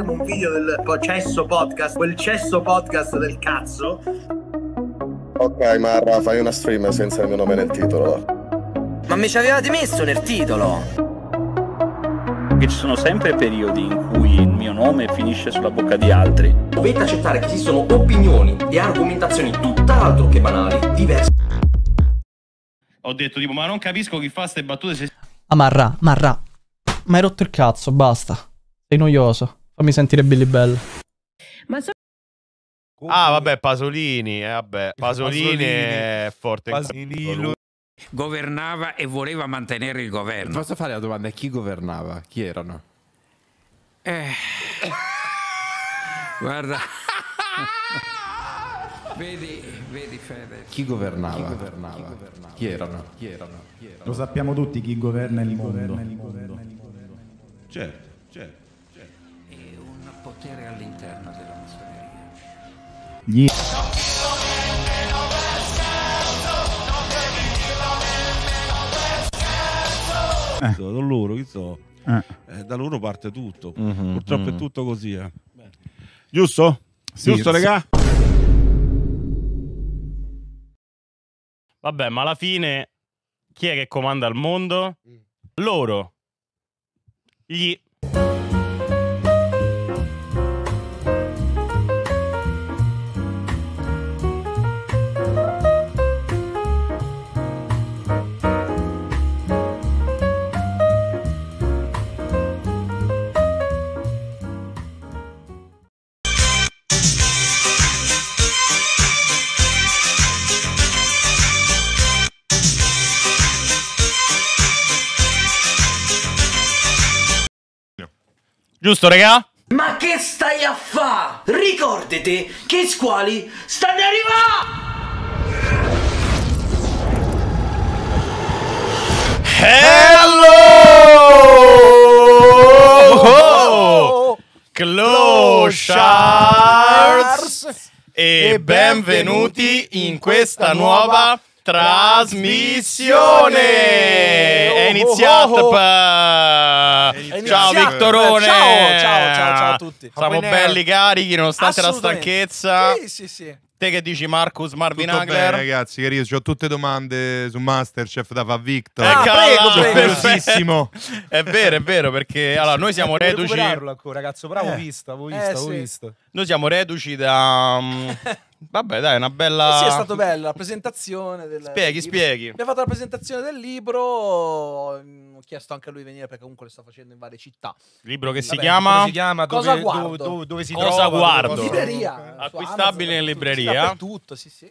un video del cesso podcast, quel cesso podcast del cazzo. Ok, Marra, fai una stream senza il mio nome nel titolo. Ma mi ci avevate messo nel titolo? Che ci sono sempre periodi in cui il mio nome finisce sulla bocca di altri. Dovete accettare che esistono opinioni e argomentazioni tutt'altro che banali, diverse. Ho detto tipo, ma non capisco chi fa ste battute se... Ah, Marra, Marra, ma hai rotto il cazzo, basta. Sei noioso. Fammi sentire Billy Bell. Ma so- Ah, vabbè, Pasolini, eh, vabbè. Pasolini, Pasolini è forte. Pasolini lui. governava e voleva mantenere il governo. Posso fare la domanda? Chi governava? Chi erano? Eh. Guarda. vedi, vedi Fede. Chi governava? Chi governava? Chi, governava? Chi, erano? chi erano? Lo sappiamo tutti chi governa il mondo. Governa il mondo. Certo, certo potere all'interno della massoneria. Gli... Eh. Da loro, chi so? Eh. Eh, da loro parte tutto. Mm-hmm, Purtroppo mm-hmm. è mhm. tutto così. Eh. Giusto? Sì, Giusto, sì. regà? Vabbè, ma alla fine chi è che comanda il mondo? Mm. Loro. Gli Giusto, regà? Ma che stai a fa? Ricordate che squali stanno arrivando! Hello! Oh! Clochars! E benvenuti in questa nuova trasmissione! Oh, è oh, iniziato! Oh, oh, oh. È iniziato. Ciao Victorone! Ciao, ciao, ciao, ciao a tutti! Siamo belli carichi nonostante la stanchezza. Sì, sì, sì. Te che dici Marcus Marvin Tutto Hagler? Bene, ragazzi, io ho tutte domande su Masterchef da fa Victor. Eh, ah, prego, prego. Sono È vero, è vero, perché allora, noi siamo reduci... Ancora, ragazzo, bravo, eh. vista, avevo visto, eh, avevo sì. visto. Noi siamo reduci da... Um... Vabbè, dai, una bella. Eh sì, è stato bella la presentazione. Del spieghi, libro. spieghi. Abbiamo fatto la presentazione del libro. Ho chiesto anche a lui venire perché comunque lo sta facendo in varie città. Libro che Vabbè, si chiama. Si chiama Cosa dove, guardo? Dove, dove, si Cosa trova? Guardo. Libreria. Acquistabile Amazon, in libreria. Tutto, sì, sì.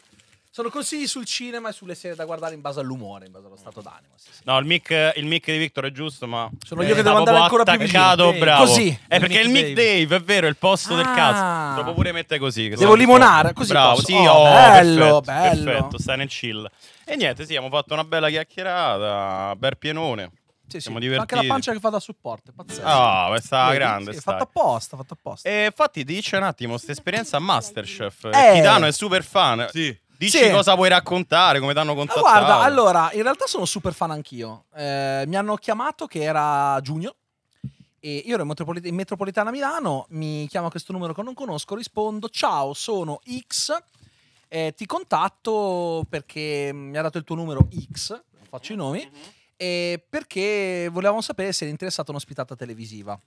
Sono consigli sul cinema e sulle serie da guardare in base all'umore, in base allo stato d'animo. Sì, sì. No, il mic, il mic, di Victor è giusto, ma. Sono eh, io che devo andare ancora più vicino. Bravo. Così. È eh, perché il mic Dave. Dave. è vero, è il posto ah. del cazzo. Dopo pure mette così. devo limonare, così. Bravo, posso. sì, oh, oh, bello, perfetto, bello. Perfetto, stai nel chill. E niente, sì, abbiamo fatto una bella chiacchierata, bel pienone. Sì, siamo sì. Anche la pancia che fa da supporto, pazzesco. Ah, oh, questa Vedi, grande. Sì, è fatta apposta, fatto apposta. E infatti dice un attimo, questa esperienza a Masterchef. Eh. Titano è super fan. Sì. Dici sì. cosa vuoi raccontare, come ti hanno contattato. Ma guarda, allora, in realtà sono super fan anch'io. Eh, mi hanno chiamato che era giugno e io ero in, metropolit in metropolitana Milano, mi chiama questo numero che non conosco, rispondo, ciao, sono X, eh, ti contatto perché mi ha dato il tuo numero X, non faccio i nomi, mm -hmm. perché volevamo sapere se eri interessato a un'ospitata televisiva.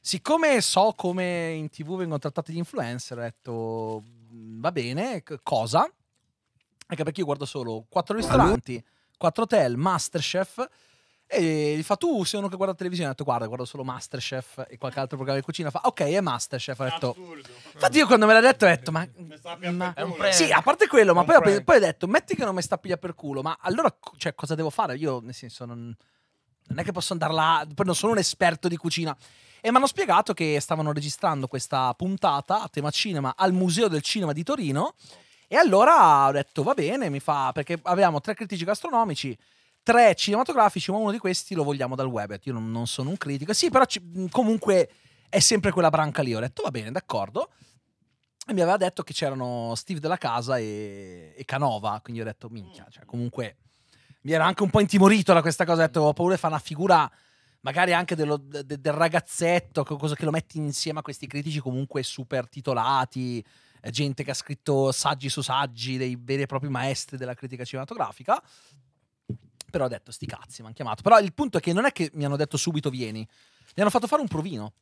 Siccome so come in tv vengono trattati gli influencer, ho detto, va bene, cosa? Anche perché io guardo solo quattro ristoranti, quattro hotel, Masterchef. E gli fa, tu sei uno che guarda la televisione? ha detto, guarda, guardo solo Masterchef e qualche altro programma di cucina. Fa, ok, è Masterchef. ha detto, Assurdo. infatti io quando me l'ha detto ho detto, ma... ma sì, a parte quello, ma poi, ho, poi ho detto, metti che non mi sta piglia per culo, ma allora, cioè, cosa devo fare? Io, nel senso, non, non è che posso andare là, non sono un esperto di cucina. E mi hanno spiegato che stavano registrando questa puntata a tema cinema al Museo del Cinema di Torino. E allora ho detto va bene, mi fa, perché avevamo tre critici gastronomici, tre cinematografici, ma uno di questi lo vogliamo dal web. Io non, non sono un critico, sì, però ci, comunque è sempre quella branca lì. Ho detto va bene, d'accordo. E mi aveva detto che c'erano Steve della casa e, e Canova, quindi ho detto minchia, cioè comunque mi ero anche un po' intimorito da questa cosa, ho detto ho paura di fare una figura magari anche dello, de, del ragazzetto, cosa che lo metti insieme a questi critici comunque super titolati, gente che ha scritto saggi su saggi, dei veri e propri maestri della critica cinematografica. Però ho detto, sti cazzi, mi hanno chiamato. Però il punto è che non è che mi hanno detto subito vieni, mi hanno fatto fare un provino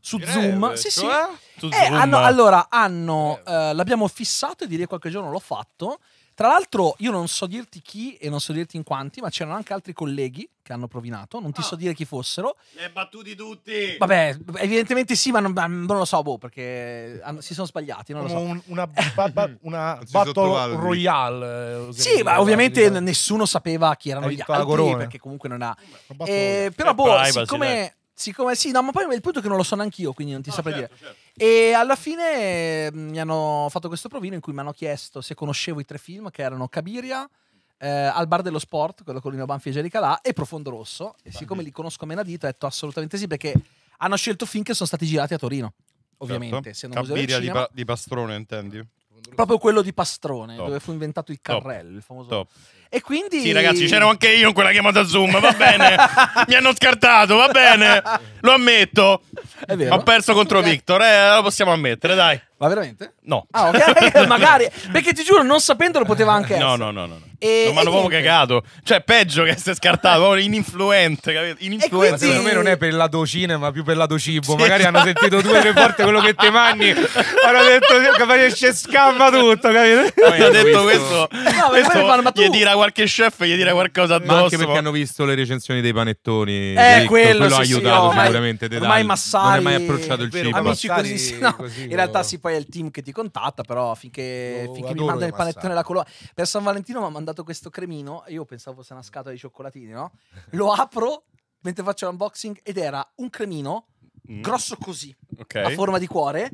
su Direi, Zoom. Sì, cioè, sì. Eh, eh hanno, allora, hanno, eh. eh, l'abbiamo fissato e direi qualche giorno l'ho fatto. Tra l'altro, io non so dirti chi e non so dirti in quanti, ma c'erano anche altri colleghi che hanno provinato. Non ti ah. so dire chi fossero. Li hai battuti tutti. Vabbè, evidentemente sì, ma non, non lo so, boh, perché hanno, si sono sbagliati. Non lo so. Un, una ba- ba- una battle royale. Eh, sì, ma ovviamente nessuno sapeva chi erano gli altri, perché comunque non ha. Eh, però, boh, siccome. Dai Siccome sì, no, ma poi il punto è che non lo so neanche io, quindi non ti no, saprei certo, dire. Certo. E alla fine mm, mi hanno fatto questo provino in cui mi hanno chiesto se conoscevo i tre film che erano Cabiria, eh, Al bar dello sport, quello con Lino Banfi e Jerica là, e Profondo Rosso. E siccome li conosco meno a dito, ho detto assolutamente sì, perché hanno scelto film che sono stati girati a Torino ovviamente. Certo. Cabiria di, ba di, Bastrone, intendi? Proprio quello di Pastrone, Top. dove fu inventato il carrello, Top. il famoso. Top. E quindi. Sì, ragazzi, c'ero anche io in quella chiamata Zoom, va bene. Mi hanno scartato, va bene. Lo ammetto. È vero. Ho perso contro eh. Victor, eh, lo possiamo ammettere, dai. Ma veramente? No. Ah, ok, magari. Perché ti giuro, non sapendolo poteva anche essere. No, no, no, no. E, non mi hanno proprio cagato. Cioè, peggio che essere scartato, In influente, capito? Ininfluente. Quindi... Secondo me non è per il lato cinema, più per il lato cibo. Sì, magari esatto. hanno sentito due o tre volte quello che te mangi, hanno detto che esce scappa tutto, capito? Poi hanno detto questo. questo fanno, ma tu... gli tira qualche chef, gli dirà qualcosa addosso. Ma anche perché hanno visto le recensioni dei panettoni. Eh, quello, quello sì, ha aiutato sì, sicuramente. Ormai, ormai Massari... Non è mai approcciato il cibo. Amici così, no. In realtà si può poi è il team che ti contatta, però finché, oh, finché mi manda il panettone la colonna. Per San Valentino mi ha mandato questo cremino, io pensavo fosse una scatola di cioccolatini, no? Lo apro mentre faccio l'unboxing ed era un cremino mm. grosso così, okay. a forma di cuore.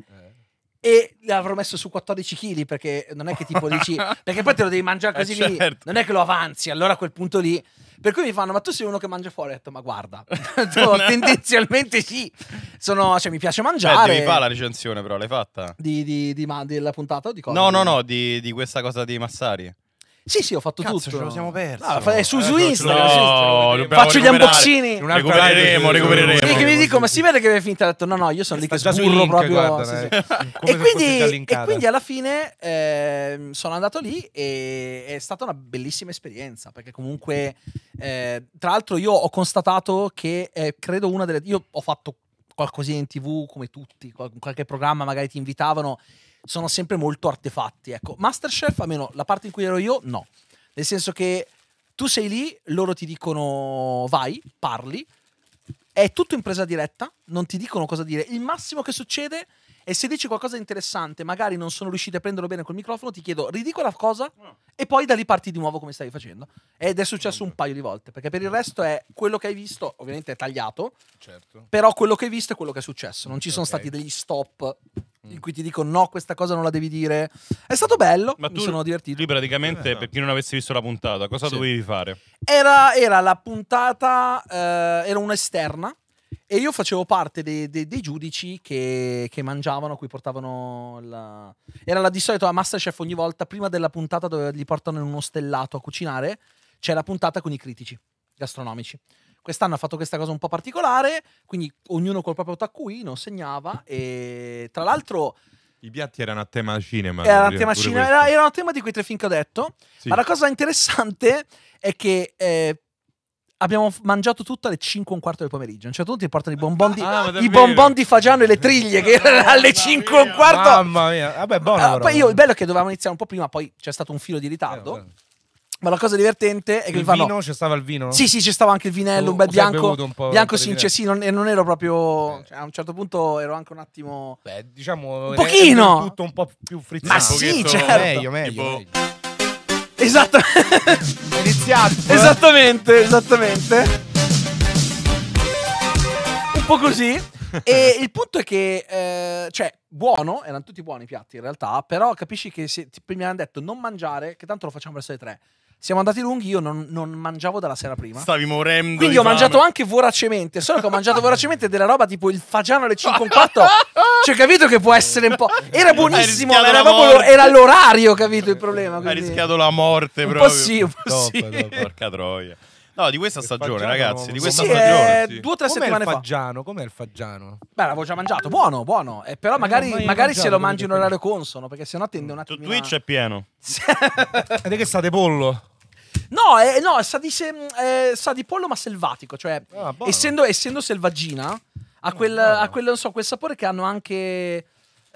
e l'avrò messo su 14 kg perché non è che tipo dici perché poi te lo devi mangiare eh, così eh certo. lì non è che lo avanzi allora a quel punto lì per cui mi fanno, ma tu sei uno che mangia fuori? Ho detto, ma guarda, cioè, tendenzialmente sì, Sono, cioè, mi piace mangiare. Eh, devi fare la recensione però, l'hai fatta? Di, di, di, ma, della puntata o di cosa? No, no, no, di, di questa cosa di Massari. Sì, sì, ho fatto Cazzo, tutto. ce lo siamo persi. No, è su, eh, su Instagram. No, no, faccio gli unboxing. Recupereremo, recupereremo. Sì, che mi dico, ma si vede che avevi finita. Ha detto, no, no, io sono lì che sburro proprio. Guarda, sì, eh. sì. E, quindi, e, quindi, alla fine eh, sono andato lì e è stata una bellissima esperienza. Perché comunque, eh, tra l'altro, io ho constatato che eh, credo una delle. Io ho fatto qualcosina in tv come tutti, in qualche programma magari ti invitavano sono sempre molto artefatti. Ecco, Masterchef, almeno la parte in cui ero io, no. Nel senso che tu sei lì, loro ti dicono vai, parli, è tutto in presa diretta, non ti dicono cosa dire. Il massimo che succede è se dici qualcosa di interessante, magari non sono riusciti a prenderlo bene col microfono, ti chiedo la cosa ah. e poi da lì parti di nuovo come stavi facendo. Ed è successo un paio di volte, perché per il resto è quello che hai visto, ovviamente è tagliato, certo. però quello che hai visto è quello che è successo, non ci okay. sono stati degli stop Mm. in cui ti dico no, questa cosa non la devi dire. È stato bello, Ma mi tu, sono divertito. Tu praticamente, eh, per chi non avesse visto la puntata, cosa sì. dovevi fare? Era, era la puntata, eh, era un'esterna. E io facevo parte dei, dei, dei giudici che, che, mangiavano, a portavano la... Era la di solito la Masterchef ogni volta, prima della puntata dove li portano in uno stellato a cucinare, c'è la puntata con i critici gastronomici. Quest'anno ha fatto questa cosa un po' particolare, quindi ognuno col proprio taccuino segnava e tra l'altro... I piatti erano a tema cinema. Era a tema cinema, era, erano a tema di quei tre film che ho detto. Sì. Ma la cosa interessante è che eh, abbiamo mangiato tutto alle 5 e un quarto del pomeriggio. A un certo punto ti portano i bonbon di, ah, i bonbon di Fagiano e le triglie che erano alle 5 e un quarto. Mamma mia, vabbè, buono. Uh, poi io, eh. il bello è che dovevamo iniziare un po' prima, poi c'è stato un filo di ritardo. Eh, ma la cosa divertente è che il fanno... vino c'è stava il vino? Sì, sì, c'è stava anche il vinello, un bel bianco. Un po bianco sincer, sì, non, non ero proprio. Eh. Cioè, a un certo punto ero anche un attimo. Beh, diciamo. Un pochino! Tutto un po' più frizzato. Ma sì, certo. Meglio, meglio. Tipo... Esatto. Iniziato. Eh. Esattamente, esattamente. Un po' così. e il punto è che, eh, cioè, buono, erano tutti buoni i piatti in realtà, però capisci che se, ti, mi hanno detto non mangiare, che tanto lo facciamo verso le tre. Siamo andati lunghi, io non, non mangiavo dalla sera prima. Stavi morendo. Quindi ho fame. mangiato anche voracemente, solo che ho mangiato voracemente della roba tipo il fagiano alle 5 cioè, capito che può essere un po'. Era buonissimo, era, proprio, era l'orario, capito il problema. Quindi... Hai rischiato la morte un proprio. Po sì, un po' sì. No, porca troia. No, di questa stagione, ragazzi. Di questa sì, stagione. Eh, sì. Due o tre Com'è settimane il fagiano? fa. Com'è il fagiano? Beh, l'avevo già mangiato. Buono, buono. Eh, però eh, magari, magari se lo mangi in orario consono, perché sennò tende un attimo. Su Twitch è pieno. Ed eh, è che state pollo. No, eh, no sa, di se, mm, eh, sa, di pollo ma selvatico, cioè ah, essendo, essendo, selvaggina ha, ah, quel, ah, ha quel, so, quel, sapore che hanno anche...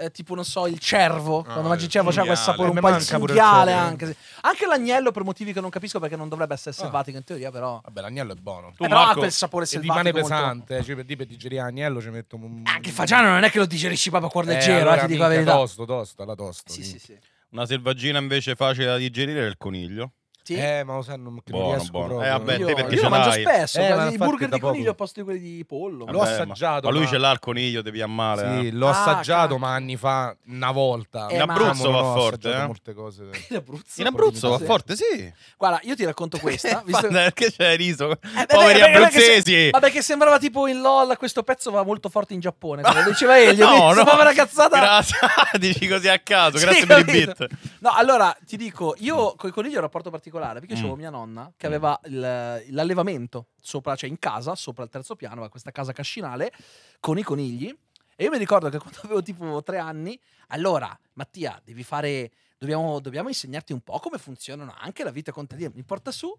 Eh, tipo, non so, il cervo. Ah, quando mangi il cervo c'è quel sapore un po' il cinghiale anche. Anche l'agnello, per motivi che non capisco, perché non dovrebbe essere ah. selvatico in teoria, però. Vabbè, l'agnello è buono. Tu, eh, Marco, ha quel sapore selvatico. Rimane pesante. Molto... Eh, cioè, per, per digerire l'agnello ci metto un. Eh, anche fagiano non è che lo digerisci proprio a cuor eh, leggero, eh, allora, eh, ti dico la verità. Tosto, tosto, alla tosto. Sì, sì, sì. Una selvaggina invece facile da digerire è il coniglio infatti. Eh, ma lo sai, non, che buono, non riesco buono. Eh, vabbè, io, perché io lo mangio spesso. Eh, I burger di coniglio a posto di quelli di pollo. L'ho assaggiato. Ma, ma... lui ce l'ha il coniglio, devi ammale. Sì, eh. l'ho ah, assaggiato, cacchio. ma anni fa, una volta. Eh, in Abruzzo va forte. Eh? Molte cose. In Abruzzo, in Abruzzo va forte, sì. Guarda, io ti racconto questa. Perché c'è riso? Eh, Poveri abruzzesi. Vabbè, che sembrava tipo in LOL, questo pezzo va molto forte in Giappone. Come diceva Elio. No, no. una cazzata. Grazie, dici così a caso. Grazie per il beat. No, allora, ti dico, io mm. con il coniglio ho un rapporto particolare particolare perché mm. c'avevo mia nonna che mm. aveva il, l'allevamento sopra, cioè in casa, sopra il terzo piano, aveva questa casa cascinale con i conigli. E io mi ricordo che quando avevo tipo tre anni, allora Mattia, devi fare, dobbiamo, dobbiamo insegnarti un po' come funzionano anche la vita contadina. Mi porta su,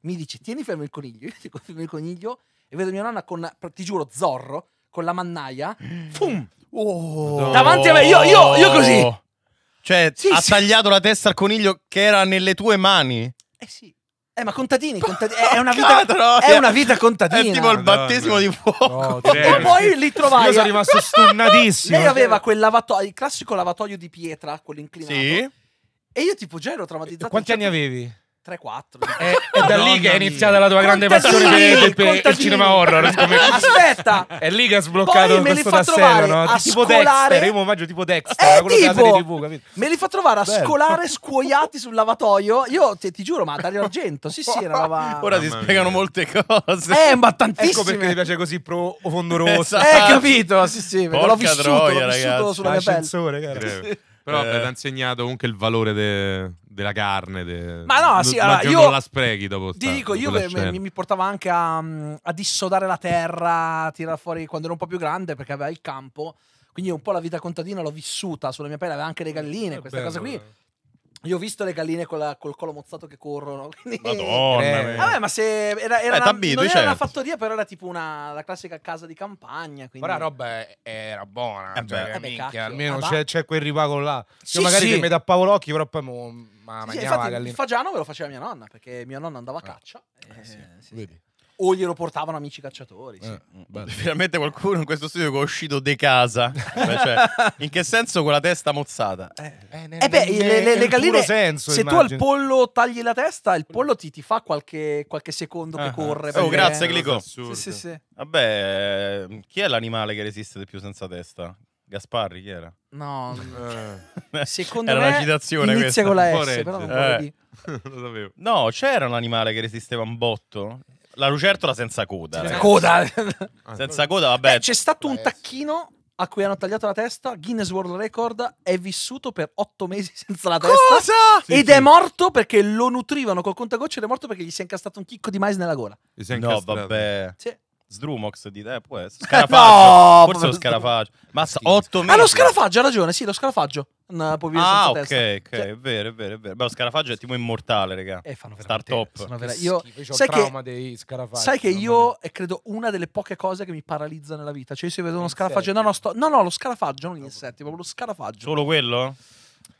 mi dice tieni fermo il coniglio, io dico fermo il coniglio e vedo mia nonna con, ti giuro, Zorro, con la mannaia, fum, oh, davanti a me, io, io, io così. Cioè, sì, ha sì. tagliato la testa al coniglio che era nelle tue mani? Eh sì. Eh, ma contadini, contadini è, una vita, è una vita contadina. È tipo il battesimo di fuoco. No, certo. e poi li trovai. Io sono rimasto stunnatissimo. Lei aveva quel lavatoio, il classico lavatoio di pietra, quello inclinato. Sì. E io tipo già ero traumatizzato. Quanti cioè, anni avevi? 3-4. È, eh, è, da lì che è iniziata la tua grande passione per, per, il cinema horror. Aspetta, è lì che ha sbloccato Poi questo tassello. No? tipo scolare... Dexter, io mi tipo eh, Dexter. Eh, tipo, TV, me li fa trovare a Bello. scolare scuoiati sul lavatoio. Io ti, ti giuro, ma Dario Argento. Sì, sì, era roba. Ora ti spiegano molte cose. Eh, ma tantissime. Ecco perché ti piace così pro o fondo Eh, capito? Sì, sì, l'ho vissuto, l'ho vissuto ragazzi. sulla mia pelle. Però eh, ti ha insegnato comunque il valore de, della carne. De, ma no, sì, allora, io non la sprechi dopo. Ti sta, dico, io mi, mi, portavo anche a, mm, a dissodare la terra, a tirare fuori quando ero un po' più grande perché aveva il campo. Quindi un po' la vita contadina l'ho vissuta sulla mia pelle, aveva anche le galline, eh, questa cosa qui. Eh. Io ho visto le galline con la, col collo mozzato che corrono. Quindi... Madonna. Eh, vabbè, ma se era, eh, era, eh, una, non era una certo. fattoria, però era tipo una la classica casa di campagna. Quindi... Però la roba era buona. Eh cioè, beh, eh minchia, beh, almeno ah, c'è, c'è, quel ripago là. Sì, Io magari sì. mi tappavo l'occhio, però poi mo, ma sì, infatti, Il fagiano ve lo faceva mia nonna, perché mia nonna andava a caccia. Ah, sì. Vedi o glielo portavano amici cacciatori. Sì. Eh, mm, mm, Finalmente qualcuno in questo studio che è uscito di casa. beh, cioè, cioè, in che senso con la testa mozzata? Eh, eh, eh beh, le, le, le galline, senso, se immagino. tu al pollo tagli la testa, il pollo ti, ti fa qualche, qualche secondo ah, che ah. corre. Sì, oh, grazie, Clico. Sì, sì, sì. Vabbè, mm, chi è l'animale che resiste di più senza testa? Gasparri, chi era? No, eh. Eh, secondo era me una citazione inizia questa. con la S, Forezze. però non eh. lo sapevo. No, c'era un animale che resisteva un botto la lucertola senza coda. Senza coda. senza coda, vabbè. Eh, c'è stato un tacchino a cui hanno tagliato la testa, Guinness World Record, è vissuto per otto mesi senza la testa. Cosa? Ed sì, è sì. morto perché lo nutrivano col contagocce ed è morto perché gli si è incastrato un chicco di mais nella gola. No, vabbè. Sì. Sdrumox di te, eh, può essere. Scarafaggio. no, Forse lo scarafaggio. Ma otto mesi. Ah, lo scarafaggio, ha ragione, sì, lo scarafaggio una poverina ah, ok, testa. ok, cioè, è vero, è vero, è vero. Beh, Scarafaggio è tipo immortale, raga. E eh, fanno Start-up. Vera... Io Schifo, sai che, dei scarafaggi. Sai che io è credo una delle poche cose che mi paralizza nella vita. Cioè, se io vedo uno scarafaggio, no, no, sto... no, no, lo scarafaggio, non gli insetti, proprio lo scarafaggio. Solo quello?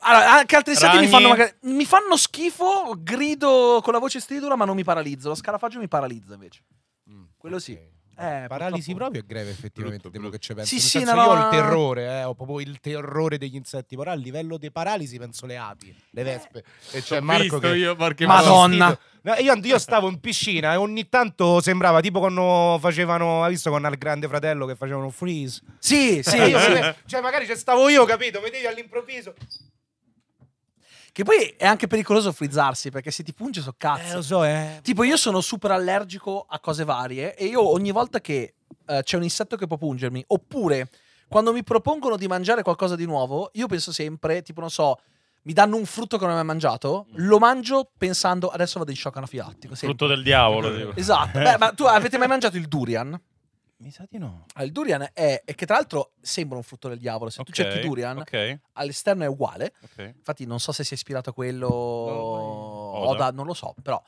Allora, anche altri insetti mi fanno magari... Mi fanno schifo, grido con la voce stridula, ma non mi paralizzo. Lo scarafaggio mi paralizza invece. Mm, Quello okay. sì. Eh, Paralisi purtroppo... proprio è greve effettivamente, brutto, brutto. che ci penso. Sì, sì, no, io ho il terrore, eh, ho proprio il terrore degli insetti, però a livello dei paralisi penso le api, le eh. vespe. Eh, e c'è Marco che... io, Marco Madonna. io, io, stavo in piscina e ogni tanto sembrava tipo quando facevano, hai visto con il grande fratello che facevano freeze? Sì, sì. Eh. sì. cioè magari ci stavo io, capito, vedevi all'improvviso... Che poi è anche pericoloso frizzarsi perché se ti punge so cazzo. Eh, lo so, eh. Tipo io sono super allergico a cose varie e io ogni volta che eh, c'è un insetto che può pungermi oppure quando mi propongono di mangiare qualcosa di nuovo, io penso sempre, tipo non so, mi danno un frutto che non ho mai mangiato, mm. lo mangio pensando adesso vado in shock anafilattico. Frutto del diavolo. Esatto. Beh, ma tu avete mai mangiato il durian? Mi sa di no. il durian è, è che tra l'altro sembra un frutto del diavolo. Se tu cerchi durian, ok. all'esterno è uguale. Ok. Infatti, non so se si è ispirato a quello. Oda. Oh, Oda, non lo so, però.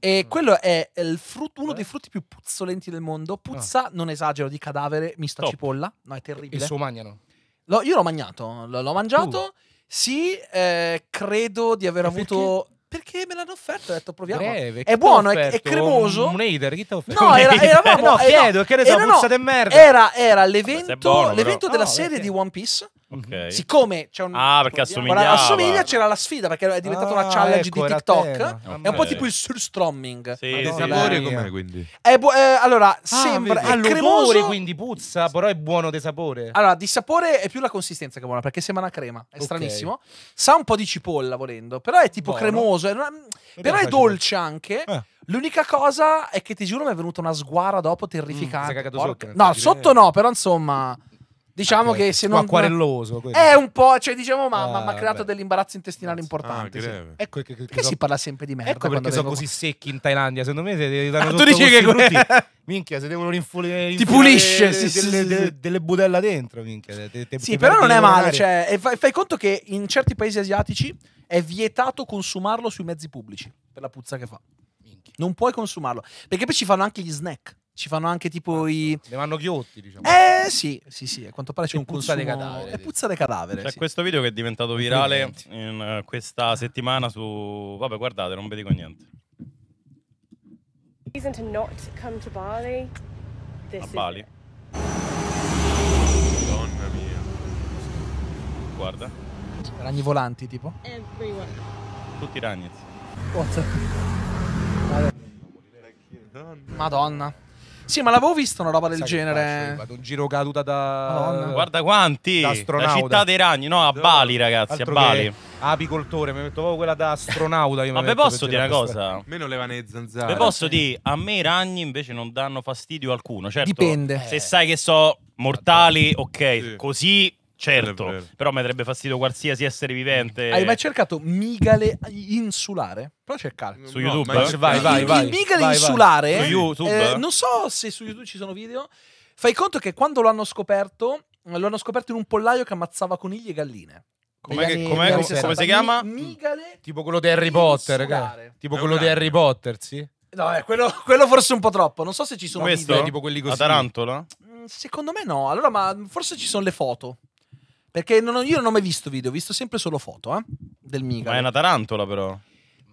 E mm. quello è il frut- uno eh. dei frutti più puzzolenti del mondo. Ah. Puzza, non esagero, di cadavere, misto a cipolla. No, è E Il suo mangiano. L'ho- io l'ho mangiato, l'ho mangiato. Uh. Sì, eh, credo di aver avuto perché me l'hanno offerto, ho detto proviamo. Breve, è buono, è, è, cremoso. Un hater, chi ti ha No, era, eravamo, no, chiedo, che ne so, era, no, di merda. Era, era l'evento, buono, l'evento della no, ah, serie perché? di One Piece Okay. Mhm. Siccome c'è un. Ah, perché assomigliava. Assomiglia, c'era la sfida perché è diventata ah, una challenge ecco, di TikTok. È un po' tipo il surstrumming. Sì, sì. sapore com'è quindi? È bu- eh, allora, ah, sembra. Vedi. È ah, cremoso. quindi puzza, però è buono di sapore. Allora, di sapore è più la consistenza che buona perché sembra una crema. È okay. stranissimo. Sa un po' di cipolla volendo, però è tipo buono. cremoso. È una... Però è dolce anche. Eh. L'unica cosa è che ti giuro mi è venuta una sguara dopo terrificante. Mm, sotto? no, sotto no, però insomma. Diciamo ah, che se non. acquarelloso. È un po'. Cioè, diciamo, mamma ah, ha eh, creato dell'imbarazzo intestinale ah, importante. Ah, sì. Ecco che, che, che so... si parla sempre di merda. Ecco perché sono così secchi in Thailandia. Secondo me se devi ah, tu dici che minchia, se devono rinfoliare. Ti pulisce. Delle, sì, delle, sì. delle, delle budella dentro. Minchia. Te, te, sì, te però non è male. Cioè, e fai, fai conto che in certi paesi asiatici è vietato consumarlo sui mezzi pubblici per la puzza che fa. Minchia. Non puoi consumarlo. Perché poi ci fanno anche gli snack ci fanno anche tipo i... Le vanno chiotti, diciamo. Eh sì, sì, sì, a quanto pare c'è e un puzza consumo... di cadavere. E puzza di cadavere. C'è sì. questo video che è diventato virale in, eh, questa settimana su... Vabbè, guardate, non vi dico niente. Reason to not come to Bali. This a Bali. Madonna mia. Guarda. Ragni volanti, tipo? Everyone. Tutti What the... Madonna. Madonna. Sì, ma l'avevo vista una roba del Sai genere. faccio? un giro caduta da. Madonna. Guarda quanti! Da La città dei ragni, no, a Bali, ragazzi, a Bali. che apicoltore, mi metto proprio quella da astronauta. io Ma ve posso dire una girare questa- cosa? Meno le vane zanzare. Ve posso dire, a me i ragni invece non danno fastidio alcuno. Certo, Dipende. Se sai che so mortali, ok, Sì. così certo, però mi darebbe fastidio qualsiasi essere vivente. Hai mai cercato migale insulare? Prova a cercare. Su no, YouTube? Vai, vai, vai. Il, vai, il migale vai, insulare, vai. Su YouTube? Eh, non so se su YouTube ci sono video, fai conto che quando l'hanno scoperto, l'hanno scoperto in un pollaio che ammazzava conigli e galline. Com'è che, com'è, come, si chiama? Migale. Tipo quello di Harry Potter, Tipo quello di Harry Potter, sì. No, eh, quello, quello, forse un po' troppo. Non so se ci sono Questo? video tipo quelli così. La tarantola? Mm, secondo me no. Allora, ma forse ci sono le foto. Perché non ho, io non ho mai visto video, ho visto sempre solo foto eh, del Miga. Ma è una tarantola, però.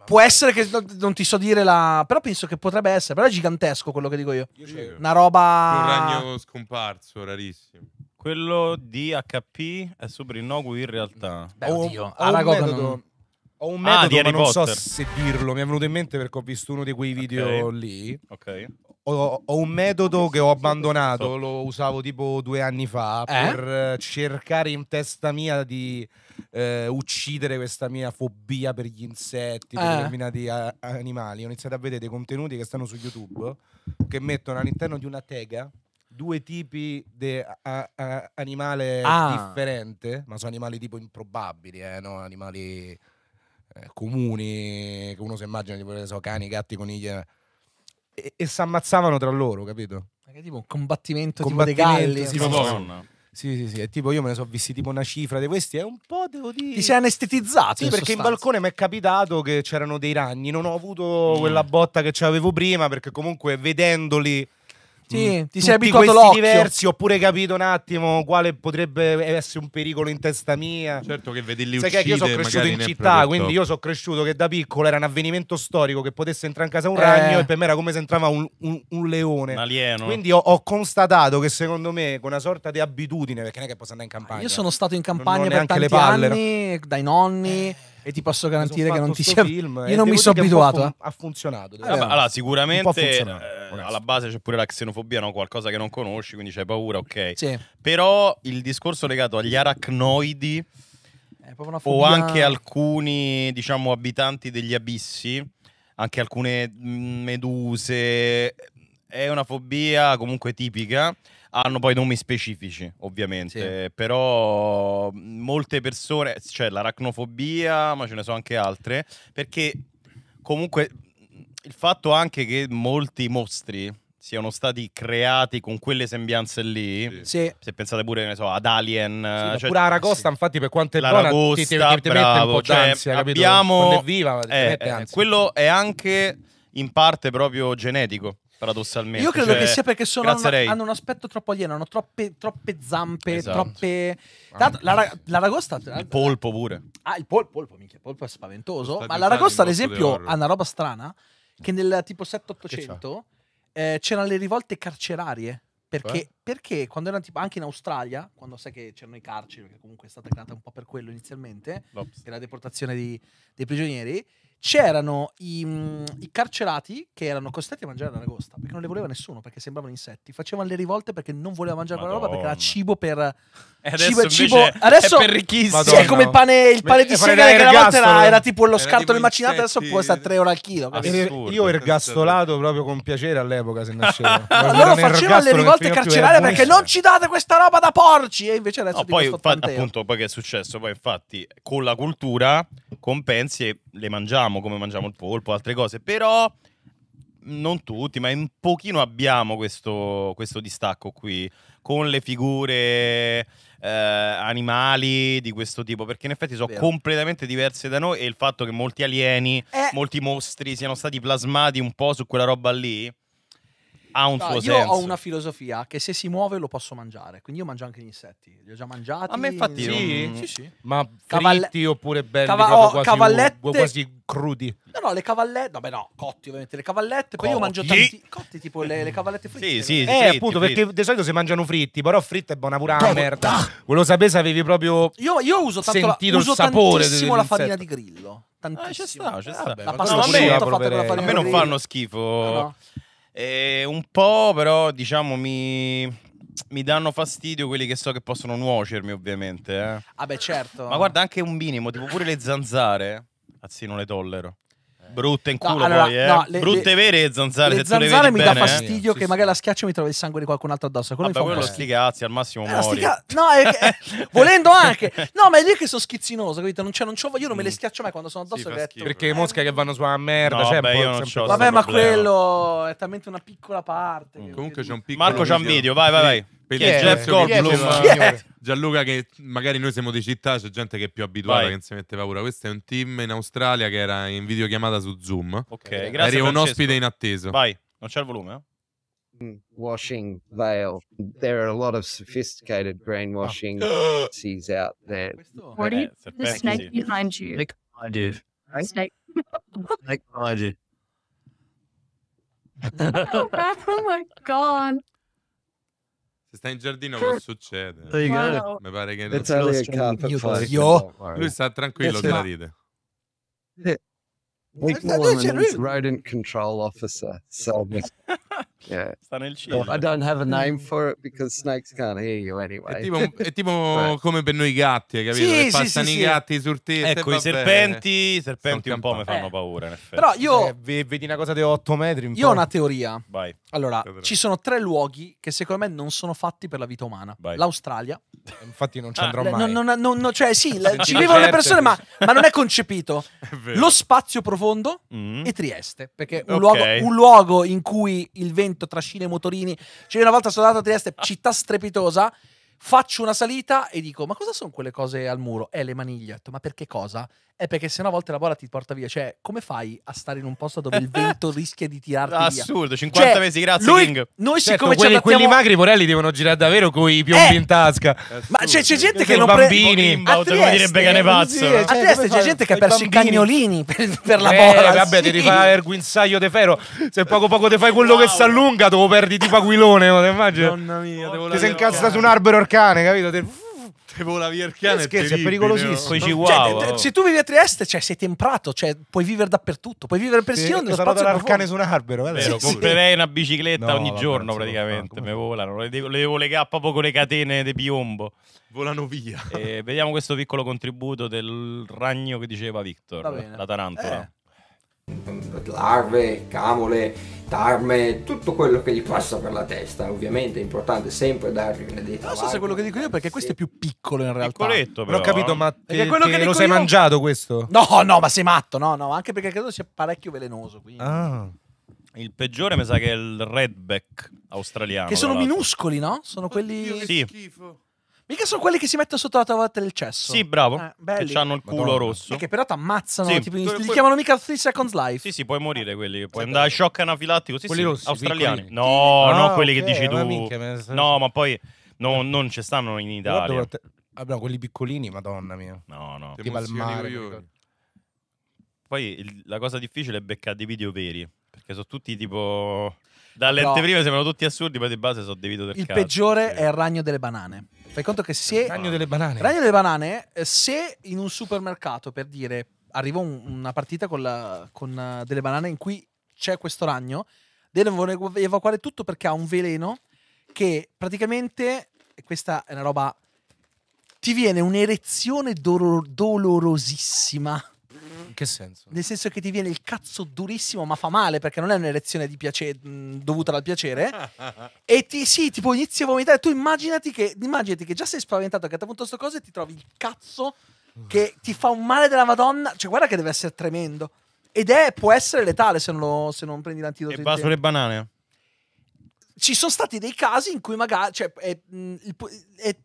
Può essere che non ti so dire la. Però penso che potrebbe essere. Però è gigantesco quello che dico io. io Una roba. Un ragno scomparso, rarissimo. Quello di HP è sopra il in realtà. Beh, oddio. Ho, ho Aragorn. Ho un ah, metodo, ah, ma non so se dirlo. Mi è venuto in mente perché ho visto uno di quei video okay. lì. Ok. Ho, ho, un metodo che ho abbandonato, lo usavo tipo due anni fa, eh? per eh, cercare in testa mia di eh, uccidere questa mia fobia per gli insetti, eh. per determinati a- animali. Ho iniziato a vedere dei contenuti che stanno su YouTube, che mettono all'interno di una tega due tipi di a- a- animale ah. differente, ma sono animali tipo improbabili, eh, no? Animali eh, comuni, che uno si immagina tipo, so, cani, gatti, coniglie, eh, e, e si ammazzavano tra loro, capito? Ma che tipo un combattimento, combattimento tipo dei galli. Sì, sì, sì. è tipo io me ne so visti tipo una cifra di questi. È un po', devo dire. Ti sei anestetizzato. Sì, in perché sostanza. in balcone mi è capitato che c'erano dei ragni. Non ho avuto mm. quella botta che avevo prima, perché comunque vedendoli sì, mm. ti sei abituato l'occhio. diversi, oppure capito un attimo quale potrebbe essere un pericolo in testa mia. Certo che vedi lì uccide, che io sono cresciuto in città, quindi io sono cresciuto che da piccolo era un avvenimento storico che potesse entrare in casa un eh. ragno e per me era come se entrava un, un, un leone. Un alieno. Quindi ho, ho, constatato che secondo me con una sorta di abitudine, perché non è che posso andare in campagna. Io sono stato in campagna non, non per tanti le palle, anni, dai nonni. Eh e ti posso garantire che non ti sia film, io non mi sono abituato fun- eh. ha funzionato eh, allora, allora sicuramente eh, alla base c'è pure la xenofobia no? qualcosa che non conosci quindi c'hai paura ok sì. però il discorso legato agli arachnoidi fobia... o anche alcuni diciamo abitanti degli abissi anche alcune mm, meduse è una fobia comunque tipica hanno poi nomi specifici, ovviamente, sì. però molte persone, cioè l'aracnofobia, ma ce ne sono anche altre, perché comunque il fatto anche che molti mostri siano stati creati con quelle sembianze lì. Sì. Se pensate pure, so, ad Alien. Sì, eh, cioè, pure Aragosta, sì. infatti, per quanto è L'Aragosta, buona, ti, ti, ti, bravo, un po' cioè, ansia, abbiamo... Quando è viva, eh, eh, Quello è anche in parte proprio genetico paradossalmente. Io credo cioè, che sia perché sono una, hanno un aspetto troppo alieno, hanno troppe, troppe zampe, esatto. troppe... Ah. Tanto, la, la, ragosta... Il polpo pure. Ah, il pol, polpo, minchia, il polpo è spaventoso. Ma la ragosta, ad esempio, ha una roba strana, che nel tipo 7-800 eh, c'erano le rivolte carcerarie. Perché, cioè? perché, quando erano tipo anche in Australia, quando sai che c'erano i carceri, che comunque è stata creata un po' per quello inizialmente, Lops. per la deportazione di, dei prigionieri, c'erano i, mm, i, carcerati che erano costretti a mangiare la ragosta perché non le voleva nessuno perché sembravano insetti facevano le rivolte perché non voleva mangiare Madonna. la roba perché era cibo per Adesso cibo, cibo adesso è per ricchissimo. Sì, è come il pane, il pane di segale che una volta era, era, tipo lo scarto del macinato, adesso può stare 3 euro al chilo. Io io ergastolato proprio con piacere all'epoca se nascevo. Ma loro facevano le rivolte carcerarie perché non ci date questa roba da porci. E invece adesso no, poi, appunto, poi che è successo? Poi, infatti, con la cultura compensi e le mangiamo come mangiamo il polpo, altre cose, però non tutti, ma un pochino abbiamo questo, questo distacco qui con le figure eh, animali di questo tipo, perché in effetti sono Vero. completamente diverse da noi e il fatto che molti alieni, eh. molti mostri siano stati plasmati un po' su quella roba lì ha un suo io senso. Io ho una filosofia che se si muove lo posso mangiare, quindi io mangio anche gli insetti, li ho già mangiati. A me infatti sì, sì, sì. Ma Cavalle... fritti oppure belli Cava... oh, quasi, cavallette... quasi crudi? No, no, le cavallette, vabbè no, cotti ovviamente, le cavallette, poi io mangio tanti cotti tipo le, le cavallette fritte. Sì, sì, eh, fritti, appunto, fritti. perché di solito si mangiano fritti, però fritta è buona pure la merda. Volevo sapere se avevi proprio Io, io uso tanto sentito la, uso il sapore tantissimo la farina di eh, grillo. Tantissimo. Ah, c'è sta, c'è eh, sta. La pasta no, a me non fanno schifo. E eh, un po', però, diciamo, mi, mi danno fastidio quelli che so che possono nuocermi, ovviamente. Eh. Ah, beh, certo. Ma guarda, anche un minimo, tipo pure le zanzare. Eh. Anzi, non le tollero. Brutte in culo no, allora, poi, eh. no, le, Brutte le, vere e zanzare. Le zanzare mi bene, dà eh. fastidio eh? che sì, magari sì. la schiaccio e mi trovo il sangue di qualcun altro addosso. Quello Vabbè, ah, mi fa quello sti al massimo eh, muori. Ca... No, è, eh, volendo anche. No, ma è lì che sono schizzinoso, capito? Non c'è, non c'ho... Io non me le mm. schiaccio mai quando sono addosso. Sì, Perché le mosche che vanno su una merda. No, cioè, beh, io non c'ho Vabbè, ma quello è talmente una piccola parte. Comunque c'è un piccolo Marco c'ha un video, vai, vai, vai. Perché Jeff Goldblum, Gianluca, che magari noi siamo di città, c'è gente che è più abituata Vai. che non si mette paura. Questo è un team in Australia che era in videochiamata su Zoom. Ok, grazie. Arriva un ospite in attesa Vai, non c'è il volume, eh? Mm, washing veil. There are a lot of sophisticated brainwashing ah. sees out there. Eh, What is eh, the snake behind you? Snake behind you. Snake. Snake behind you. oh my god sta in giardino può succedere. Wow. Mi pare che non sia io. Lui sta tranquillo che la ride. Nick Woman is rodent control officer. So yeah. Sta nel cielo. No, I don't have a name mm. for it because snakes can't hear you anyway. È tipo, è tipo come per noi gatti, capito? Sì, che passano sì, i gatti sul tetto. Ecco, i serpenti, i serpenti un po' mi fanno eh, paura, in effetti. Però io... Eh, vedi una cosa di 8 metri Io ho una teoria. Vai. Allora, ci sono tre luoghi che secondo me non sono fatti per la vita umana. L'Australia. Eh, infatti non ci ah, andrò ah, mai. Non, non, non, cioè sì, ci vivono le persone, ma, ma, non è concepito. È Lo spazio profondo mm. e Trieste, perché un, okay. luogo, un luogo in cui il il vento trascina i motorini. cioè, una volta sono andato a Trieste, città strepitosa, Faccio una salita e dico: Ma cosa sono quelle cose al muro? Eh, le maniglie. Ho detto, ma perché cosa? È eh, perché se no a volte la bola ti porta via. Cioè, come fai a stare in un posto dove il vento rischia di tirarti Assurdo, Assurdo, 50 cioè, mesi, grazie lui, King. Noi certo, siccome quelli, ci adattiamo... quelli magri Morelli devono girare davvero con i piombi eh, in tasca. Assurdo. Ma c'è, c'è gente che non prende... bambini, pre... bambini, boh, eh, certo, come dire begane pazzo. Sì, cioè, a Trieste c'è gente che ha perso i cagnolini per, per la eh, bolla. vabbè, sì. devi fare il guinzaglio de ferro. Se poco poco ti fai quello wow. che si allunga, dopo perdi tipo aquilone, no? immagini? Mamma mia, ti sei incazzato su un albero il cane, capito? Te... Te vola via il cane. Scherzi, è, pericolosissimo. Oh. Chihuahua, cioè, se tu vivi a Trieste, cioè, sei temprato, cioè, puoi vivere dappertutto, puoi vivere persino sì, nello spazio profondo. cane su un albero. Vero, sì, comprerei sì. una bicicletta no, ogni vabbè, giorno praticamente, mi volano, le devo, le devo legare proprio con le catene di piombo. Volano via. E eh, vediamo questo piccolo contributo del ragno che diceva Victor, la tarantola. Eh larve, camole, tarme, tutto quello che gli passa per la testa. Ovviamente è importante sempre dargli una tagliati. Non so se è quello che dico io perché questo è più piccolo in realtà. Piccoletto, però. Non ho capito, eh. ma te, quello che lo sei io... mangiato questo? No, no, ma sei matto, no, no, anche perché credo sia parecchio velenoso, quindi. Ah. Il peggiore mi sa che è il redback australiano. Che sono minuscoli, no? Sono Oddio, quelli... Sì. Schifo. Mica sono quelli che si mettono sotto la tavoletta del cesso. Sì, bravo. Eh, che hanno il culo Madonna. rosso. E che però ti ammazzano. Sì, tipo, li chiamano mica 3 Seconds Life. Sì, sì, puoi morire eh. quelli. Puoi sì, andare a shock anafilattico. Sì, quelli sì, rossi, australiani. Piccoli. No, ah, no, okay, quelli che dici tu. Minchia, no, ma poi no, non ci stanno in Italia. Te... Abbiamo quelli piccolini, madonna mia. No, no. Tipo al mare. Poi il, la cosa difficile è beccare dei video veri. Perché sono tutti tipo. Dalle no. anteprime sembrano tutti assurdi, poi di base sono dei video del Il cazzo, peggiore sì. è il ragno delle banane. Fai conto che se... ragno delle banane. Ragno delle banane, eh, se in un supermercato, per dire, arriva un, una partita con, la, con eh, delle banane in cui c'è questo ragno, devono evacuare tutto perché ha un veleno che praticamente, questa è una roba, ti viene un'erezione dolor- dolorosissima che senso? Nel senso che ti viene il cazzo durissimo, ma fa male perché non è un'elezione piace- dovuta al piacere. e ti, sì, tipo inizi a vomitare. Tu immaginati che, immaginati che già sei spaventato, che a punto sto cosa e ti trovi il cazzo che ti fa un male della Madonna. Cioè, guarda che deve essere tremendo. Ed è, può essere letale se non, lo, se non prendi l'antidoto. E va sulle banane. Ci sono stati dei casi in cui magari. Cioè, è, è, è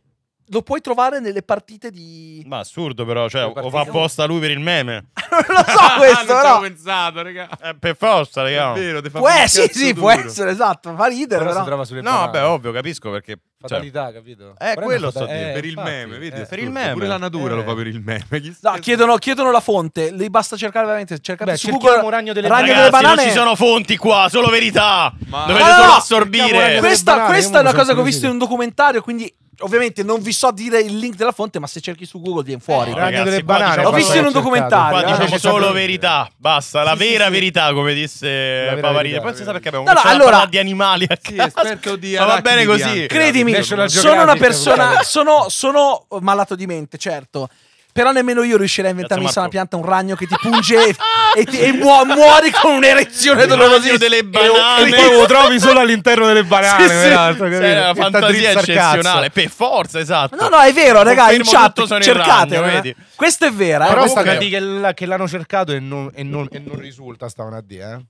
lo puoi trovare nelle partite di. Ma assurdo, però. Cioè, o fa apposta lui per il meme. non lo so ah, questo, però. pensato, raga. Eh, per forza, raga. È vero, ti fa Può, sì, sì, può essere, esatto. Fa ridere, però. però. Si trova sulle no, parole. beh, ovvio, capisco perché Fatalità, cioè, capito? Eh, Però quello sto dicendo. Eh, per infatti, il meme, vedi? Eh, per il meme. Pure la natura eh. lo fa eh. per il meme. No, chiedono, chiedono, la fonte. Lei basta cercare veramente. Cercate su Google ragno delle, ragno ragazzi, delle banane. Non ci sono fonti qua, solo verità. Ma... Dovete ah, solo assorbire. Questa, banane, questa è una cosa che ho visto in un documentario, quindi Ovviamente non vi so dire il link della fonte, ma se cerchi su Google viene fuori. Eh, ragazzi, delle banane. L'ho visto in un documentario. Qua eh. diciamo solo verità, basta, la sì, vera sì, verità, come disse Pavarina. Poi si sa perché abbiamo no, no, allora, di animali a sì, esperto di Ma va bene così. Credimi, National sono una persona, sono, sono malato di mente, certo. Però nemmeno io riuscirei a inventarmi in una pianta un ragno che ti punge e, ti- e muo- muori con un'erezione dolorosissima. delle banane. E poi lo trovi solo all'interno delle banane, Sì, sì. peraltro, è una fantasia eccezionale. Per forza, esatto. No, no, è vero, ragazzi. in chat cercate. ragno, eh. vedi? Questa è vera, eh. Però Questa- comunque- di che, l- che l'hanno cercato e non, e non- e non risulta stamattina, eh?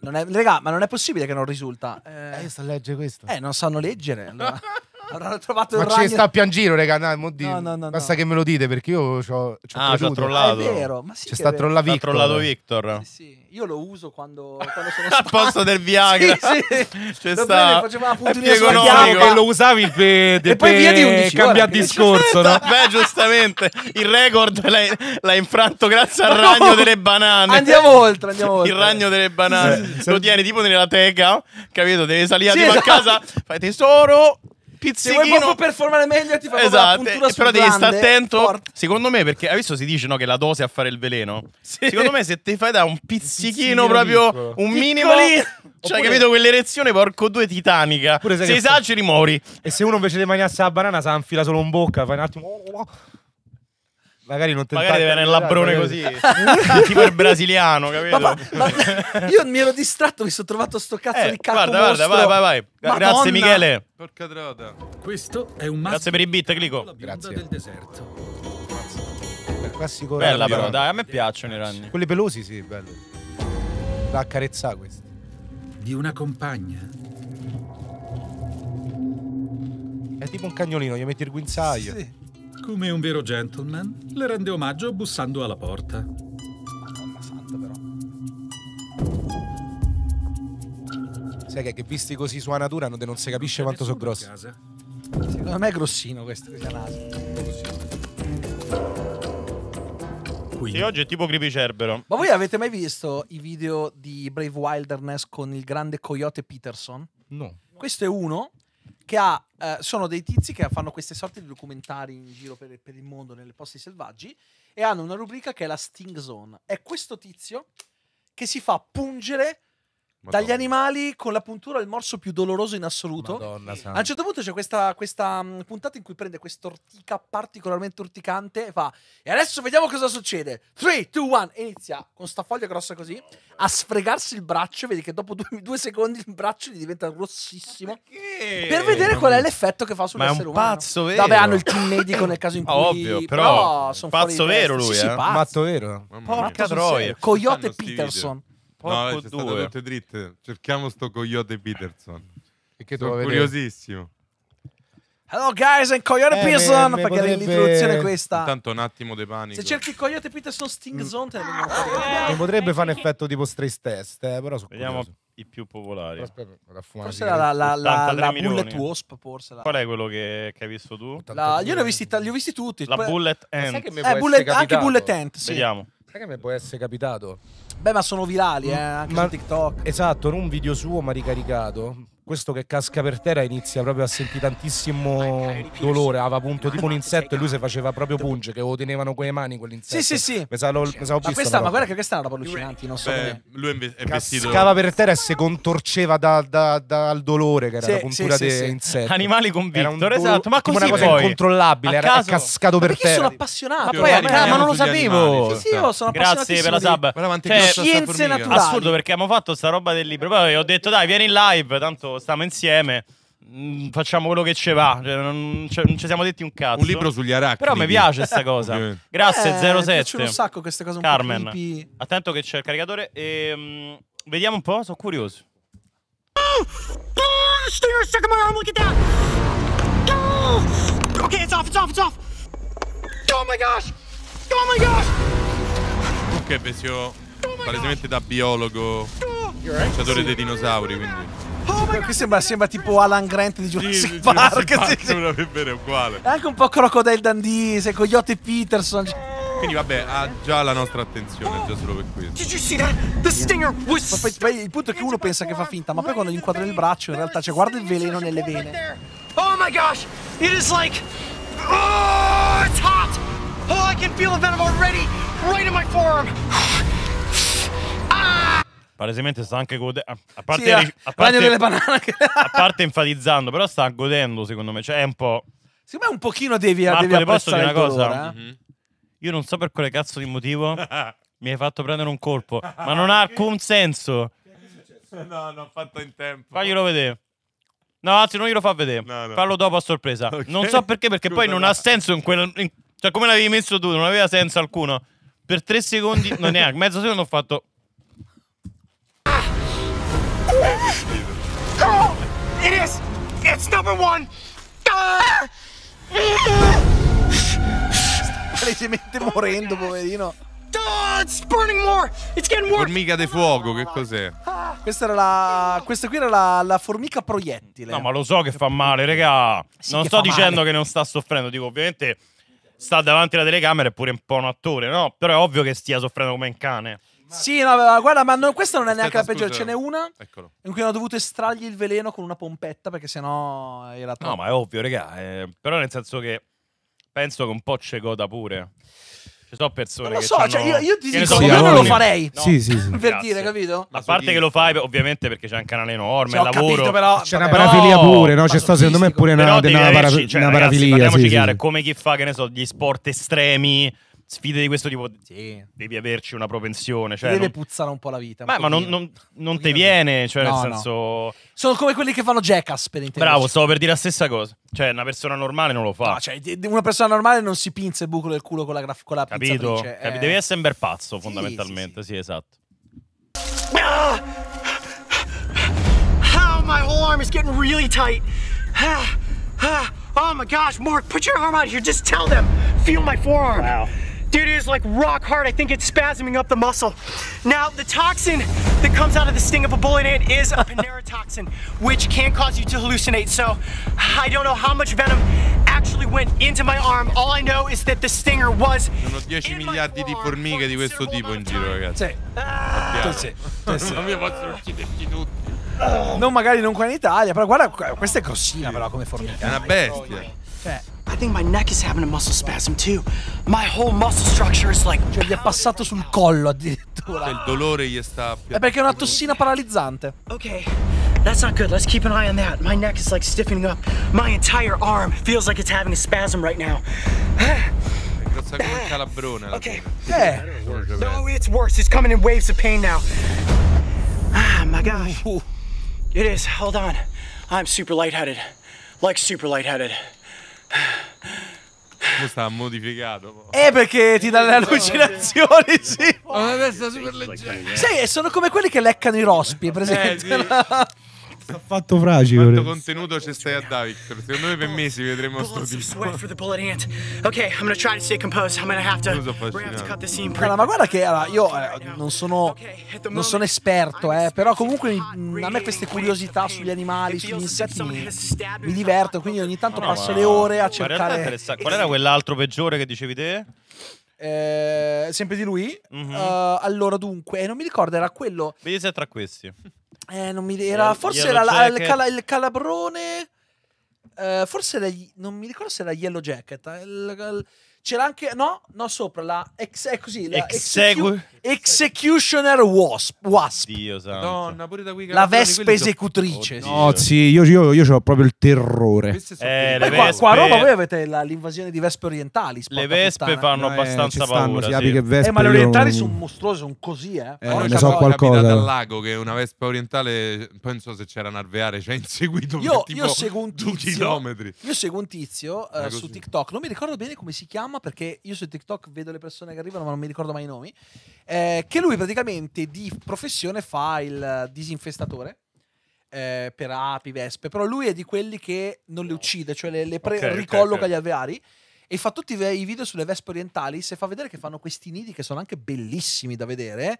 No, non è- raga, ma non è possibile che non risulta. Eh, Eh, sta a leggere questo. eh, non sanno leggere. allora. Avranno trovato il Ma ci sta a piangere, raga. No, no, no, no, Basta che me lo dite perché io ah, ci ho Ah, trollato. è vero, ma sì. C'è sta trolla Victor. trollato Victor. Sì, sì. Io lo uso quando, quando sono Al posto del Viagra. sì, sì. C'è sta. Faceva puntina sulla chiave. lo usavi per, e poi via di 11 cambiare discorso, no? Beh, giustamente. Il record l'ha, infranto grazie al ragno delle banane. Andiamo oltre, andiamo oltre. Il ragno delle banane. Lo tieni tipo nella teca, capito? Deve salire tipo a esatto. casa. Fai tesoro pizzichino. Se vuoi proprio performare meglio, ti fa esatto. la puntura Però devi stare attento. Porta. Secondo me, perché hai visto si dice no, che la dose è a fare il veleno. Sì. Secondo me, se ti fai da un pizzichino, un proprio piccolo. un minimo. Piccolino. Cioè, Oppure... capito quell'erezione, porco due titanica. se esageri, sto... muori. E se uno invece di mangiarsi la banana, si infila solo in bocca, fai un attimo. Magari non te Magari viene il labbrone così, tipo il brasiliano, capito? Ma, ma, io mi ero distratto, mi sono trovato sto cazzo eh, di cazzo Guarda, mostro. guarda, vai, vai, vai. Madonna. Grazie Michele. Porca trota. Questo è un Grazie per i beat, Clico. Grazie. del deserto. Grazie. classico Bella però, però, dai, a me piacciono i ragni. Quelli pelosi, sì, bello. Da accarezzare questi. Di una compagna. È tipo un cagnolino, gli metti il guinzaglio. Sì. Come un vero gentleman, le rende omaggio bussando alla porta. Mamma santa però. Sai che, che visti così su a natura non, non si capisce non quanto sono grossi. Casa. Secondo me è grossino questo Quindi. Sì, oggi è tipo Gripicarbero. Ma voi avete mai visto i video di Brave Wilderness con il grande coyote Peterson? No. Questo è uno che ha, eh, sono dei tizi che fanno queste sorte di documentari in giro per, per il mondo, nelle posti selvaggi, e hanno una rubrica che è la Sting Zone. È questo tizio che si fa pungere Madonna. Dagli animali con la puntura il morso più doloroso in assoluto. Madonna santa. A un certo punto c'è questa, questa mm, puntata in cui prende quest'ortica particolarmente urticante e fa E adesso vediamo cosa succede. 3, 2, 1 e inizia con sta foglia grossa così a sfregarsi il braccio. Vedi che dopo due, due secondi il braccio gli diventa rossissimo. Per vedere qual è l'effetto che fa sull'essere umano. Ma è un pazzo vero. Vabbè, hanno il team medico nel caso in cui... Oh, ovvio, però... però sono pazzo vero lui, sì, eh? sì, pazzo. Matto vero. Porca troia. Coyote Peterson. Porco no, c'è due. tutte dritte. Cerchiamo sto coyote Peterson. Perché Sono curiosissimo. Hello guys, and Coyote eh, Peterson! Me, perché potrebbe... l'introduzione è questa. Intanto un attimo di panico. Se cerchi Coyote Peterson Sting mm. Zone, te ne eh, potrebbe fare un effetto tipo stress test, eh, però sono Vediamo curioso. i più popolari. Aspetta, forse la, la, la, la, Bullet Wasp, forse. La... Qual è quello che, che hai visto tu? La, io li ho, visti, li ho visti tutti. La Bullet Ant. Eh, bullet, anche Bullet Ant, sì. Vediamo. Sai che mi può essere capitato? Beh, ma sono virali, eh, anche ma, su TikTok. Esatto, non un video suo, ma ricaricato questo che casca per terra inizia proprio a sentire tantissimo dolore. Aveva appunto tipo un insetto e lui si faceva proprio punge, che lo tenevano con le mani quell'insetto. Sì, sì, sì. Pensavo, pensavo ma, questa, ma guarda che questa è una roba allucinante. Non so Beh, lui è vestito. Cascava per terra e si contorceva da, da, da, dal dolore, che era sì, la puntura sì, sì, di insetti. Animali con Victor, esatto. Ma così una cosa poi, incontrollabile. Era caso. cascato per terra. Ma sono appassionato. Ma, poi, a ma non lo sapevo. Sì, sì, io sono Grazie per la sub. Cioè, scienze naturali. Assurdo perché abbiamo fatto sta roba del libro. Poi ho detto, dai, vieni in live. Tanto stiamo insieme mm, facciamo quello che ci va. Cioè, non, cioè, non, ci siamo detti un cazzo. Un libro sugli arachnidi. Però mi piace questa cosa. Grazie, eh, 07. Mi un sacco queste cose Carmen. Attento che c'è il caricatore. E, um, vediamo un po', sono curioso. Ok, it's off, it's off, it's off. Oh my gosh! Oh my gosh! Ok, Besio, oh palesemente da biologo, cacciatore dei dinosauri, quindi... Oh eh, Qui sembra, sembra, tipo Alan Grant di Jurassic sì, Park. Jurassic Park sì, sì. Bene, uguale. È anche un po' Crocodile Dundee, sei Coyote Peterson. Quindi vabbè, ha già la nostra attenzione, già solo per questo. Ma poi, poi, il punto è che uno pensa che fa finta, ma poi quando gli inquadra il braccio in realtà cioè, guarda il veleno nelle vene. Oh my gosh, it is like Oh, it's hot. Oh, I can feel the venom already right in my forearm palesemente sta anche godendo. A, parte, sì, a, a, parte, che... a parte enfatizzando, però sta godendo, secondo me. Cioè, è un po'. Secondo me un pochino devi, avere. devi posso dire una cosa? Eh? Mm-hmm. Io non so per quale cazzo di motivo mi hai fatto prendere un colpo, ma non ha alcun senso. No, non ho fatto in tempo. Faglielo vedere. No, anzi, non glielo fa vedere. No, no. Fallo dopo a sorpresa. Okay. Non so perché, perché Scusa, poi non no. ha senso in quel. In... Cioè, come l'avevi messo tu, non aveva senso alcuno. Per tre secondi, non neanche, mezzo secondo ho fatto. Carl! Oh, it is! It's number one! Palesemente morendo, poverino. it's burning more! It's getting worse! Formica di fuoco, che cos'è? Questa era la. Questa qui era la, la formica proiettile. No, ma lo so che fa male, regà. Sì, non sto dicendo male. che non sta soffrendo, dico, ovviamente sta davanti alla telecamera, è pure un po' un attore, no? Però è ovvio che stia soffrendo come un cane. Sì, no, guarda, ma no, questa non è neanche Aspetta, la peggiore. Ce n'è una Eccolo. in cui hanno dovuto estrargli il veleno con una pompetta perché sennò era troppo. No, ma è ovvio, regà. Eh, però nel senso che penso che un po' c'è goda pure. Ci sono persone non lo so, che cioè, io, io ti dico, sì, io non lo farei. No. Sì, sì, sì. Per Grazie. dire, capito? A parte che lo fai ovviamente perché c'è un canale enorme, Il lavoro. Capito, però, c'è una parafilia no, pure, no? C'è sta secondo me pure una, una, una, para, cioè, una ragazzi, parafilia. Parliamoci sì, chiaro, sì. come chi fa, che ne so, gli sport estremi sfide di questo tipo sì. devi averci una propensione. Cioè, deve non... puzzare un po' la vita. Beh, ma non, non, non te viene, cioè, no, nel senso... No. Sono come quelli che fanno Jackass, per intenderci. Bravo, stavo per dire la stessa cosa. Cioè, una persona normale non lo fa. No, cioè, una persona normale non si pinza il buco del culo con la, graf- con la Capito? Capito? Eh... Devi essere un bel pazzo, fondamentalmente. Sì, sì, sì. sì esatto. Ah! Oh, my whole arm is getting really tight. Ah, ah. Oh my gosh, Mark, put your arm out here. Just tell them. Feel my forearm. Wow. Dude, it is like rock hard. I think it's spasming up the muscle. Now, the toxin that comes out of the sting of a bullet ant is a Panera toxin, which can cause you to hallucinate. So I don't know how much venom actually went into my arm. All I know is that the stinger was Sono 10 miliardi di formiche di questo tipo in giro, ragazzi. Sì. Ah. Sì. Non mi posso ucciderti tutti. Ah. Non magari non qua in Italia, però guarda, questa è grossina però come formica. È una bestia. Cioè... I think my neck is having a muscle spasm too. My whole muscle structure is like... Cioè gli è passato sul collo addirittura. Cioè, il dolore gli sta... È perché è una tossina paralizzante. Ok, That's not good. Let's keep an eye on that. My neck is like stiffening up. My entire arm feels like it's having a spasm right now. okay. Yeah. Eh. No, it's worse. It's coming in waves of pain now. Ah, my gosh. Uh-huh. It is. Hold on. I'm super lightheaded. Like super lightheaded. sta modificato. Eh, perché ti dà le allucinazioni, sì. Ho una testa super leggera. Sì, sono come quelli che leccano i rospi, per esempio. Eh, sì. Sta fatto fragile. Quanto contenuto ci stai a dare, Victor? Secondo me per mesi vedremo sto tipo. Ok, I'm gonna try to stay composed. I'm gonna have to, allora, ma guarda che allora, io eh, non, sono, non sono esperto, eh, però comunque mm, a me queste curiosità sugli animali, sugli insetti mi, mi diverto, quindi ogni tanto passo le ore a cercare. Qual era quell'altro peggiore che dicevi te? Eh, sempre di lui. Mm -hmm. uh, allora, dunque, non mi ricordo, era quello. Vedi se è tra questi. Eh, non mi eh, era, forse era la, il, cala, il, calabrone. Eh, forse la, non mi ricordo se era Yellow Jacket. Eh, il, il, c'era anche, no, no, sopra la ex, è così, la Exegue. Executioner Wasp. Wasp. Dio Madonna, pure da qui La vespa esecutrice. Sono... no, sì, io, io, io ho proprio il terrore. Eh, le vespe... qua, a Roma voi avete la, l'invasione di vespe orientali. Le vespe puttana. fanno eh, abbastanza paura. Stanno, sì. vespe, eh, ma le orientali sono mostruose, sono così, eh. eh ne so qualcosa. dal lago che una vespa orientale, poi se c'era un alveare, ci ha inseguito io, per io seguo un tizio, chilometri. Io seguo un tizio uh, su TikTok, non mi ricordo bene come si chiama perché io su TikTok vedo le persone che arrivano ma non mi ricordo mai i nomi eh, che lui praticamente di professione fa il disinfestatore. Eh, per api, vespe, però lui è di quelli che non le uccide, cioè le, le pre- okay, ricolloca okay, okay. gli alveari e fa tutti i video sulle vespe orientali. Se fa vedere che fanno questi nidi che sono anche bellissimi da vedere.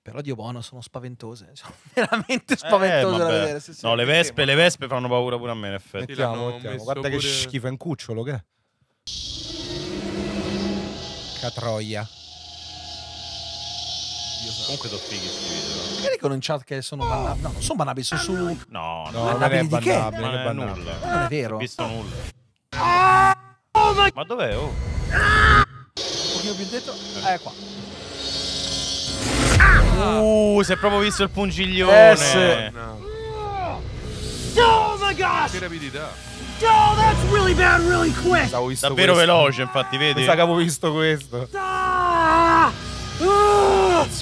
Però Dio buono, sono spaventose. Sono veramente eh, spaventose eh, da vedere. Sì, sì, no, le vespe, le vespe, fanno paura pure a me, in effetti. Mettiamo, mettiamo. Guarda pure... che schifo in cucciolo, che. è. Catroia. Esatto. Comunque sono fighi sti video. Che dicono in chat che sono bannabili? No, non sono bannabili, sono su. No, no, no non è bannabile, non è nulla. Ah, non è vero. Non ho visto nulla. Oh, ah, ma... ma dov'è? Oh? Un pochino più detto. Eh, qua. Uh, si è proprio visto il pungiglione. S. no. Oh my gosh! Che rapidità! Oh, that's really bad, really quick! Davvero questo. veloce, infatti, vedi? Pensavo che avevo visto questo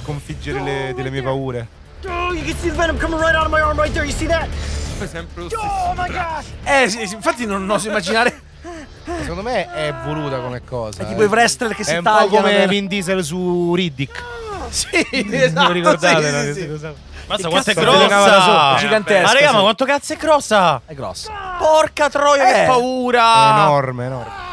sconfiggere le, delle mie paure. Oh, you Oh my gosh! Eh, sì, sì, infatti non oso immaginare. Secondo me è voluta come cosa. È tipo eh. i wrestler che è un tagliano. po' come per... Vin Diesel su Riddick. Ah. Sì, esatto, non ricordate sì, sì, Mazza, quanto è grossa! Gigantesca. Ma raga, ma quanto cazzo è grossa? È grossa. Porca troia, eh. che paura! È enorme, enorme.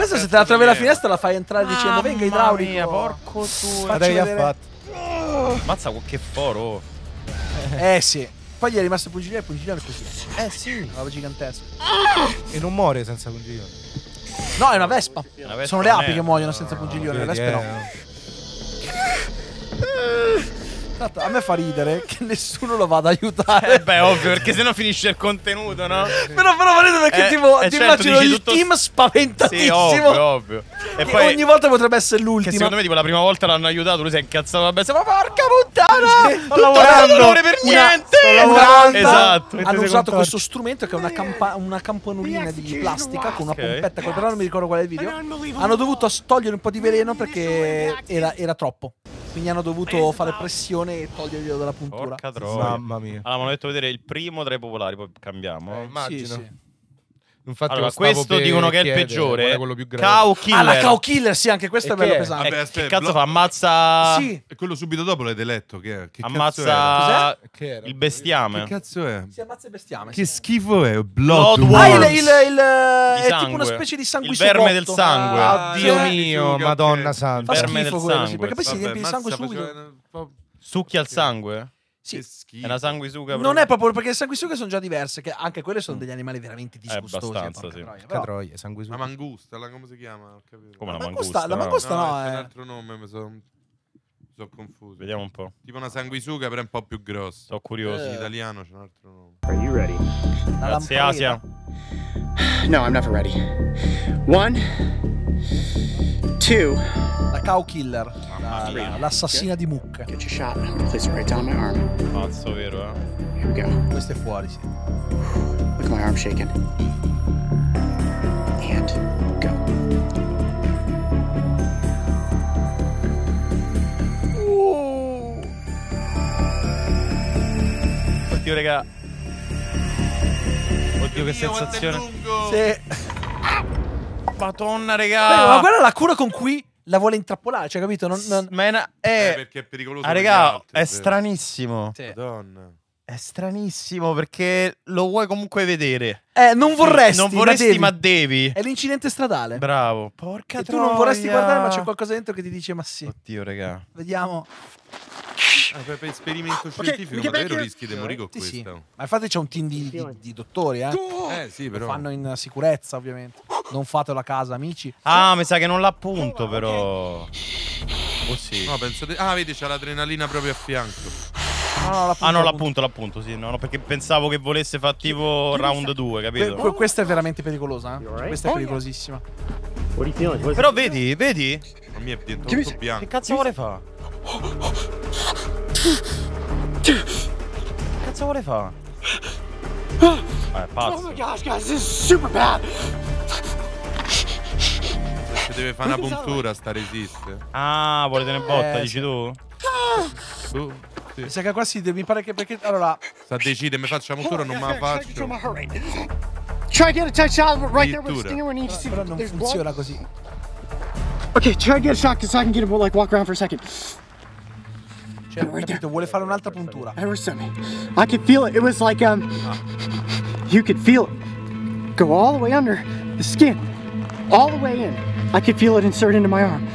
Penso se te la trovi la finestra la fai entrare dicendo Mamma venga idraulico. Mia, porco tu. Ma dai, ha fatto. Oh. Mazza che foro. Eh sì. Poi gli è rimasto il pungiglione e il pungiglione così. Eh sì. Una gigantesca. E non muore senza pungiglione. No, è una vespa. Sono le api che muoiono senza pungiglione, le vespe no. Eh. a me fa ridere che nessuno lo vada ad aiutare. Eh beh, ovvio, perché sennò finisce il contenuto, no? però, però fa perché, eh, tipo, eh, ti certo, immagino il tutto... team spaventatissimo. Sì, ovvio, ovvio. E poi, ogni volta potrebbe essere l'ultima. secondo me, tipo, la prima volta l'hanno aiutato, lui si è incazzato la bestia. Ma porca puttana! Sì, sto lavorando! Non per niente! Una, esatto. Hanno usato questo strumento che è una, campa- una campanolina di plastica con una okay. pompetta, però non mi ricordo qual è il video. Hanno dovuto togliere un po' di veleno perché era, era troppo. Quindi hanno dovuto fare pressione e toglierglielo dalla puntura. Porca droga. Mamma mia. Allora, mi hanno detto vedere il primo tra i popolari, poi cambiamo. Eh, eh immagino. Sì, sì. Infatti allora, questo dicono che è il peggiore. Cow Killer. Ah, la Cow Killer, sì, anche questo e è bello è? pesante. Eh, Vabbè, aspetta, che cazzo fa? Ammazza... Sì. E quello subito dopo l'hai letto, che è? Che ammazza... Il bestiame. Che cazzo è? Si ammazza il bestiame. Che sì. schifo è? Blood, Blood Ah, il... il, il è tipo una specie di sangue Il verme del sangue. Ah, ah Dio sì. mio, madonna okay. santa. Fa verme schifo del sangue. Perché poi si riempie il sangue su... Succhia il sangue? Sì. Che schifo. È una sanguisuga. Non è proprio perché le sanguisughe sono già diverse, che anche quelle sono mm. degli animali veramente eh, disgustosi. È abbastanza, sì. Troia, però... troia, La mangusta, la, come si chiama? Come la, la mangusta? La mangusta no, no, no è... un eh. altro nome, mi sono sono confuso. Vediamo un po'. Tipo una sanguisuga, però è un po' più grossa. Sono curioso. In italiano c'è un altro nome. Are you ready? La Grazie, Asia. No, I'm never ready. One two. La cow killer, la, la, l'assassina di mucche. Get your shot. Place it right down my arm. Pazzo, vero, eh? Here we go. Questo è fuori, sì. Look at my arm shaking. And go. Whoa. Oddio, raga. Oddio, Oddio che sensazione. Sì. Madonna, regà. ma guarda la cura con cui la vuole intrappolare, cioè, capito? Non, non... Mena... È... Eh, perché è pericoloso. Ah, regà, altri, è, è stranissimo. Sì. Madonna. È stranissimo perché lo vuoi comunque vedere. Eh, non vorresti. Non vorresti, ma devi. Ma devi. È l'incidente stradale. Bravo. Porca e troia. tu non vorresti guardare, ma c'è qualcosa dentro che ti dice: Ma sì. Oddio, regà. Vediamo. Ah, per, per esperimento okay, scientifico, davvero perché... rischi di morire con sì, questo. Sì. Ma infatti c'è un team di, di, di dottori, eh? eh sì, però. Lo fanno in sicurezza, ovviamente. Non fatelo a casa, amici. Ah, mi sa che non l'appunto, oh, però. Oh sì. No, penso di... Ah, vedi, c'è l'adrenalina proprio a fianco. No, no, ah no, l'appunto, ah, l'appunto, sì, no, no, perché pensavo che volesse fare tipo round 2, capito? Que questa è veramente pericolosa, eh? Right? questa è oh, pericolosissima. Però vedi, vedi? Mamma mia, è diventato bianco. Che cazzo vuole fare? Cazzo vuole fare? Eh, Oh my gosh, guys, this is super bad. Se deve fare una puntura, sta resiste. Ah, vuole tenere botta, eh, dici sì. tu? Uh, sì. Sa che qua si mi pare che perché allora sta decide, mi faccio la puntura, non me la faccio. Try to get a touchdown right there with the stinger when you see Però non funziona così. Okay, try to get a shot because I can get him like walk around for a second. Cioè, non capito, vuole fare un'altra puntura. I could feel it. It was like um you could feel it go all the way under the skin. All the way in. I could feel it insert into my arm.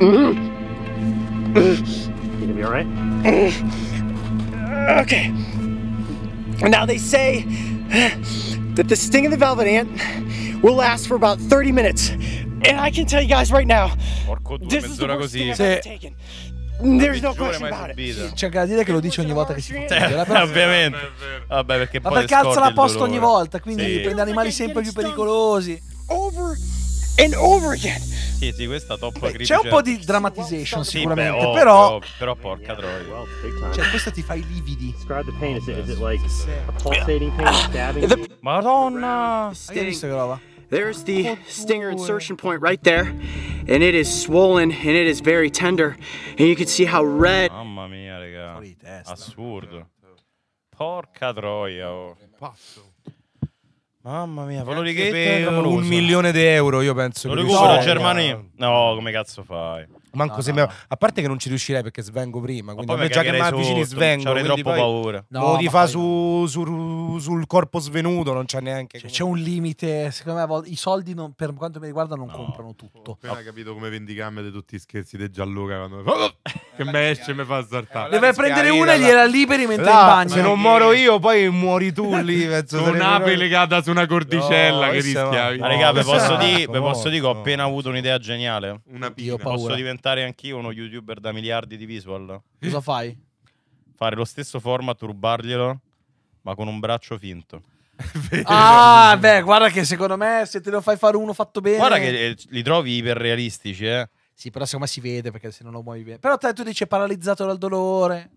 You gonna be alright? Okay. now they say that the sting of the velvet ant will last for about 30 minutes. And I can tell you guys right now, Porco due, this is the worst così. I've taken. There's no question about it. C'è anche da dire che lo dice ogni volta che si fa. Cioè, ovviamente. Vabbè, perché poi Ma perché alza la posta ogni volta, quindi sì. prende animali sempre più pericolosi. Over and over again. Sì, sì, questa toppa creepy. C'è un po' di dramatization sì, sicuramente, beh, oh, però... però porca troia. Cioè, questa ti fa i lividi. Ah, Madonna! Hai visto che roba? There's the stinger insertion point right there, and it is swollen and it is very tender, and you can see how red. Mamma mia, raga. Assurdo. Porca troia, oh. Mamma mia, valori che per un milione di euro, io penso. Lo recupero, no, Germani. No, come cazzo fai? manco no, sembrava. No, no. A parte che non ci riuscirei perché svengo prima. Quindi a me già che mi avvicini svengo. Avrei troppo poi... paura. No, o ti fa poi... su, su, sul corpo svenuto, non c'è neanche. Cioè, c'è un limite. Secondo me i soldi, non, per quanto mi riguarda, non comprano tutto. Ho appena capito come vendicarmi di tutti gli scherzi di Gianluca quando... oh! che eh, me esce eh, mi fa saltare. Eh, Deve prendere una e gliela liberi mentre là, in bagno. Se non muoro io, poi muori tu lì. Un'ape legata su una cordicella che rischiavi. Ma, raga, ve posso dire che ho appena avuto un'idea geniale. Una pina. Posso diventare diventare anch'io uno youtuber da miliardi di visual? Cosa fai? Fare lo stesso format, rubarglielo, ma con un braccio finto. ah, beh, guarda che secondo me se te lo fai fare uno fatto bene. Guarda che eh, li trovi iperrealistici, eh. Sì, però secondo me si vede perché se non lo muovi bene. Però te, tu dici paralizzato dal dolore.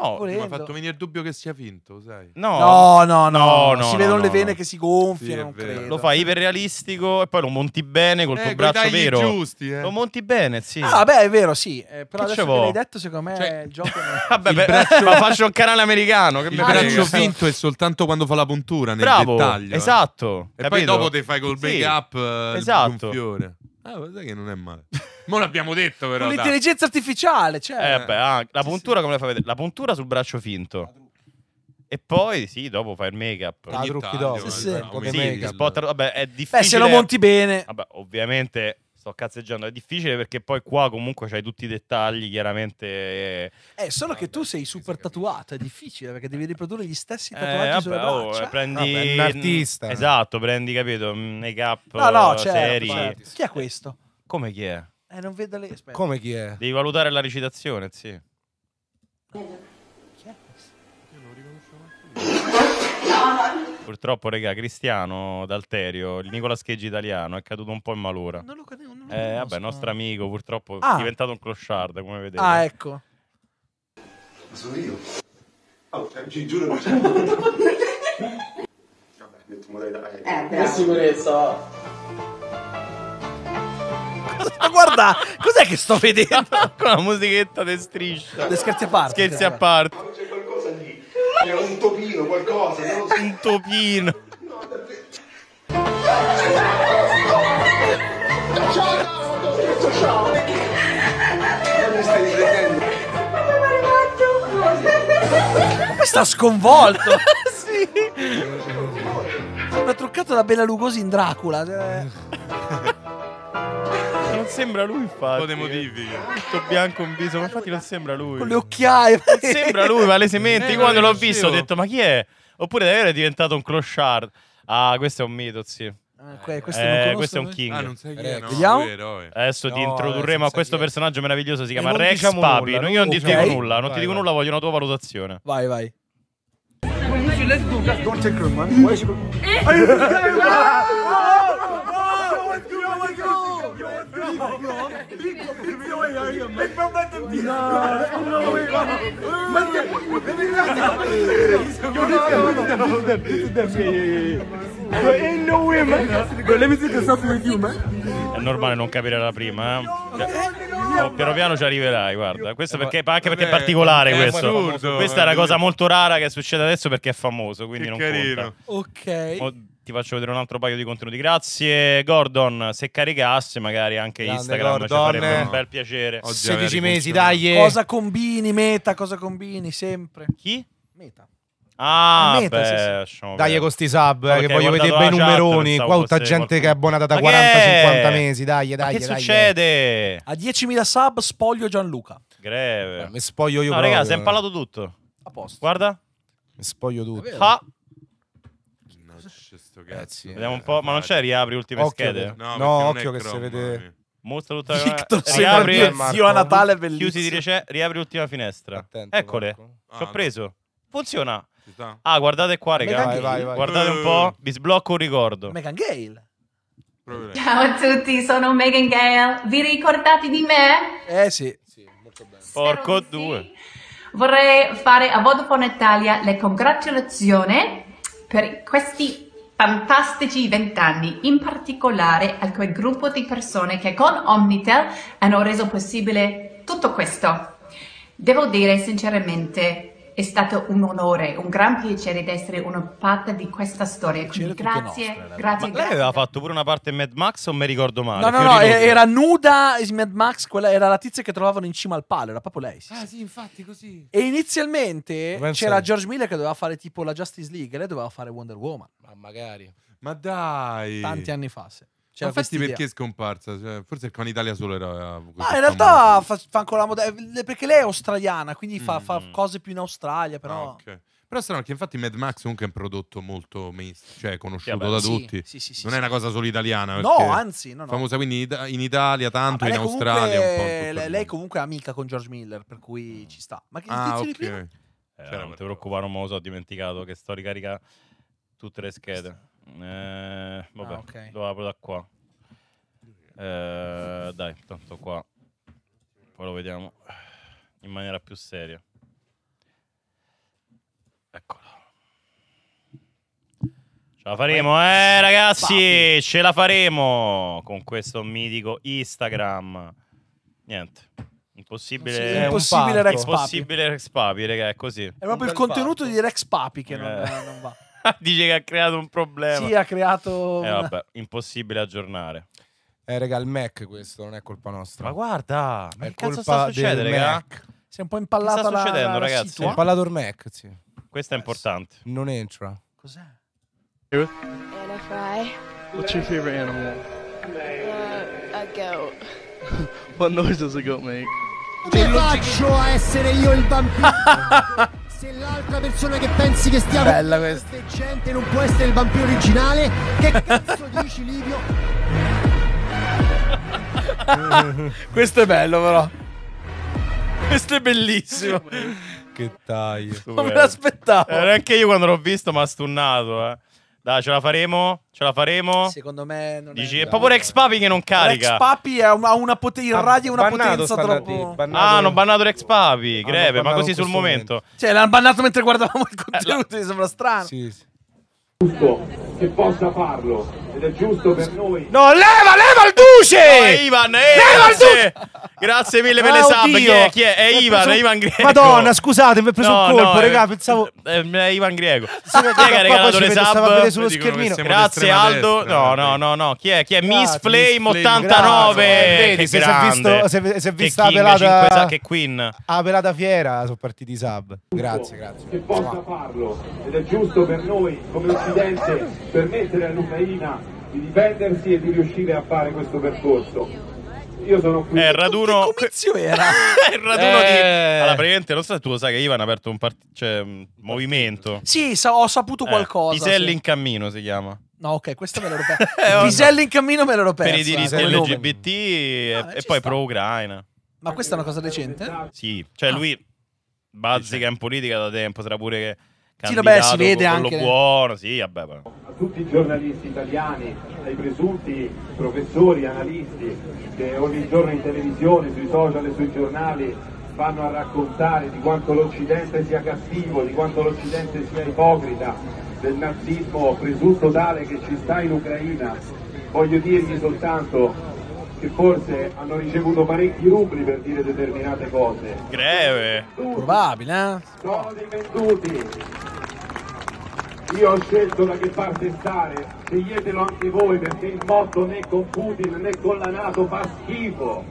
No, oh, mi ha fatto venire il dubbio che sia finto, sai. No, no, no, no, no, si vedono no, le no. vene che si gonfiano, Sì, non credo. lo fai iperrealistico e poi lo monti bene col eh, tuo braccio tagli vero. giusti, eh. Lo monti bene, sì. Ah, beh, è vero, sì, eh, però Che adesso che vo'? l'hai detto secondo me Cioè- il gioco non- Vabbè, il beh, braccio- ma faccio un canale americano, che Il me frega. braccio giusto. finto è soltanto quando fa la puntura nel Bravo, dettaglio. Eh. esatto. E poi dopo te fai col Sì. make up eh, esatto. un fiore. Ah, sai che non è male. Mo l'abbiamo detto, però. Con l'intelligenza artificiale, cioè. Eh, beh, ah, la puntura come la fa vedere? La puntura sul braccio finto. E poi, sì, dopo fai il make-up. Ah, trucchi dopo. Eh, sì, sì, un po' Spot, vabbè, è difficile. Beh, se lo monti bene. Vabbè, ovviamente sto cazzeggiando. È difficile perché poi qua comunque c'hai tutti i dettagli, chiaramente. Eh, eh solo vabbè, che tu sei super tatuato, è difficile perché devi riprodurre gli stessi eh, tatuaggi eh, sulle vabbè, oh, braccia. Oh, prendi vabbè, un artista. Esatto, prendi, capito, make up, no, no, certo, serie. Certo. Chi è questo? Come chi è? Eh, non vedo le... Aspetta. Come chi è? Devi valutare la recitazione, sì. Io non riconosco Purtroppo, regà, Cristiano D'Alterio, il Nicola Scheggi italiano, è caduto un po' in malora. Non lo credo, non lo Eh, vabbè, nostro amico, purtroppo, è ah. diventato un clochard, come vedete. Ah, ecco. Ma Sono io. Oh, cioè, ci giuro. Vabbè, ho detto, ma dai, dai. Eh, bravo. sicurezza ma guarda, cos'è che sto vedendo? Con la musichetta di striscia. De scherzi a parte. Scherzi cioè. a parte. Ma c'è qualcosa lì. C'è un topino, qualcosa. Non so. Un topino. No, davvero. Ciao, ciao, ciao. Non mi stai prendendo. Ma sta sconvolto. sì. ha truccato da Bella Lugosi in Dracula. Cioè. sembra lui, infatti. Un po' di modifiche. Tutto bianco in viso, ma infatti non sembra lui. Con le occhiaie. Non sembra lui, palesemente. Eh, quando l'ho visto ho detto, ma chi è? Oppure davvero è diventato un clochard. Ah, questo è un mito, sì. Ah, eh, questo, è un king. Ah, non sai chi è, no. Adesso no, ti introdurremo a questo personaggio meraviglioso. Si eh, chiama Rex diciamo Papi. Nulla, no? Io non okay. ti dico diciamo nulla, non vai, ti dico vai. nulla, voglio una tua valutazione. Vai, vai. let's go. Don't take her, man. Why is she going? Eh? No, Ain't no way, let me take a selfie with you, man. È normale non capire la prima, Oh, piano piano ci arriverai, guarda. Questo perché, anche perché è particolare questo. Assurdo, Questa è una cosa molto rara che succede adesso perché è famoso, quindi non carino. conta. Ok ti faccio vedere un altro paio di contenuti. Grazie Gordon, se caricasse magari anche Grande Instagram Gordon. ci farebbe un bel piacere. Oggi 16 mesi, dai. Eh. Cosa combini, Meta, cosa combini sempre? Chi? Meta. Ah, ah meta, beh, sì, sì. dai con questi sub, eh, okay, che voglio vedere bei numeroni. Qua tutta gente qualcuno. che è abbonata da 40-50 mesi, dai, dai. Che dai, succede? Dai. A 10.000 sub spoglio Gianluca. Greve. Eh, mi spoglio io. No, raga, si è impallato tutto. A posto. Guarda. Mi spoglio tutto. Ah ragazzi. Vediamo un eh, po'. Ma non c'è riapri ultime occhio, schede? No, no occhio che Chrome, se vede. Mostra tutta la Victor riapri zio a Natale bellissimo. Chiusi di rece... riapri l'ultima finestra. Attento, Eccole. Ah, Ci ho preso. Funziona. Ah, guardate qua, raga. Vai, vai, vai. Guardate un po', vi sblocco un ricordo. Megan Gale. Ciao a tutti, sono Megan Gale. Vi ricordate di me? Eh sì. sì molto bene. Porco due. Vorrei fare a Vodafone Italia le congratulazioni per questi fantastici vent'anni, in particolare a quel gruppo di persone che con Omnitel hanno reso possibile tutto questo. Devo dire sinceramente è stato un onore, un gran piacere di essere una parte di questa storia. Quindi grazie, nostre, grazie. grazie. lei aveva fatto pure una parte in Mad Max o mi ricordo male? No, no, no, era nuda in Mad Max, quella era la tizia che trovavano in cima al palo, era proprio lei. Sì. Ah sì, infatti così. E inizialmente c'era George Miller che doveva fare tipo la Justice League e lei doveva fare Wonder Woman. Ma magari. Ma dai! Tanti anni fa, sì. Cioè, infatti perché è scomparsa? Cioè, forse il con Italia solo era... Ma eh, ah, in realtà fa, fa, ancora la moda. Eh, perché lei è australiana, quindi fa, mm. fa cose più in Australia, però... Ah, okay. Però strano che infatti Mad Max comunque è un prodotto molto cioè conosciuto sì, eh, da sì, tutti. Sì, non è una cosa solo italiana. No, anzi, no, no. Famosa quindi in Italia tanto, ah, in Australia comunque, Lei, lei comunque è amica con George Miller, per cui mm. ci sta. Ma che ah, okay. di più? Eh, non ti preoccupare, ho dimenticato che sto ricarica tutte le schede. Eh, vabbè, ah, okay. lo apro da qua. Eh, dai, tanto qua. Poi lo vediamo in maniera più seria. Eccolo. Ce la faremo, eh, ragazzi! Ce la faremo con questo mitico Instagram. Niente. Impossibile, impossibile, Rex Papi. Rex Papi, raga, è così. È proprio il contenuto fatto. di Rex Papi che non, eh. non va. Dice che ha creato un problema. Sì, ha creato... Eh vabbè, impossibile aggiornare. Eh, raga, il Mac questo, non è colpa nostra. Ma guarda, ma è che cazzo sta succedendo, raga? Mac. Si è un po' impallata sta succedendo, la, la ragazzi? Si è eh? impallato il Mac, sì. Questo è eh, importante. Non entra. Cos'è? Anna Fry. What's your favorite animal? Uh, a goat. What noise does a goat make? Come faccio a essere io il bambino? Se l'altra persona che pensi che stia Bella questa gente non può essere il vampiro originale, che cazzo dici Livio? Questo è bello però. Questo è bellissimo. che taglio. Non me l'aspettavo. Eh, neanche io quando l'ho visto mi ha stunnato, eh. Dai, ce la faremo? Ce la faremo? Secondo me non Dici, è, è proprio Rex Papi che non carica. Rex Papi ha una, una ah, radio irradia una potenza troppo... Di, bannato... Ah, hanno bannato Rex Papi, greve, ma così sul momento. momento. Cioè, l'hanno bannato mentre guardavamo il contenuto, eh, la... mi sembra strano. Sì, sì. Che possa farlo ed è giusto per noi. No, leva, leva il duce! No, Ivan, eh, leva grazie. il duce! Grazie mille per le ah, sub. Chi è? Chi è? È eh, Ivan, preso... Ivan Greco. Madonna, scusate, mi è preso no, un colpo, no, eh, raga, pensavo eh, è Ivan Greco. Sì, sì che ha regalato le sub? Sullo schermino. Grazie Aldo. No, no, no, no, chi è? Chi è Miss Flame 89? si è vista la pelata che Queen. Ah, pelata fiera, sono partiti sub. Grazie, grazie. Che possa farlo ed è giusto per noi come occidente permettere all'Ucraina di difendersi e di riuscire a fare questo percorso io sono qui. È eh, il raduno. Che era? è il eh, raduno eh... di. Allora, praticamente lo so, tu lo sai che Ivan ha aperto un, part... cioè, movimento. Sì, sa- ho saputo eh. qualcosa. Piselli sì. in cammino si chiama. No, ok, questo me l'ero perso. Eh, Piselli in cammino me l'ero perso. Per i diritti LGBT e, ah, e poi pro-Ucraina. Ma questa è una cosa decente? Sì, cioè ah. lui bazzica in politica da tempo, sarà pure che sì, vabbè, si vede anche. buono, sì, vabbè. Beh. A tutti i giornalisti italiani, ai presunti professori, analisti che ogni giorno in televisione, sui social e sui giornali vanno a raccontare di quanto l'Occidente sia cattivo, di quanto l'Occidente sia ipocrita, del nazismo presunto tale che ci sta in Ucraina. Voglio dirvi soltanto che forse hanno ricevuto parecchi rubli per dire determinate cose. Greve. Probabile, eh? Sono dei venduti. Io ho scelto da che parte stare, sceglietelo anche voi perché il motto né con Putin né con la Nato fa schifo.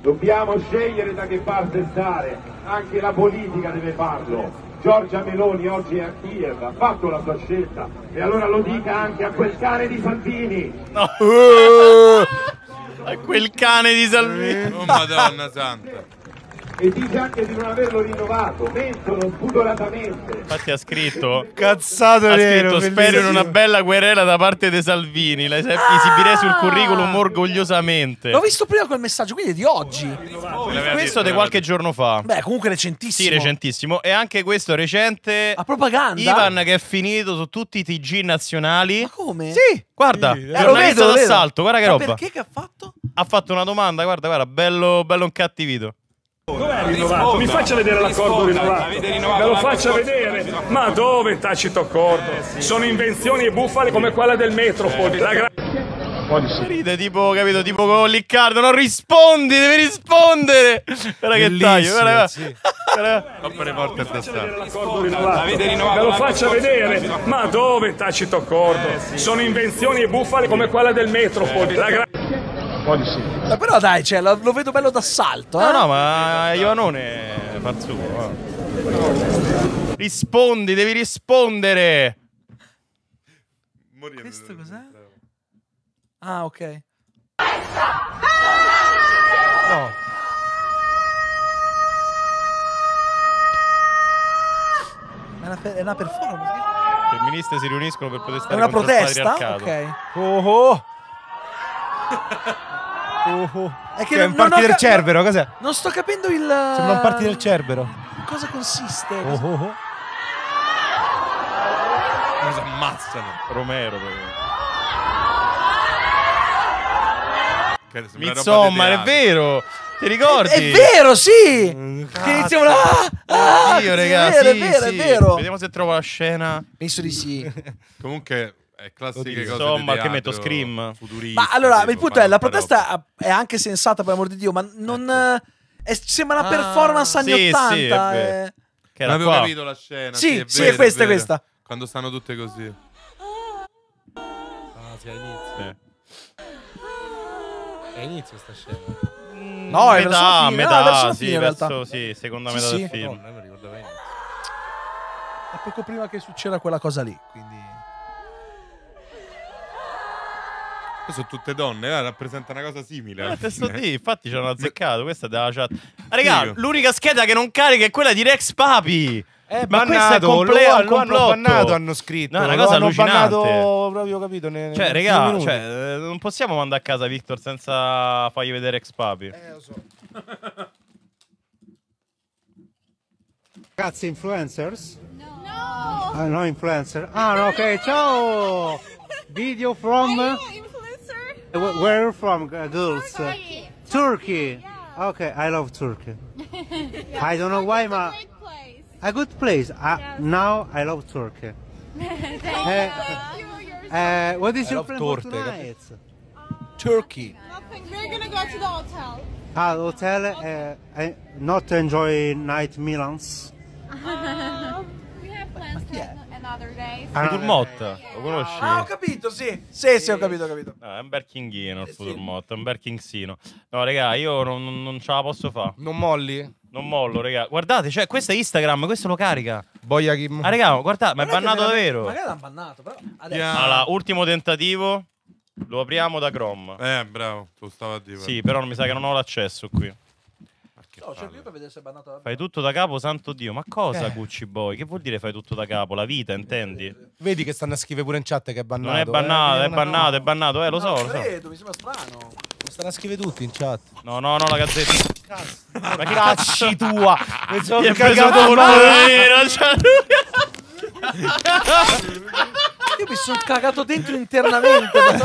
Dobbiamo scegliere da che parte stare, anche la politica deve farlo. Giorgia Meloni oggi è a Kiev, ha fatto la sua scelta e allora lo dica anche a quel cane di Salvini. No. Quel cane di Salvini. Oh madonna santa. E dice anche di non averlo rinnovato. Mentono spudoratamente. Infatti ha scritto. Cazzato ha vero, scritto, spero in una bella querela da parte dei Salvini. La ah! esibirei sul curriculum orgogliosamente. L'ho visto prima quel messaggio, quindi è di oggi. Questo di qualche giorno fa. Beh, comunque recentissimo. Sì, recentissimo. E anche questo recente. A propaganda. Ivan che è finito su tutti i TG nazionali. Ma come? Sì, guarda. Sì, eh, giornalista d'assalto, guarda che Ma roba. Perché che ha fatto? ha fatto una domanda, guarda, guarda, bello, bello incattivito. Risponda, mi faccia vedere l'accordo rinnovato. Me lo faccia vedere. Ma dove tacito accordo? Eh, Sono invenzioni e bufale come quella del Metropol. Eh. Ride tipo, capito, tipo con Liccardo, non rispondi, devi rispondere. Guarda che taglio, guarda. Sì. Coppere porte Ve lo faccia vedere. Ma dove tacito accordo? Eh, sì. Sono invenzioni e bufale come quella del eh, la Metropol un po' di sì. Ma eh, però dai, cioè, lo, lo, vedo bello d'assalto. No, eh? no, ma Ivanone fa il suo. Rispondi, devi rispondere. Morire Questo cos'è? Ah, ok. No. È una, è una performance. I femministe si riuniscono per protestare è una protesta? Ok. Oh, oh. Oh, oh. È che, che è un partire del Cerbero, cos'è? Non sto capendo il... Sembra un partire del Cerbero. In eh, cosa consiste? Oh, oh, oh. Cosa ammazzano? Romero, Insomma, è vero! Ti ricordi? È, è vero, sì! Cazzo. Mm, che iniziamo là! ah, Dio, ragazzi! È vero, sì, è vero, sì. è vero! Vediamo se trovo la scena. Penso di sì. Comunque, è eh, classiche cose Insomma, che metto Scream. Futurista, ma allora, tipo, il punto è, la protesta roba. è anche sensata, per amor di Dio, ma non... Ecco. Eh, è, sembra una ah, performance anni sì, 80. Sì, è... Eh. Che era non avevo qua. capito la scena. Sì, sì, è, sì, vero, è questa, è questa. Quando stanno tutte così. Ah, sì, all'inizio. Sì. È inizio sta scena. Mm, no, è metà, fine. metà, no, ah, sì, fine, verso, sì, seconda sì, metà del film. Madonna, non mi ricordavo niente. È poco prima che succeda quella cosa lì, quindi Poi sono tutte donne, eh, rappresenta una cosa simile. Eh, te sto infatti ci hanno azzeccato. Questa è della chat. Ah, raga, l'unica scheda che non carica è quella di Rex Papi. Eh, ma bannato, questo è completo, lo, hanno bannato, hanno scritto. No, una cosa lo allucinante. Bannato, proprio capito, ne, cioè, regà, cioè, eh, non possiamo mandare a casa Victor senza fargli vedere ex papi. Eh, lo so. Ragazzi, influencers? No. no. Ah, no, influencer. Ah, no, ok, ciao. Video from... Ah, Where are you from, girls? Turkey. Uh, Turkey. Yeah. Okay, I love Turkey. yeah. I don't know why, ma. A good place. I, yeah. Now I love Turkey. Thank uh, you. Uh, what is I your plan for tonight? Uh, Turkey. Nothing. We're gonna go to the hotel. Ah, the hotel. Okay. Uh, not enjoy night Milan's. Um, we have plans. Yeah. Futur Mott, lo conosci? Ah, ho capito, sì. Sì, sì, ho capito, ho capito. No, eh, è un bel kinghino il Futur è un bel kingsino. No, raga, io non, non ce la posso fare. Non molli? Non mollo, raga. Guardate, cioè, questo è Instagram, questo lo carica. Boia Kim. Ah, raga, guardate, ma è bannato davvero. Magari l'hanno bannato, però. Adesso. Yeah. Allora, ultimo tentativo. Lo apriamo da Chrome. Eh, bravo, lo stavo a dire. Sì, però non mi sa che non ho l'accesso qui. No, c'è cioè, più per vedere se è bannata la Fai tutto da capo, santo Dio. Ma cosa eh. Gucci Boy? Che vuol dire fai tutto da capo? La vita, intendi? Eh, Vedi che stanno a scrivere pure in chat che è bannato. Non è bannato, eh? è, è bannato, è bannato, eh, lo no, so. Lo credo, so. mi sembra strano. stanno a scrivere tutti in chat. No, no, no, la gazzetta. Cazzo. Ma che cazzo tua? Mi sono mi cagato un vero, cioè... Io mi sono cagato dentro internamente. Mi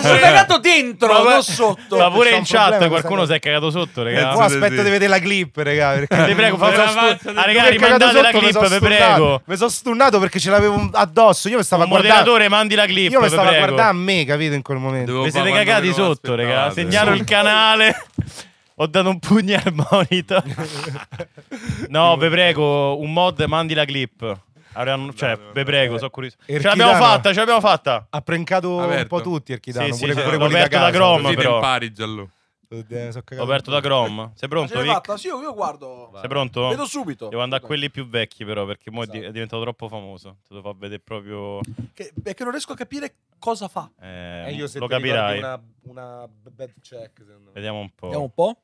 sono cagato dentro, ma, non sotto. Ma pure in chat problema, qualcuno si è cagato sotto, eh, raga. Qua aspetta sì. di vedere la clip, raga. Vi prego, fate una ah, raga, rimandate la clip, vi prego. Mi sono stunnato perché ce l'avevo addosso. Io mi stavo guardando. Moderatore, mandi la clip. Io mi stavo guardando a me, capito, in quel momento. Vi siete cagati sotto, raga. Segnalo il canale ho dato un pugno al monitor. no, vi prego, un mod, mandi la clip. Avranno, cioè, ve prego, eh, sono curioso. Ce l'abbiamo fatta, ce l'abbiamo fatta. Ha prencato un po' tutti Erchidano, sì, pure, sì, pure da casa. da Chrome, però. impari Roberto da Chrome. Sei pronto? Fatta? Sì, io guardo. Sei pronto? Vedo subito. Devo andare a quelli più vecchi, però, perché esatto. è diventato troppo famoso. Te lo fa vedere proprio. Che, è che non riesco a capire cosa fa. Eh, eh io se lo capirai. Una, una bad check. Vediamo un po'. Vediamo un po'.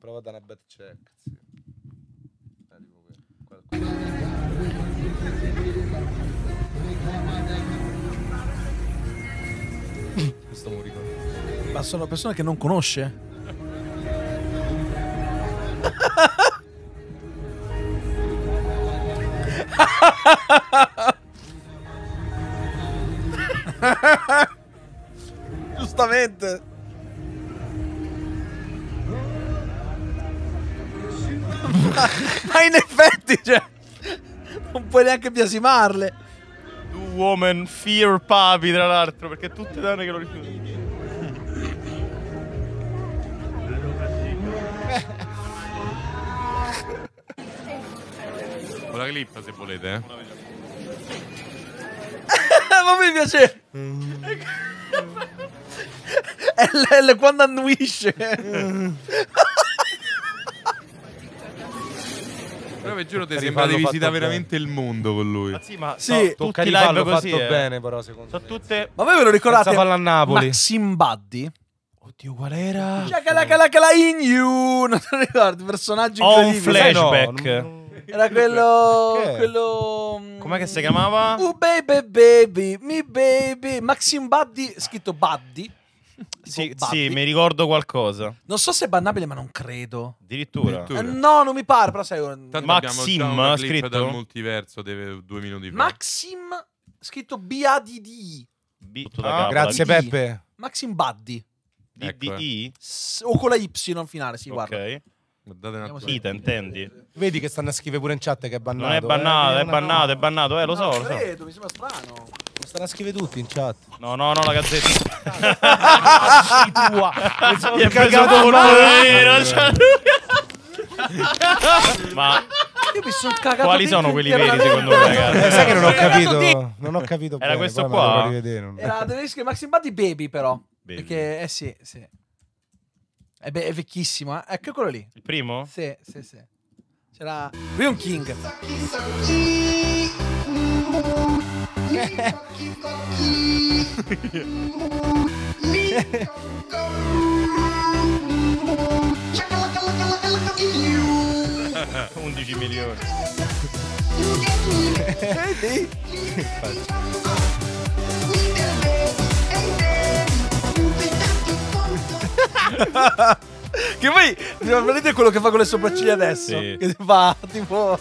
Prova da una bad check. Sì. Questo murico. Ma sono persone che non conosce. Giustamente. ma, in effetti, cioè, non puoi neanche biasimarle. Do woman, fear papi, tra l'altro, perché tutte donne che lo rifiutano. Con la clip se volete, eh. Ma mi piace. Mm. LL quando annuisce. Però vi giuro, ti sembra di visita veramente il mondo con lui. Ma sì, ma sì, tutti i live così, fatto eh. bene, però, secondo so me. Tutte... Ma voi ve lo ricordate? Senza a Napoli. Maxim Buddy? Oddio, qual era? Shakalakala in you! Non te ricordo, personaggio incredibile. Ho un flashback. era quello. quello Com'è che si chiamava? Uh, baby, baby, mi baby. Maxim Buddy, scritto Buddy. Sì, sì, mi ricordo qualcosa. Non so se è bannabile, ma non credo. Addirittura. Addirittura. Eh, no, non mi pare, però sai... Tanto Maxim ha scritto dal multiverso deve, due minuti fa. Maxim scritto BADD. B- ah, grazie Peppe. Maxim Buddy. D- ecco, D- eh. S- o con la Y finale, si sì, okay. guarda. Sita, intendi? Vedi che stanno a scrivere pure in chat che è bannato. Non è eh, bannato, eh? è, bannato è bannato, eh, lo so. Lo so. Credo, mi sembra strano. stanno a scrivere tutti in chat. No, no, no, la gazzetta. Cazzi tua. Mi sono cagato con lui. Ma io mi sono cagato Quali sono quelli veri secondo me, ragazzi? Sai che non ho capito. Non ho capito Era questo qua. Era la tedesco Maxim Batti Baby però. Baby. Perché eh sì, sì. È, eh be- è vecchissimo, eh? Ecco quello lì. Il primo? Sì, sì, sì. C'era Rion King. Eh, milioni. che poi vedete quello che fa con le sopracciglia adesso? Sì. Che fa tipo.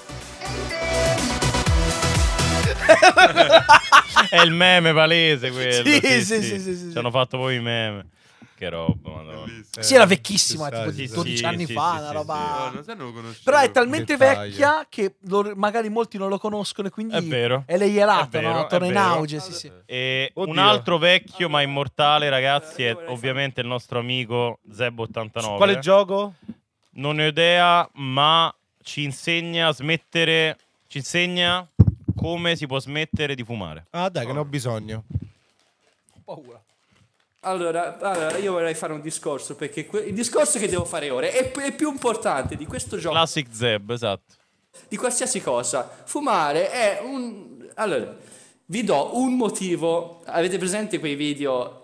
È il meme palese quello. Sì, sì, sì. sì, sì, sì Ci hanno fatto poi i meme che roba. Sì, era vecchissima, tipo di 12 anni fa, una roba... Però è talmente vecchia che magari molti non lo conoscono e quindi... È vero. È leierata, no? Torna in auge, E un altro vecchio ma immortale, ragazzi, è ovviamente il nostro amico Zeb89. Quale gioco? Non ne ho idea, ma ci insegna a smettere... Ci insegna come si può smettere di fumare. Ah, dai, che ne ho bisogno. Ho paura. Allora, allora, io vorrei fare un discorso perché que- il discorso che devo fare ora è, p- è più importante di questo gioco. Classic Zeb, esatto. Di qualsiasi cosa. Fumare è un... Allora, vi do un motivo. Avete presente quei video? 10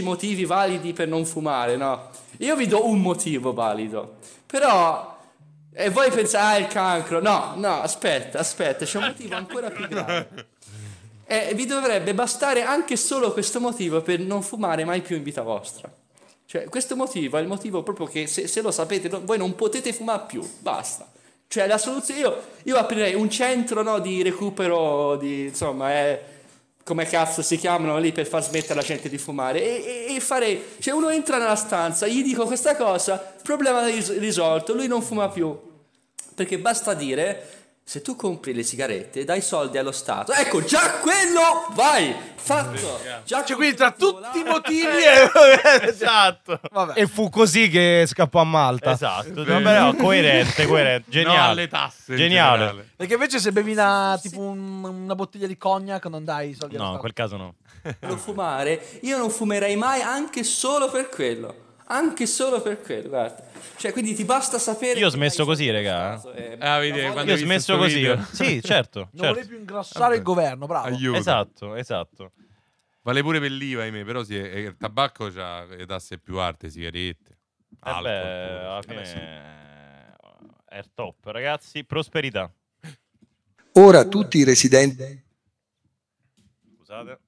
ehm, motivi validi per non fumare, no? Io vi do un motivo valido. Però... E voi pensate, ah, il cancro. No, no, aspetta, aspetta, c'è un motivo ancora più grave. eh, vi dovrebbe bastare anche solo questo motivo per non fumare mai più in vita vostra. Cioè, questo motivo è il motivo proprio che se, se lo sapete, no, voi non potete fumare più, basta. Cioè, la soluzione, io, io aprirei un centro no, di recupero, di, insomma, eh, come cazzo si chiamano lì per far smettere la gente di fumare e, e, e farei, cioè uno entra nella stanza, gli dico questa cosa, problema ris- risolto, lui non fuma più, perché basta dire se tu compri le sigarette, dai soldi allo Stato. Ecco, già quello vai! Fatto! Già cioè, quindi tra tutti i motivi eh. è... esatto. Vabbè. E fu così che scappò a Malta. Esatto. Vabbè, no, coerente, coerente. Geniale. No, alle tasse. Geniale. In Perché invece se bevi una, tipo un, una bottiglia di cognac non dai i soldi no, allo Stato. No, in quel caso no. Non fumare, io non fumerei mai anche solo per quello. Anche solo per quello, guarda. Cioè, quindi ti basta sapere. Io ho smesso così, regà. Eh, ah, vedi, quando io ho smesso così. Video. Sì, certo. non certo. volevi più ingrassare allora. il governo, bravo. Aiuto. Esatto, esatto. Vale pure per l'IVA, ahimè, però sì, eh, il tabacco ha le tasse più alte, sigarette. Eh alcol, beh, alla eh fine sì. è top, ragazzi. Prosperità. Ora tutti i residenti. Scusate.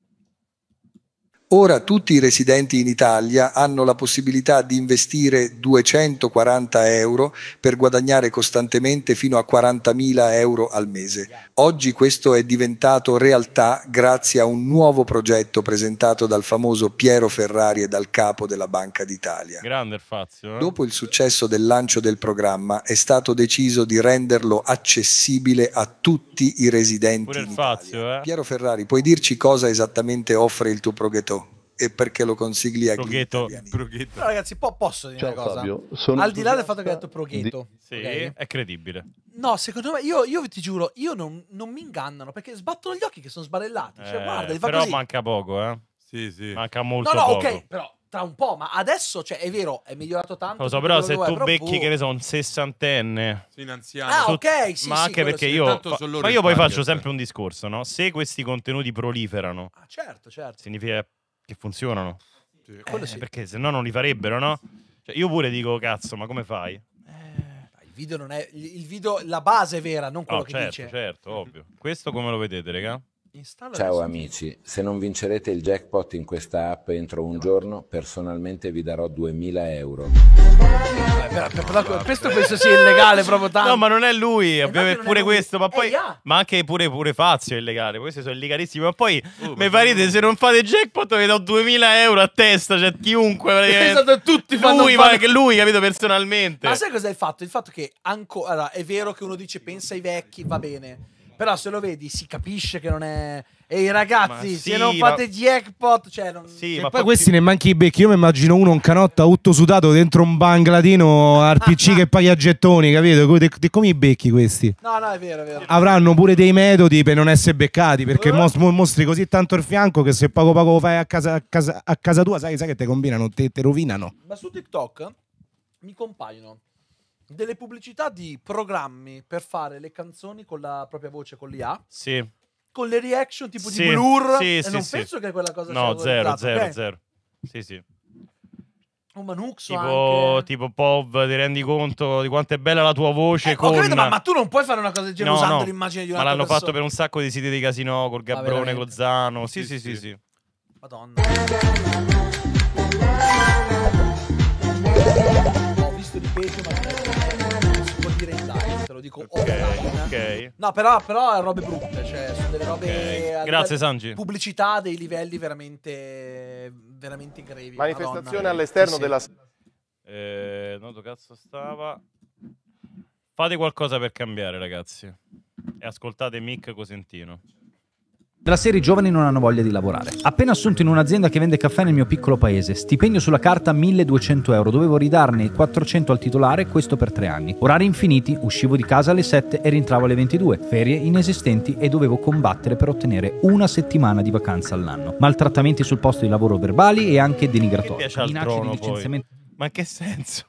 Ora tutti i residenti in Italia hanno la possibilità di investire 240 euro per guadagnare costantemente fino a 40.000 euro al mese. Oggi questo è diventato realtà grazie a un nuovo progetto presentato dal famoso Piero Ferrari e dal capo della Banca d'Italia. Grande Fazio. Eh? Dopo il successo del lancio del programma è stato deciso di renderlo accessibile a tutti i residenti Pure in Fazio, Italia. Eh? Piero Ferrari, puoi dirci cosa esattamente offre il tuo progetto? e perché lo consigli consiglia Prughetto, Prughetto. Però ragazzi po posso dire Ciao, una cosa Fabio, al di là del fatto che ha detto Proghetto di... sì, okay? è credibile no secondo me io, io ti giuro io non, non, mi ingannano perché sbattono gli occhi che sono sbarellati cioè, eh, guarda, però così. manca poco eh sì, sì. manca molto no no poco. ok però tra un po', ma adesso, cioè, è vero, è migliorato tanto. Lo so, però se tu becchi, boh. che ne so, un sessantenne. Sì, un anziano. Ah, ok, sì, Ma sì, anche perché sì. io... Ma io poi faccio sempre un discorso, no? Se questi contenuti proliferano... Ah, certo, certo. Significa che funzionano. Sì, eh, sì. Perché se no non li farebbero, no? Cioè, io pure dico, cazzo, ma come fai? Eh, il video non è... Il video, la base è vera, non quello oh, che certo, dice. Certo, ovvio. Questo come lo vedete, raga? Ciao amici, se non vincerete il jackpot in questa app entro un giorno, personalmente vi darò 2000 euro. Però, questo penso sia illegale proprio tanto. No, ma non è lui, eh, è pure questo, ma eh, poi... Ma anche pure, pure Fazio è illegale, questi sono illegalissimi, ma poi uh, mi farete se non fate jackpot vi do 2000 euro a testa, cioè chiunque... Esatto, tutti fanno lui, fare... ma lui, capito, personalmente. Ma sai cosa hai fatto? Il fatto che ancora... Allora, è vero che uno dice pensa ai vecchi, va bene però se lo vedi si capisce che non è... e i ragazzi, sì, se non fate ma... jackpot... Cioè non... Sì, ma poi po questi ne manchi i becchi. Io mi immagino uno, un canotta tutto sudato dentro un bangladino RPC che paghi a gettoni, capito? De, de, come i becchi questi? No, no, è vero, è vero. Avranno pure dei metodi per non essere beccati, perché uh. mos, mostri così tanto il fianco che se poco poco fai a casa, a casa, a casa tua, sai, sai, che te combinano, te, te rovinano. Ma su TikTok mi compaiono delle pubblicità di programmi per fare le canzoni con la propria voce, con l'IA. Sì. Con le reaction tipo sì. di blur. Sì, e sì, non sì. penso che quella cosa no, sia zero, zero, okay? zero. Sì, sì. Un manux. tipo, anche. tipo Pov, ti rendi conto di quanto è bella la tua voce eh, con... capito, ma, ma, tu non puoi fare una cosa del genere no, usando no. l'immagine di una ma l'hanno persona. fatto per un sacco di siti di casino col ah, Gabrone, con Zano sì sì, sì sì sì madonna ho visto di peso, ma dico okay, Ok. No, però, però è robe brutte, cioè sono delle robe okay. Grazie Sanji. Pubblicità dei livelli veramente veramente grevi. Manifestazione Madonna, all'esterno sì. della eh, no, dove cazzo stava? Fate qualcosa per cambiare, ragazzi. E ascoltate Mick Cosentino. Della serie i giovani non hanno voglia di lavorare. Appena assunto in un'azienda che vende caffè nel mio piccolo paese, stipendio sulla carta 1200 euro, dovevo ridarne 400 al titolare, questo per tre anni. Orari infiniti, uscivo di casa alle 7 e rientravo alle 22, ferie inesistenti e dovevo combattere per ottenere una settimana di vacanza all'anno. Maltrattamenti sul posto di lavoro verbali e anche denigratori. Minacce di licenziamento. Poi. Ma che senso?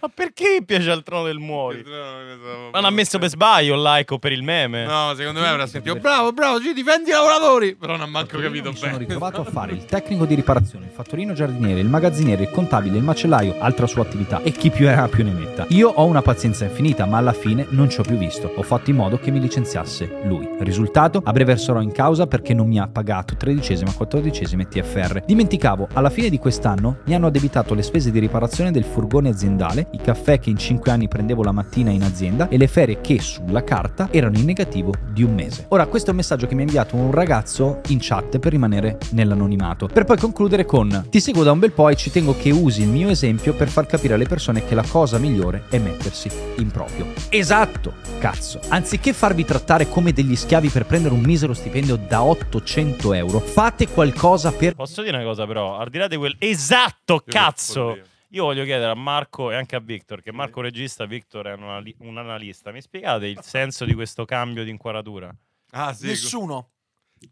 Ma perché piace al trono del muori? Ma l'ha boh, messo per sbaglio là, ecco, per il meme. No, secondo me avrà sentito bravo, bravo, ci difendi i lavoratori. Però non ha manco capito bene. Mi sono ritrovato a fare il tecnico di riparazione, il fattorino giardiniere, il magazziniere, il contabile, il macellaio, altra sua attività e chi più era più ne metta. Io ho una pazienza infinita, ma alla fine non ci ho più visto. Ho fatto in modo che mi licenziasse lui. Risultato? A breve sarò in causa perché non mi ha pagato tredicesima, quattordicesima TFR. Dimenticavo, alla fine di quest'anno mi hanno addebitato le spese di riparazione del furgone aziendale i caffè che in 5 anni prendevo la mattina in azienda e le ferie che sulla carta erano in negativo di un mese. Ora, questo è un messaggio che mi ha inviato un ragazzo in chat per rimanere nell'anonimato, per poi concludere con ti seguo da un bel po' e ci tengo che usi il mio esempio per far capire alle persone che la cosa migliore è mettersi in proprio. Esatto, cazzo. Anziché farvi trattare come degli schiavi per prendere un misero stipendio da 800 euro, fate qualcosa per... Posso dire una cosa però, al di là di quel... Esatto, cazzo! Io voglio chiedere a Marco e anche a Victor, che Marco regista, Victor è un, analista. Mi spiegate il senso di questo cambio di inquadratura? Ah, sì. Nessuno.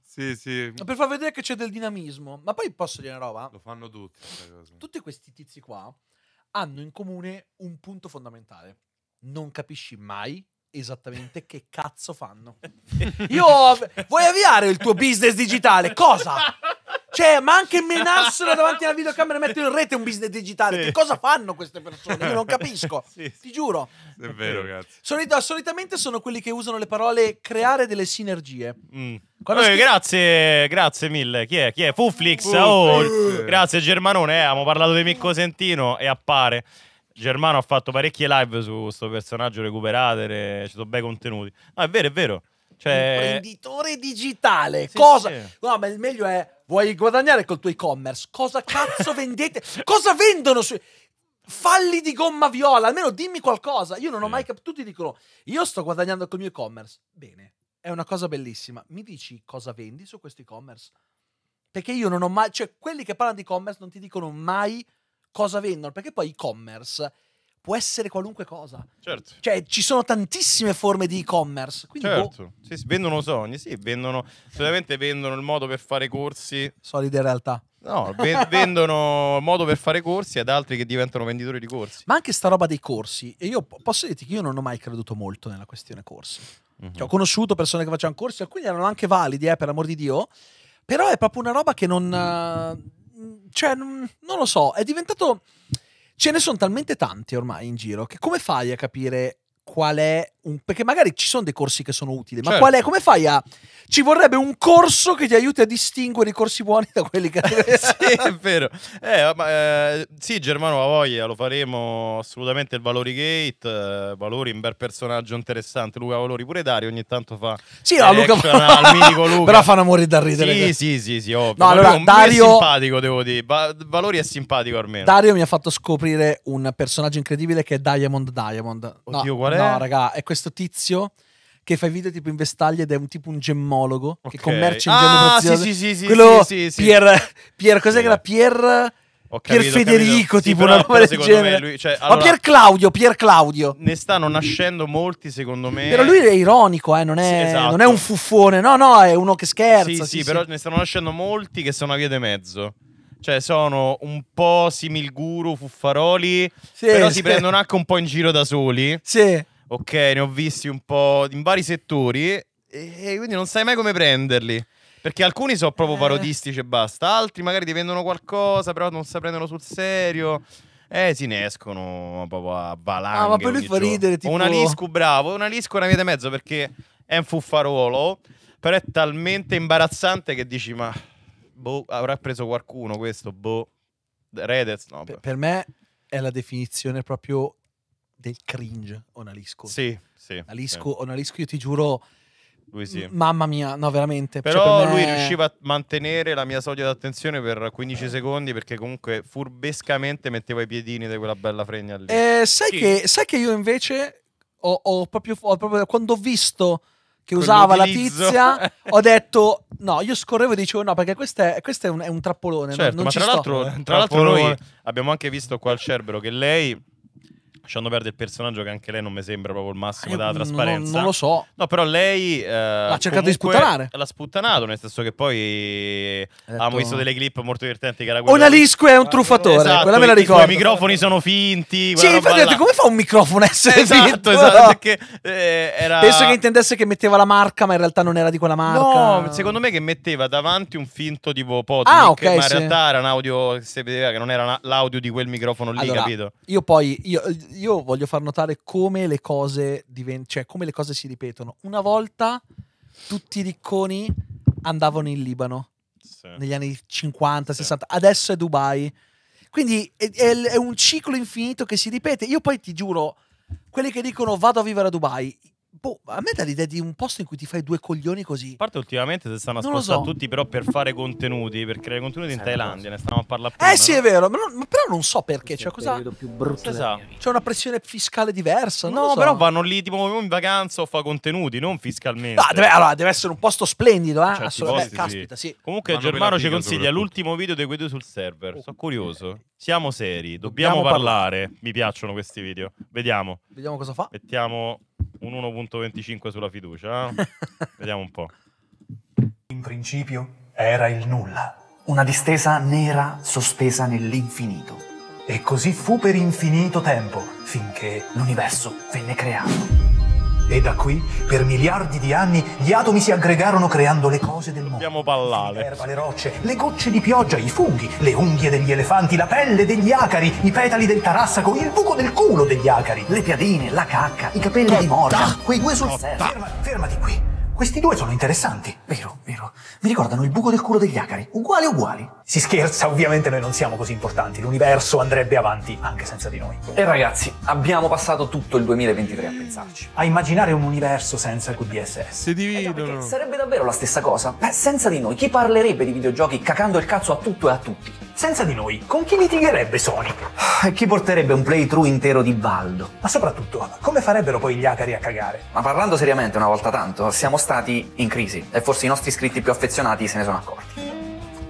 Sì, sì. Per far vedere che c'è del dinamismo. Ma poi posso dire una roba? Lo fanno tutti. Tutti questi tizi qua hanno in comune un punto fondamentale. Non capisci mai esattamente che cazzo fanno. Io vuoi avviare il tuo business digitale? Cosa? Cioè, ma anche menassero davanti alla videocamera e mettono in rete un business digitale. Sì. Che cosa fanno queste persone? Io non capisco. Sì, Ti giuro. È vero, ragazzi. Solito, solitamente sono quelli che usano le parole creare delle sinergie. Mm. eh, scrive... Grazie, grazie mille. Chi è? Chi è? Fuflix. Oh, grazie Germanone. Eh, abbiamo parlato di Micco Sentino e appare. Germano ha fatto parecchie live su questo personaggio recuperate, re... ci sono bei contenuti. No, è vero, è vero. Cioè... Imprenditore digitale, sì, cosa? Sì. No, ma il meglio è vuoi guadagnare col tuo e-commerce? Cosa cazzo vendete? Cosa vendono su falli di gomma viola, almeno dimmi qualcosa. Io non ho mm. mai capito. Tutti dicono: Io sto guadagnando col mio e-commerce. Bene, è una cosa bellissima. Mi dici cosa vendi su questo e-commerce? Perché io non ho mai. cioè, quelli che parlano di e-commerce non ti dicono mai cosa vendono. Perché poi e-commerce può essere qualunque cosa. Certo. Cioè, ci sono tantissime forme di e-commerce. Boh. certo. Boh. Sì, vendono sogni, sì, vendono... Solitamente vendono il modo per fare corsi. Solide realtà. No, vendono modo per fare corsi ad altri che diventano venditori di corsi. Ma anche sta roba dei corsi. E io posso dirti che io non ho mai creduto molto nella questione corsi. Mm-hmm. Cioè, ho conosciuto persone che facevano corsi, alcuni erano anche validi, eh, per amor di Dio. Però è proprio una roba che non. Mm. Eh, cioè, non, non lo so. È diventato. Ce ne sono talmente tanti ormai in giro che come fai a capire qual è un... perché magari ci sono dei corsi che sono utili, ma certo. qual è? Come fai a... Ci vorrebbe un corso che ti aiuti a distinguere i corsi buoni da quelli che... sì, è vero. Eh, ma, eh, sì, Germano ha voglia, lo faremo assolutamente il Valori Gate, eh, Valori un bel personaggio interessante, Luca Valori pure Dario ogni tanto fa... Sì, no, Luca... al Luca. Però fanno morire da ridere. Sì, che... sì, sì, sì, ovvio. No, allora, Dario... è simpatico, devo dire. Va Valori è simpatico almeno. Dario mi ha fatto scoprire un personaggio incredibile che è Diamond Diamond. Oddio, no, qual è? eh? No, raga, è questo tizio che fa i video tipo in vestaglia ed è un tipo un gemmologo okay. che commercia in gemme Ah, sì, sì, sì, Quello sì, sì, Pier, Pier cos'è che era? Pier... capito, Pier Federico, sì, tipo però, una roba del genere. Lui, cioè, allora, Ma Pier Claudio, Pier Claudio. Ne stanno nascendo molti, secondo me. Però lui è ironico, eh, non, è, sì, esatto. non, è, un fuffone, no, no, è uno che scherza. Sì, sì, però ne stanno nascendo molti che sono a via di mezzo. Cioè, sono un po' similguru, fuffaroli, però si prendono anche un po' in giro da soli. Sì ok, ne ho visti un po' in vari settori e quindi non sai mai come prenderli. Perché alcuni sono proprio eh. parodistici e basta, altri magari ti vendono qualcosa, però non si prendono sul serio. Eh, si ne escono proprio a valanghe. Ah, ma poi lui fa ridere, tipo... Una Liscu, bravo, una Liscu è una via di mezzo perché è un fuffaruolo, però è talmente imbarazzante che dici, ma... Boh, avrà preso qualcuno questo, boh. Redez, no. Per, per me è la definizione proprio del cringe Onalisco. Sì, sì. Onalisco, sì. Onalisco io ti giuro... Sì. Mamma mia, no, veramente. Però cioè, per me... lui riusciva a mantenere la mia soglia d'attenzione per 15 eh. secondi perché comunque furbescamente metteva i piedini di quella bella fregna lì. Eh, sai, sì. che, sai, che, io invece ho, ho, proprio, ho, proprio, quando ho visto che usava la tizia, ho detto no, io scorrevo e dicevo no, perché questo è, questo è, un, è un, trappolone. Certo, non, non ma tra l'altro, tra l'altro noi abbiamo anche visto qua al Cerbero che lei Lasciando perdere il personaggio che anche lei non mi sembra proprio il massimo Io eh, della trasparenza. Non, lo so. No, però lei... Eh, ha cercato di sputtanare. L'ha sputtanato, nel senso che poi abbiamo visto delle clip molto divertenti che era quella... Onalisco è un ah, truffatore, esatto, quella me la ricordo. I microfoni sono finti. Sì, infatti come fa un microfono a essere esatto, finto? Esatto, perché eh, era... Penso che intendesse che metteva la marca, ma in realtà non era di quella marca. No, secondo me che metteva davanti un finto tipo Podmic, ah, okay, ma in sì. realtà era un audio che si vedeva che non era l'audio di quel microfono lì, allora, capito? Io poi... Io, io voglio far notare come le cose divent- cioè come le cose si ripetono. Una volta tutti i ricconi andavano in Libano sì. negli anni 50, sì. 60, adesso è Dubai. Quindi è, è, è un ciclo infinito che si ripete. Io poi ti giuro, quelli che dicono vado a vivere a Dubai, Boh, a me dà l'idea di un posto in cui ti fai due coglioni così. A parte ultimamente se stanno spostando so. tutti però per fare contenuti, per creare contenuti in Thailandia, ne stavamo a parlare prima. Eh sì, è vero, ma, non, ma, però non so perché, c'è cioè cosa più brutto esatto. C'è una pressione fiscale diversa, No, so. però vanno lì tipo oh, in vacanza o fa contenuti, non fiscalmente. No, ah, deve, allora, deve essere un posto splendido, eh? Certi Assolutamente, posti, caspita, sì. sì. Comunque vanno Germano ci consiglia l'ultimo video dei due sul server. Oh, Sono curioso. Eh. Siamo seri, dobbiamo, dobbiamo parlare. parlare. Mi piacciono questi video. Vediamo. Vediamo cosa fa. Mettiamo un 1.25 sulla fiducia. Vediamo un po'. In principio era il nulla, una distesa nera sospesa nell'infinito. E così fu per infinito tempo, finché l'universo venne creato. E da qui, per miliardi di anni, gli atomi si aggregarono creando le cose del mondo. Dobbiamo ballare. L'erba, le rocce, le gocce di pioggia, i funghi, le unghie degli elefanti, la pelle degli acari, i petali del tarassaco, il buco del culo degli acari, le piadine, la cacca, i capelli di morta, quei due sul serio. Ferma, fermati qui. Questi due sono interessanti. Vero, vero mi ricordano il buco del culo degli acari, uguali uguali. Si scherza, ovviamente noi non siamo così importanti, l'universo andrebbe avanti anche senza di noi. E ragazzi, abbiamo passato tutto il 2023 a pensarci. A immaginare un universo senza il QDSS. Si eh, dividono. Eh, sarebbe davvero la stessa cosa? Beh, senza di noi chi parlerebbe di videogiochi cacando il cazzo a tutto e a tutti? Senza di noi, con chi litigherebbe Sonic? E chi porterebbe un playthrough intero di Baldo? Ma soprattutto, come farebbero poi gli acari a cagare? Ma parlando seriamente una volta tanto, siamo stati in crisi e forse i nostri iscritti più affezionati affezionati se ne sono accorti.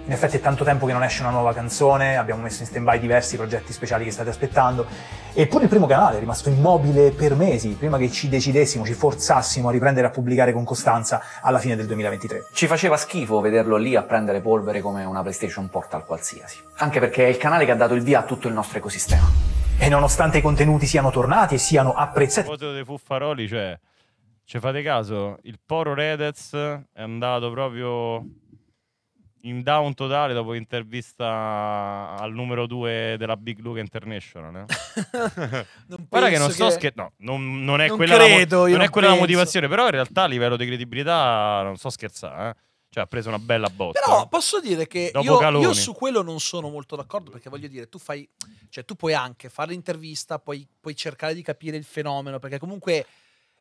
In effetti è tanto tempo che non esce una nuova canzone, abbiamo messo in stand-by diversi progetti speciali che state aspettando, eppure il primo canale è rimasto immobile per mesi, prima che ci decidessimo, ci forzassimo a riprendere a pubblicare con costanza alla fine del 2023. Ci faceva schifo vederlo lì a prendere polvere come una PlayStation Portal qualsiasi, anche perché è il canale che ha dato il via a tutto il nostro ecosistema. E nonostante i contenuti siano tornati e siano apprezzati... A proposito dei fuffaroli, cioè... Cioè, fate caso, il Poro Redez è andato proprio in down totale dopo l'intervista al numero 2 della Big Luke International. Eh? Guarda che non sto scherzando, non, non, è, non quella, credo, mo- non è quella la motivazione, però in realtà a livello di credibilità non so scherzare. Eh? Cioè, ha preso una bella botta. Però posso dire che io, io, su quello non sono molto d'accordo perché voglio dire, tu fai, cioè tu puoi anche fare l'intervista, puoi, puoi cercare di capire il fenomeno perché comunque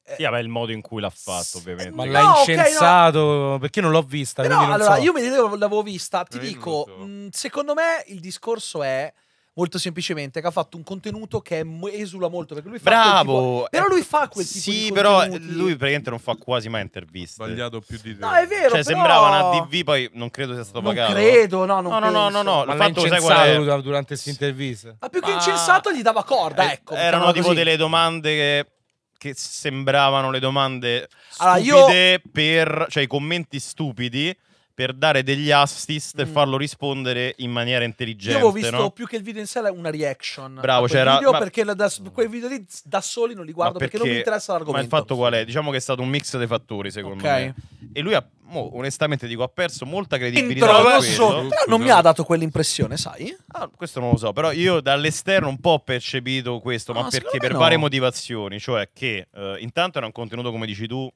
eh, sì, vabbè, il modo in cui l'ha fatto, ovviamente. Ma no, l'ha incensato okay, no. perché non l'ho vista. Però, non allora, so. io mi dicevo, l'avevo vista. Ti dico, mh, secondo me il discorso è molto semplicemente che ha fatto un contenuto che esula molto perché lui fa bravo tipo, però lui fa quel eh, tipo sì, però eh, lui praticamente non fa quasi mai interviste sbagliato più di te no è vero cioè però... sembrava una DV poi non credo sia stato non pagato credo no non no, no no no no l'ha incensato è... durante queste interviste ma più che incensato gli dava corda ecco erano tipo delle domande che che sembravano le domande allora, stupide io... per, cioè i commenti stupidi per dare degli assist mm. e farlo rispondere in maniera intelligente. Io ho visto no? più che il video in sé una reaction. Bravo, c'era. Video ma... Perché da, quei video lì da soli non li guardo perché, perché, non mi interessa l'argomento. Ma il fatto qual è? Diciamo che è stato un mix dei fattori, secondo okay. me. E lui ha, mo, onestamente dico, ha perso molta credibilità. Introverso. Però non mi ha dato quell'impressione, sai? Ah, questo non lo so, però io dall'esterno un po' ho percepito questo, ah, no, ma perché per no. varie motivazioni. Cioè che eh, intanto era un contenuto, come dici tu,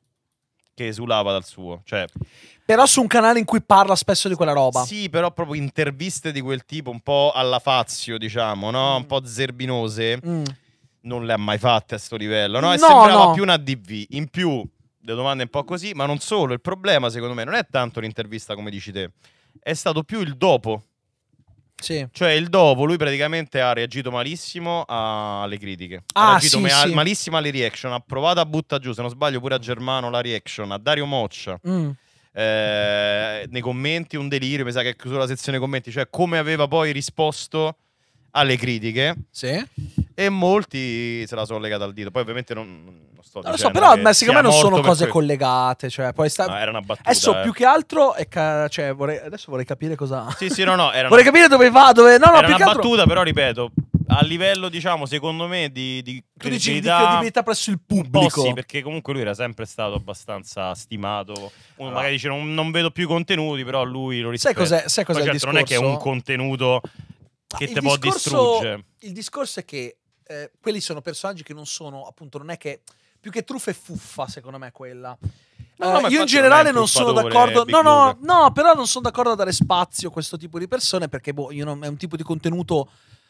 che esulava dal suo. Cioè, però su un canale in cui parla spesso di quella roba. Sì, però proprio interviste di quel tipo, un po' alla Fazio, diciamo, no? Mm. Un po' zerbinose. Mm. Non le ha mai fatte a sto livello, no? E no, sembrava no. più una DV. In più, le domande un po' così, ma non solo. Il problema, secondo me, non è tanto l'intervista come dici te, è stato più il dopo. Sì. Cioè il dopo lui praticamente ha reagito malissimo alle critiche. Ah, ha reagito sì, ma- sì. malissimo alle reaction, ha provato a buttare giù, se non sbaglio pure a Germano la reaction, a Dario Moccia. Mm. Eh, nei commenti un delirio, mi sa che è chiuso la sezione commenti, cioè come aveva poi risposto alle critiche. Sì. E molti se la sono legata al dito. Poi ovviamente non sto non lo so, però ma secondo me non sono cose per... collegate. Cioè, poi sta... no, era una battuta. Adesso eh. più che altro, ca... cioè, vorrei... adesso vorrei capire cosa. Sì, sì, no, no. Era una... vorrei capire dove va. Dove... No, no, era più una battuta, altro... però ripeto. A livello, diciamo, secondo me, di, di credibilità... di credibilità presso il pubblico. sì, perché comunque lui era sempre stato abbastanza stimato. Uno magari dice non, non, vedo più contenuti, però lui lo rispetta. Sai cos'è, sai cos'è certo, Non è che è un contenuto che ah, te può discorso... distruggere. Il discorso è che eh, quelli sono personaggi che non sono, appunto, non è che più che truffa è fuffa, secondo me, quella. No, uh, io in generale non, sono d'accordo. No, no, no, però non sono d'accordo a dare spazio a questo tipo di persone perché boh, non, è un tipo di contenuto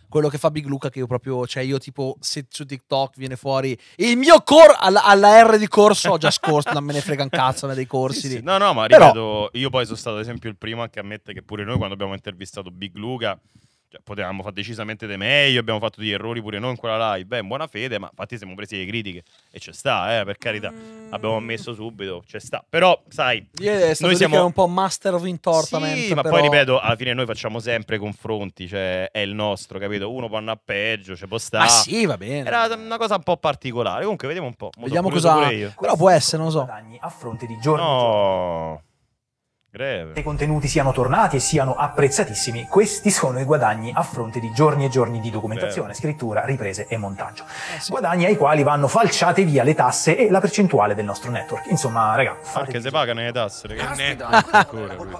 quello che fa Big Luca che io proprio, cioè io tipo se su TikTok viene fuori il mio corso alla, alla, R di corso ho già scorso, non me ne frega un cazzo me dei corsi. Sì, sì. No, no, ma ripeto, Però... io poi sono stato ad esempio il primo anche a ammettere che pure noi quando abbiamo intervistato Big Luca cioè, potevamo fare decisamente di de meglio, abbiamo fatto degli errori pure noi in quella live. Beh, in buona fede, ma infatti siamo presi le critiche. E ci sta, eh, per carità. Mm. Abbiamo ammesso subito, ci sta. Però, sai, yeah, noi siamo un po' master of intortament. Sì, ma però... poi ripeto, alla fine noi facciamo sempre confronti, cioè è il nostro, capito? Uno può andare peggio, cioè può ah, stare. Ah sì, va bene. Era una cosa un po' particolare. Comunque, vediamo un po'. vediamo cosa... Però può essere, non lo so. A fronte di giorni. No. Giorni. Greve. I contenuti siano tornati e siano apprezzatissimi, questi sono i guadagni a fronte di giorni e giorni di documentazione, Greve. scrittura, riprese e montaggio. Eh sì. Guadagni ai quali vanno falciate via le tasse e la percentuale del nostro network. Insomma, raga, Anche ah, se pagano le tasse, raga. Caspita,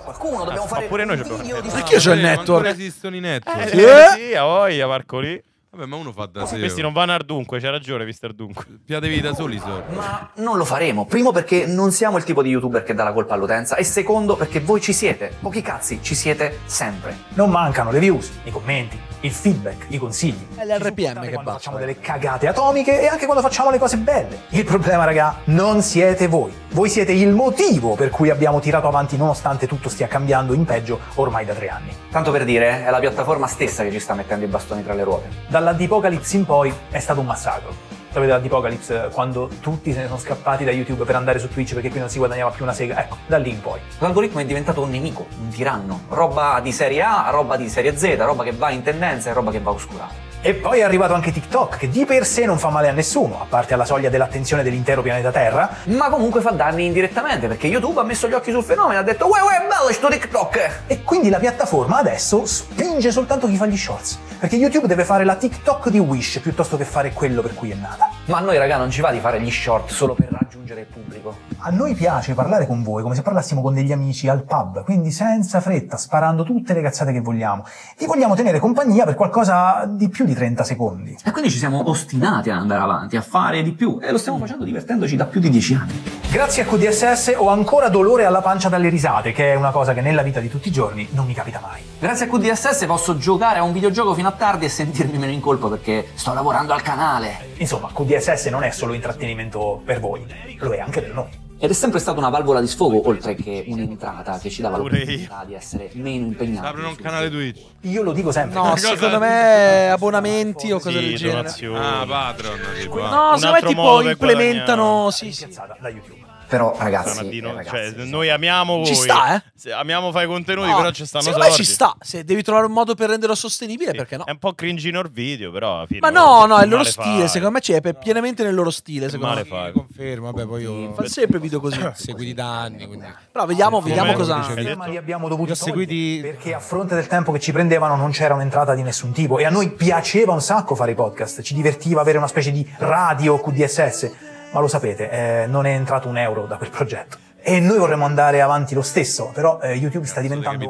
qualcuno, dobbiamo ah, fare pure noi video di Perché io c'ho il eh, network. Ancora esistono i network. Eh, eh, sì, a voglia, Marco lì. Vabbè, ma uno fa da sé. Questi oh. non vanno al dunque, c'ha ragione, mister Dunque. Piatevi da soli, sor. Ma non lo faremo. Primo perché non siamo il tipo di youtuber che dà la colpa all'utenza. E secondo perché voi ci siete. Pochi cazzi, ci siete sempre. Non mancano le views, i commenti, il feedback, i consigli. È l'RPM che basta. Facciamo eh. delle cagate atomiche e anche quando facciamo le cose belle. Il problema, raga, non siete voi. Voi siete il motivo per cui abbiamo tirato avanti nonostante tutto stia cambiando in peggio ormai da tre anni. Tanto per dire, è la piattaforma stessa che ci sta mettendo i bastoni tra le ruote. Da dalla Depocalypse in poi è stato un massacro. Sapete la Depocalypse eh, quando tutti se ne sono scappati da YouTube per andare su Twitch perché qui non si guadagnava più una sega? Ecco, da lì in poi. L'algoritmo è diventato un nemico, un tiranno. Roba di serie A, roba di serie Z, roba che va in tendenza e roba che va oscurata. E poi è arrivato anche TikTok, che di per sé non fa male a nessuno, a parte alla soglia dell'attenzione dell'intero pianeta Terra, ma comunque fa danni indirettamente, perché YouTube ha messo gli occhi sul fenomeno e ha detto «Uè, uè, bello sto TikTok!» E quindi la piattaforma adesso spinge soltanto chi fa gli shorts, perché YouTube deve fare la TikTok di Wish piuttosto che fare quello per cui è nata. Ma a noi, raga, non ci va di fare gli short solo per raggiungere il pubblico. A noi piace parlare con voi come se parlassimo con degli amici al pub, quindi senza fretta, sparando tutte le cazzate che vogliamo. Vi vogliamo tenere compagnia per qualcosa di più di 30 secondi. E quindi ci siamo ostinati ad andare avanti, a fare di più, e lo stiamo facendo divertendoci da più di 10 anni. Grazie a QDSS ho ancora dolore alla pancia dalle risate, che è una cosa che nella vita di tutti i giorni non mi capita mai. Grazie a QDSS posso giocare a un videogioco fino a tardi e sentirmi meno in colpo perché sto lavorando al canale. Insomma, QDSS non è solo intrattenimento per voi, lo è anche per noi. Ed è sempre stata una valvola di sfogo, oltre che un'entrata che ci dava l'opportunità di essere meno impegnati. Aprono un canale Twitch. Io lo dico sempre. No, secondo me abbonamenti o cose sì, del genere. Donazioni. Ah, Patreon. No, secondo me tipo implementano. Sì, sì. Da YouTube. Però, ragazzi, Dino, eh, ragazzi cioè, noi amiamo voi. Ci sta, eh? Se amiamo fare contenuti, no, però ci stanno secondo sorti. me ci sta. Se devi trovare un modo per renderlo sostenibile, sì. perché no? È un po' cringino or video, però. Ma no, no, è il loro stile. Fa. Secondo me c'è cioè, no. pienamente nel loro stile. Secondo male me. Fa. Confermo, vabbè, poi io. Fa sempre video così. Seguiti da anni. Quindi. Però vediamo, vediamo cosa. Li abbiamo dovuti seguiti... perché a fronte del tempo che ci prendevano non c'era un'entrata di nessun tipo. E a noi piaceva un sacco fare i podcast. Ci divertiva avere una specie di radio QDSS ma lo sapete, eh, non è entrato un euro da quel progetto. E noi vorremmo andare avanti lo stesso, però eh, YouTube sta diventando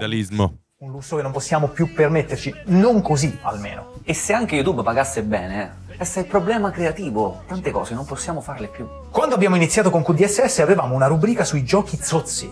un lusso che non possiamo più permetterci, non così almeno. E se anche YouTube pagasse bene, eh, questo è il problema creativo, tante cose non possiamo farle più. Quando abbiamo iniziato con QDSS avevamo una rubrica sui giochi zozzi.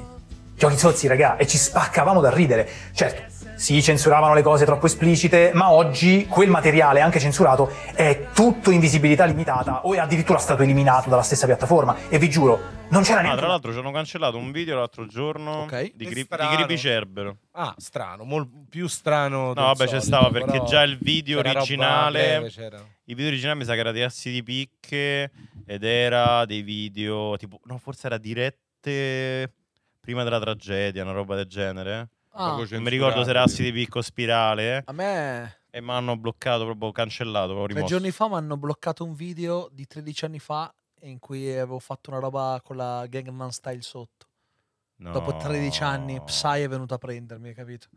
Giochi zozzi, raga, e ci spaccavamo da ridere. Certo, si censuravano le cose troppo esplicite, ma oggi quel materiale, anche censurato, è tutto in visibilità limitata o è addirittura stato eliminato dalla stessa piattaforma. E vi giuro, non c'era niente. ah, Tra l'altro, ci hanno cancellato un video l'altro giorno okay. di, gri- di Grippy Cerbero. Ah, strano, mol- più strano. No, vabbè, c'è stava perché già il video originale. Il video originale mi sa che era di assi di picche ed era dei video tipo, no, forse era dirette prima della tragedia, una roba del genere. Ah. Non mi ricordo se era di picco spirale. Eh. A me... E mi hanno bloccato, proprio cancellato. Proprio Tre giorni fa mi hanno bloccato un video di 13 anni fa in cui avevo fatto una roba con la Gangman Style sotto. No. Dopo 13 anni Psy è venuto a prendermi, hai capito?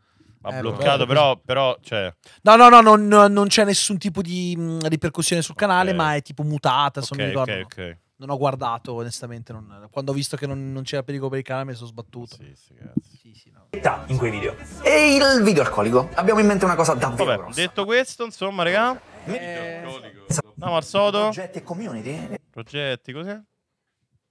Ha eh, bloccato, però, però cioè... No, no, no, non, non c'è nessun tipo di mh, mm, ripercussione sul canale, okay. ma è tipo mutata, okay, se non mi ricordo. Ok, ok non ho guardato onestamente non, quando ho visto che non, non c'era pericolo per il canale mi sono sbattuto sì sì grazie sì, sì, no. in quei video e il video alcolico abbiamo in mente una cosa davvero Vabbè, grossa. detto questo insomma raga eh... andiamo al sodo progetti e community progetti cos'è?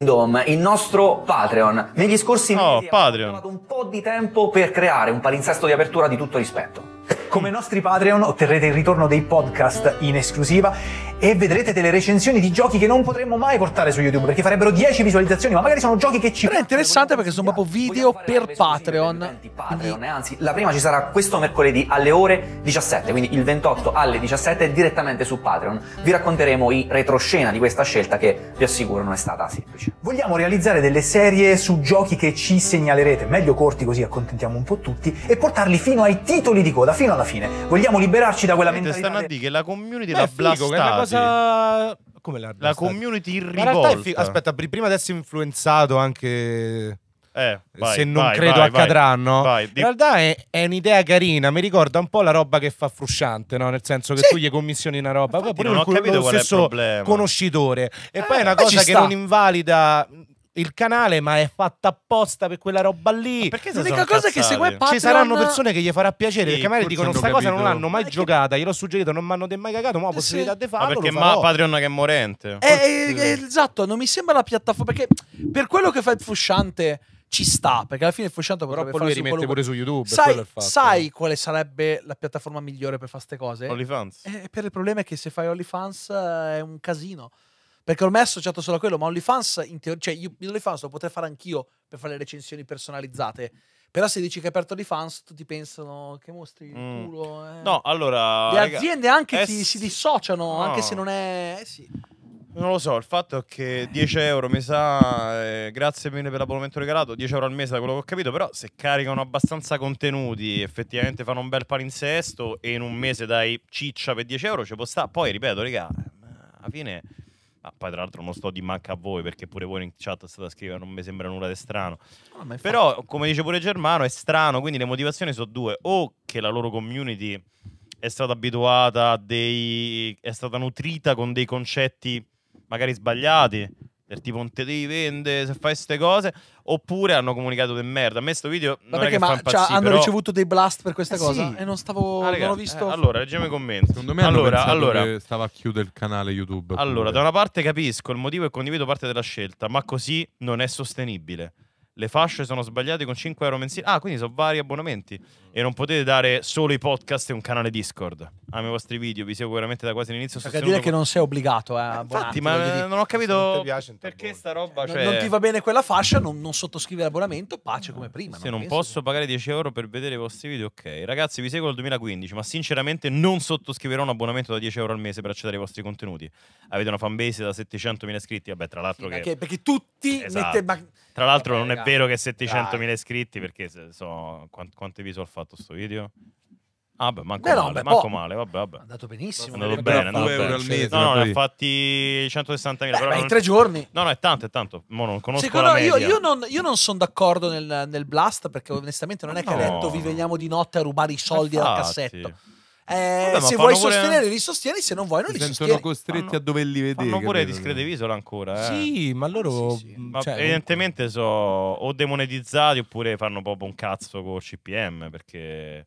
il nostro Patreon. Negli scorsi oh, mesi trovato un po' di tempo per creare un palinsesto di apertura di tutto rispetto. Come nostri Patreon otterrete il ritorno dei podcast in esclusiva e vedrete delle recensioni di giochi che non potremmo mai portare su YouTube perché farebbero 10 visualizzazioni, ma magari sono giochi che ci... Però è interessante perché sono proprio video per Patreon. Patreon. Eh, anzi, la prima ci sarà questo mercoledì alle ore 17, quindi il 28 alle 17 direttamente su Patreon. Vi racconteremo i retroscena di questa scelta che vi assicuro non è stata semplice. Vogliamo realizzare delle serie su giochi che ci segnalerete, meglio corti così accontentiamo un po' tutti, e portarli fino ai titoli di coda, fino alla alla fine. Vogliamo liberarci da quella mentalità. Stanno a dire che la community Beh, l'ha figo, Come l'ha La community irrivolta. Aspetta, prima di essere influenzato anche... Eh, vai, se non vai, credo vai, accadranno. In realtà è, è, un'idea carina, mi ricorda un po' la roba che fa Frusciante, no? nel senso che sì. tu gli commissioni una roba, Infatti poi non ho lo, lo problema. conoscitore. E eh, poi è eh, una cosa che sta. non invalida, il canale, ma è fatta apposta per quella roba lì. Ma perché L'unica cosa è che segue Patreon... Ci saranno persone che gli farà piacere, sì, perché magari dicono questa cosa non l'hanno mai eh, giocata, gliel'ho suggerito, non mi hanno mai cagato, ma ho eh, possibilità sì. di farlo. Ma perché ma Patreon che è morente. Eh, eh, eh, esatto, non mi sembra la piattaforma, perché per quello che fa il fusciante ci sta, perché alla fine il Fusciante potrebbe Però poi lui rimette pure su YouTube. Sai, sai, quale sarebbe la piattaforma migliore per fare queste cose? OnlyFans. Eh, per il problema è che se fai OnlyFans è un casino. Perché ormai è associato solo a quello, ma OnlyFans, in teoria, cioè io, OnlyFans lo potrei fare anch'io per fare le recensioni personalizzate. Però se dici che hai aperto OnlyFans, tutti pensano che mostri il mm. culo. Eh. No, allora... Le aziende anche eh si, si dissociano, no. anche se non è... Eh, sì. Non lo so, il fatto è che 10 euro mi sa, eh, grazie mille per l'abbonamento regalato, 10 euro al mese da quello che ho capito, però se caricano abbastanza contenuti, effettivamente fanno un bel palinsesto e in un mese dai ciccia per 10 euro ci può stare. Poi ripeto, raga, alla fine Ah, poi tra l'altro non sto di manca a voi perché pure voi in chat state a scrivere non mi sembra nulla di strano. Ah, no, Però come dice pure Germano è strano, quindi le motivazioni sono due. O che la loro community è stata abituata a dei... è stata nutrita con dei concetti magari sbagliati del tipo non te devi vendere se fai queste cose oppure hanno comunicato del merda a me sto video ma non perché, è che ma, impazzi, cioè, però... hanno ricevuto dei blast per questa eh cosa sì. e eh, non stavo ah, ragazzi, non ho visto eh, allora leggiamo i commenti secondo me allora, allora stava a chiudere il canale youtube allora da una parte capisco il motivo e condivido parte della scelta ma così non è sostenibile le fasce sono sbagliate con 5 euro mensili ah quindi sono vari abbonamenti e non potete dare solo i podcast e un canale Discord. Amo ah, i vostri video, vi seguo veramente da quasi l'inizio. Perché dire con... che non sei obbligato, eh, eh Infatti, ma non ho capito piace, perché sta roba. Eh, cioè... Non, non, ti va bene quella fascia, non, non sottoscrivi l'abbonamento, pace come prima. Se non, non posso pagare 10 euro per vedere i vostri video, ok. Ragazzi, vi seguo dal 2015, ma sinceramente non sottoscriverò un abbonamento da 10 euro al mese per accedere ai vostri contenuti. Avete una fanbase da 700.000 iscritti, vabbè, tra l'altro sì, che... Perché, perché tutti... Esatto. Mette... Tra l'altro Vabbè, eh, non ragazzi, è vero che 700.000 iscritti, perché so quante visual fa fatto sto video? Ah beh, manco, no, male, beh, manco male, vabbè, vabbè. È andato benissimo. È andato bene, è andato Al mese, no, no, ne ha fatti 160.000. però in tre giorni. No, no, è tanto, è tanto. Mo non conosco Secondo la io, io, non, non sono d'accordo nel, nel, Blast perché onestamente non è no. che ha detto vi veniamo di notte a rubare i soldi Infatti. dal cassetto. Eh, Vabbè, se vuoi sostenere, li sostieni, se non vuoi, non li sostieni. Sono costretti fanno, a doverli vedere. Sono pure discredevisola ancora. Eh. Sì, ma loro. Sì, sì. Ma cioè, evidentemente sono o demonetizzati oppure fanno proprio un cazzo con CPM perché.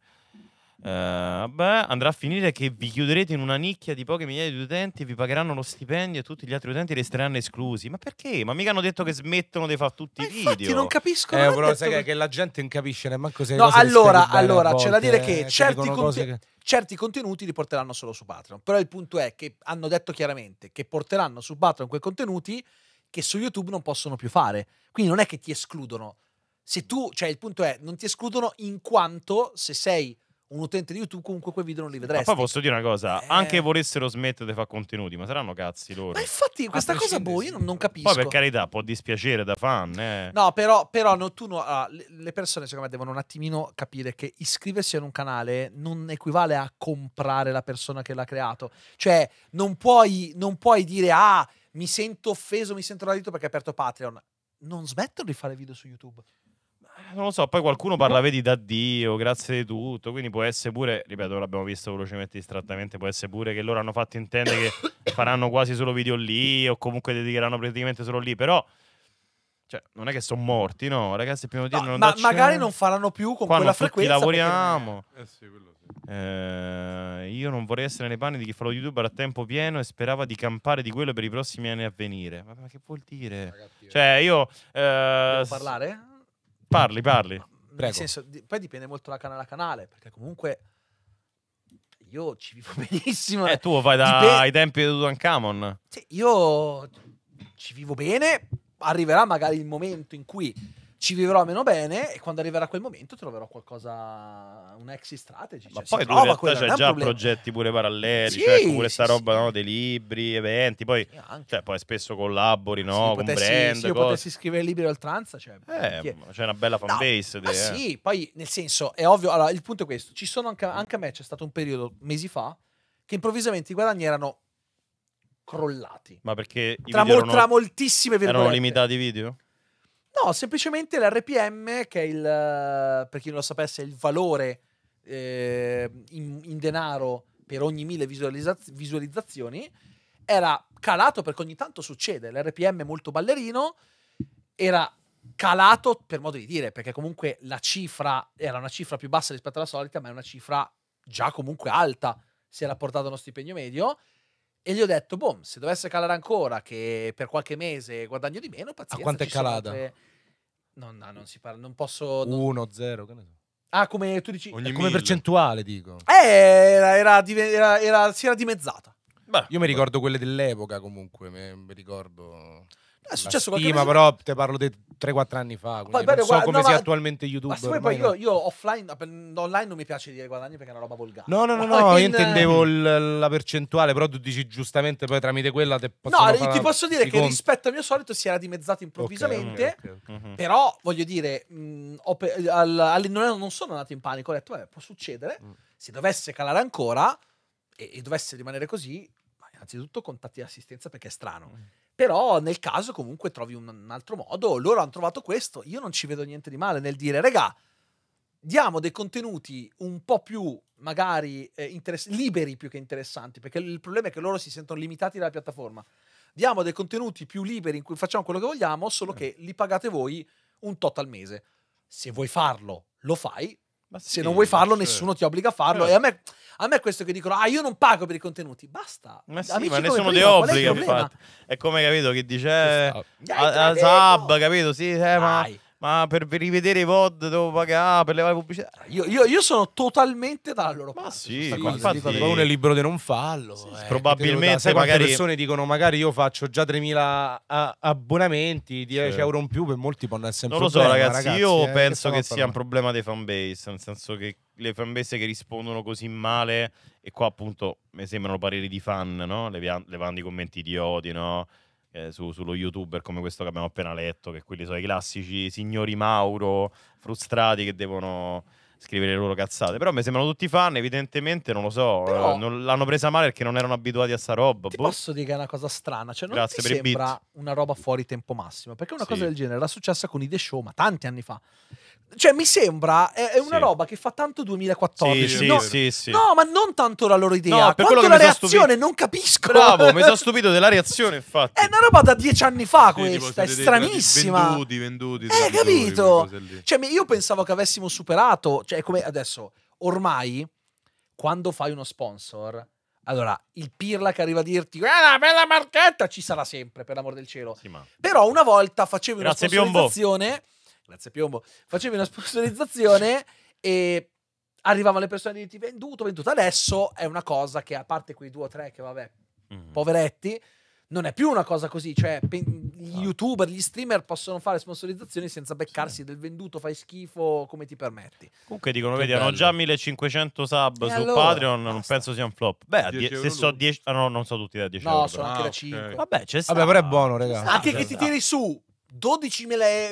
Eh, vabbè, andrà a finire che vi chiuderete in una nicchia di poche migliaia di utenti, e vi pagheranno lo stipendio e tutti gli altri utenti resteranno esclusi. Ma perché? Ma mica hanno detto che smettono di fare tutti Ma i infatti, video. non capisco. Eh, non però sai che... che... la gente non capisce neanche se No, allora, allora c'è da dire che, eh, certi, conte- che... certi contenuti li porteranno solo su Patreon. Però il punto è che hanno detto chiaramente che porteranno su Patreon quei contenuti che su YouTube non possono più fare. Quindi non è che ti escludono. Se tu, cioè il punto è, non ti escludono in quanto se sei un utente di YouTube comunque quel video non li vedresti. Ma poi posso dire una cosa, eh... anche volessero smettere di fare contenuti, ma saranno cazzi loro. Ma infatti questa cosa, boh, io non, capisco. Poi per carità, può dispiacere da fan, eh. No, però, però no, tu, no, ah, le persone secondo me devono un attimino capire che iscriversi ad un canale non equivale a comprare la persona che l'ha creato. Cioè, non puoi, non puoi dire, ah, mi sento offeso, mi sento radito perché ho aperto Patreon. Non smettono di fare video su YouTube non lo so, poi qualcuno parla, vedi, da Dio, grazie di tutto, quindi può essere pure, ripeto, l'abbiamo visto velocemente e distrattamente, può essere pure che loro hanno fatto intendere che faranno quasi solo video lì o comunque dedicheranno praticamente solo lì, però... Cioè, non è che sono morti, no, ragazzi, prima di no, non Ma magari non faranno più con Qua quella frequenza. lavoriamo. Perché... Eh sì, quello Eh, io non vorrei essere nei panni di chi fa lo youtuber a tempo pieno e sperava di campare di quello per i prossimi anni a venire. Ma, ma che vuol dire? Ragazzi, eh. cioè, io... Eh, parlare? Parli, parli. Prego. Nel senso, di, poi dipende molto da canale a canale, perché comunque io ci vivo benissimo. Eh, tu vai dai Dipende... tempi di Tutankhamon. Sì, io ci vivo bene. Arriverà magari il momento in cui ci vivrò meno bene e quando arriverà quel momento troverò qualcosa, un exit strategy. Ma cioè, poi tu in c'è già problema. progetti pure paralleli, sì, cioè pure sì, sta roba sì. no, dei libri, eventi, poi, cioè, poi spesso collabori no, se con brand. Se io cose. potessi scrivere libri oltranza, cioè, eh, c'è una bella fanbase. No, di, eh. Sì, poi nel senso, è ovvio, allora il punto è questo, ci sono anche, anche a me c'è stato un periodo, mesi fa, che improvvisamente i guadagni erano crollati. Ma perché tra, mol- erano, tra moltissime virgolette. Erano limitati i video? No, semplicemente l'RPM, che è il, per chi non lo sapesse, il valore eh, in, in, denaro per ogni mille visualizzaz visualizzazioni, era calato perché ogni tanto succede. L'RPM è molto ballerino era calato, per modo di dire, perché comunque la cifra era una cifra più bassa rispetto alla solita, ma è una cifra già comunque alta se rapportata a uno stipendio medio e gli ho detto, boh, se dovesse calare ancora, che per qualche mese guadagno di meno, pazienza. A quanto è calata? Altre... No, no, non si parla, non posso... 1, non... 0, che ne so. Ah, come tu dici? Ogni come mille. percentuale, dico. Eh, era, era, era, era, si era dimezzata. Beh, io mi ricordo quelle dell'epoca comunque, mi ricordo... È successo qualcosa. Prima, però te parlo di 3-4 anni fa. Poi, non so come no, sia attualmente YouTube. Ma poi io, io, offline, online non mi piace dire guadagni perché è una roba volgare. No, no, no, no, in... io intendevo l- la percentuale, però tu dici giustamente poi tramite quella te No, ti posso dire che conti. rispetto al mio solito si era dimezzato improvvisamente, okay, okay, okay. Mhm. però voglio dire, mh, pe- al, al, non, sono andato in panico, ho detto, beh, può succedere, mm. se dovesse calare ancora e, e dovesse rimanere così, ma innanzitutto contatti l'assistenza perché è strano. Mm però nel caso comunque trovi un altro modo, loro hanno trovato questo, io non ci vedo niente di male nel dire, regà, diamo dei contenuti un po' più magari eh, interess- liberi più che interessanti, perché il problema è che loro si sentono limitati dalla piattaforma. Diamo dei contenuti più liberi in cui facciamo quello che vogliamo, solo mm. che li pagate voi un tot al mese. Se vuoi farlo, lo fai, se non vuoi farlo, nessuno ti obbliga a farlo. Cioè. E a me, a me, è questo che dicono: Ah, io non pago per i contenuti. Basta. Ma, sì, ma nessuno prima, ti obbliga, è infatti. È come capito che dice eh, Sab, capito? Sì, eh, ma ma per, rivedere i VOD devo pagare ah, per le varie pubblicità. Io, io, io sono totalmente dalla loro ma Sì, infatti, sì. uno è libero di non farlo. Sì, eh, probabilmente, sai, magari... quante persone dicono: magari io faccio già 3.000 abbonamenti, 10 sì. euro in più. Per molti può essere un non problema. Non lo so, ragazzi. ragazzi io eh, penso che, che sia un problema dei fanbase, nel senso che le fanbase che rispondono così male, e qua appunto mi sembrano pareri di fan, no? Levando i commenti idioti, no? eh, su, sullo youtuber come questo che abbiamo appena letto, che quelli sono i classici signori Mauro frustrati che devono scrivere le loro cazzate. Però mi sembrano tutti fan, evidentemente non lo so. Però, eh, non, l'hanno presa male perché non erano abituati a sta roba. Ti boh. posso dire una cosa strana. Cioè, non Grazie sembra una roba fuori tempo massimo. Perché una sì. cosa del genere era successa con i The Show, ma tanti anni fa. Cioè, mi sembra è, è una sì. roba che fa tanto 2014. Sì, no, sì, sì, no, ma non tanto la loro idea, no, quanto la reazione, non capisco. Bravo, mi sono stupito della reazione, infatti. È una roba da dieci anni fa questa, tipo, è stranissima. Venduti, venduti. Eh, capito? Cioè, io pensavo che avessimo superato, cioè, come adesso, ormai, quando fai uno sponsor, allora, il pirla che arriva a dirti una eh, bella marchetta ci sarà sempre, per l'amor del cielo. Sì, ma... Però una volta facevi Grazie una sponsorizzazione grazie Piombo, facevi una sponsorizzazione e arrivavano le persone a ti venduto, venduto. Adesso è una cosa che, a parte quei due o tre che, vabbè, mm. poveretti, non è più una cosa così. Cioè, gli youtuber, gli streamer possono fare sponsorizzazioni senza beccarsi sì. del venduto, fai schifo come ti permetti. Comunque dicono, che vedi, bello. hanno già 1500 sub e su allora, Patreon, basta. non penso sia un flop. Beh, die- se so 10... Ah, no, non so tutti da 10 No, euro, sono anche da 5. Ah, okay. Vabbè, c'è stato. Vabbè, però è buono, ragazzi. Anche che ti tiri su 12.000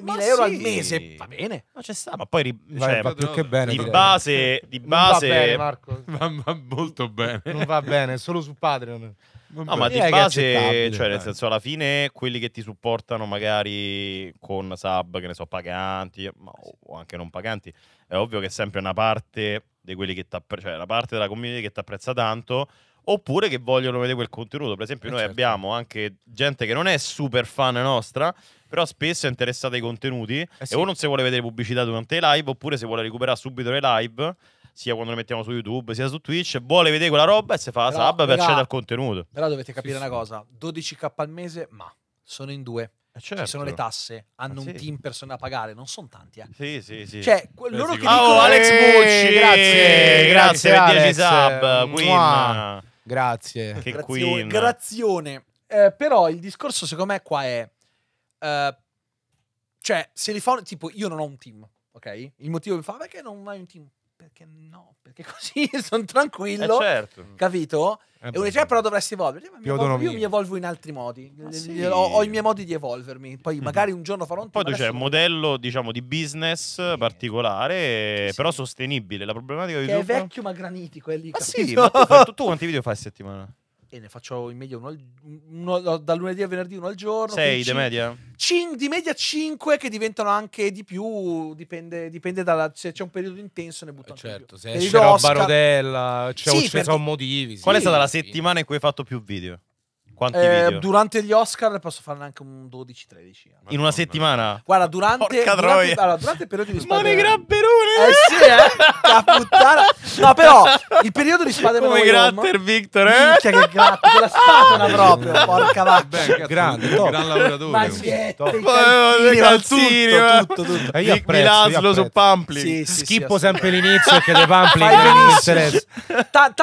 sì. euro al mese va bene ma c'è sta ma poi ri- cioè, ma più che bene di base di base va bene Marco va, va molto bene non va bene solo su Patreon non no, ma di eh, base, cioè, nel senso, alla fine quelli che ti supportano magari con sub, che ne so, paganti ma, o anche non paganti, è ovvio che è sempre una parte di quelli che t'appre- cioè, una parte della community che ti apprezza tanto, oppure che vogliono vedere quel contenuto. Per esempio, eh noi certo. abbiamo anche gente che non è super fan nostra, però spesso è interessata ai contenuti eh sì. e o non si vuole vedere pubblicità durante i live oppure se vuole recuperare subito le live sia quando le mettiamo su YouTube, sia su Twitch, vuole vedere quella roba e se fa la sub per però, accedere al contenuto. Però dovete capire sì, una cosa, 12k al mese, ma sono in due. Eh certo. Ci sono certo. le tasse, hanno ah, un sì. team persone da pagare, non sono tanti. Eh. Sì, sì, sì. Cioè, que- eh, loro che dicono... Oh, Alex eh, Bucci! Grazie, grazie, per 10 sub, Mua, Grazie. Che Grazie. Queen. Grazione. Eh, però il discorso secondo me qua è eh, cioè, se li fa, tipo, io non ho un team, ok? Il motivo mi fa, perché non hai un team? Perché no, perché così sono tranquillo, eh certo. capito? Eh e uno dice, eh, però dovresti evolvere. Eh, mi evolvo, io mi evolvo in altri modi, ah, sì. ho, ho, i miei modi di evolvermi, poi mm-hmm. magari un giorno farò un team. Poi c'è un modello, diciamo, di business sì. particolare, sì, però sostenibile. La problematica che di... Che è vecchio ma granitico, è lì. Ma ah, capito? sì, ma tu, tu quanti video fai a settimana? e ne faccio in media uno, al, uno da lunedì a venerdì uno al giorno. Sei di media? Cin, di media 5 che diventano anche di più, dipende, dipende dalla, se c'è un periodo intenso ne butto eh, certo, se c'è roba rodella, ci sono motivi. Sì. Qual è stata la settimana in cui hai fatto più video? Quanti eh, video? Durante gli Oscar posso farne anche un 12-13. In una settimana? Guarda, durante, durante, allora, durante il periodo di Spider-Man... Monica Berone! Eh sì, eh! puttana! No, però, il periodo di Spider-Man... Come Gratter, Home, Victor, eh? Minchia, che gratter! Quella spatana proprio, porca vacca! Grande, gran lavoratore! Magliette, i calzini, eh, eh. tutto, tutto, tutto! Eh, e io Vic Milaslo su Pampli! Sì, Schippo sempre l'inizio, che dei Pampli non mi interessa!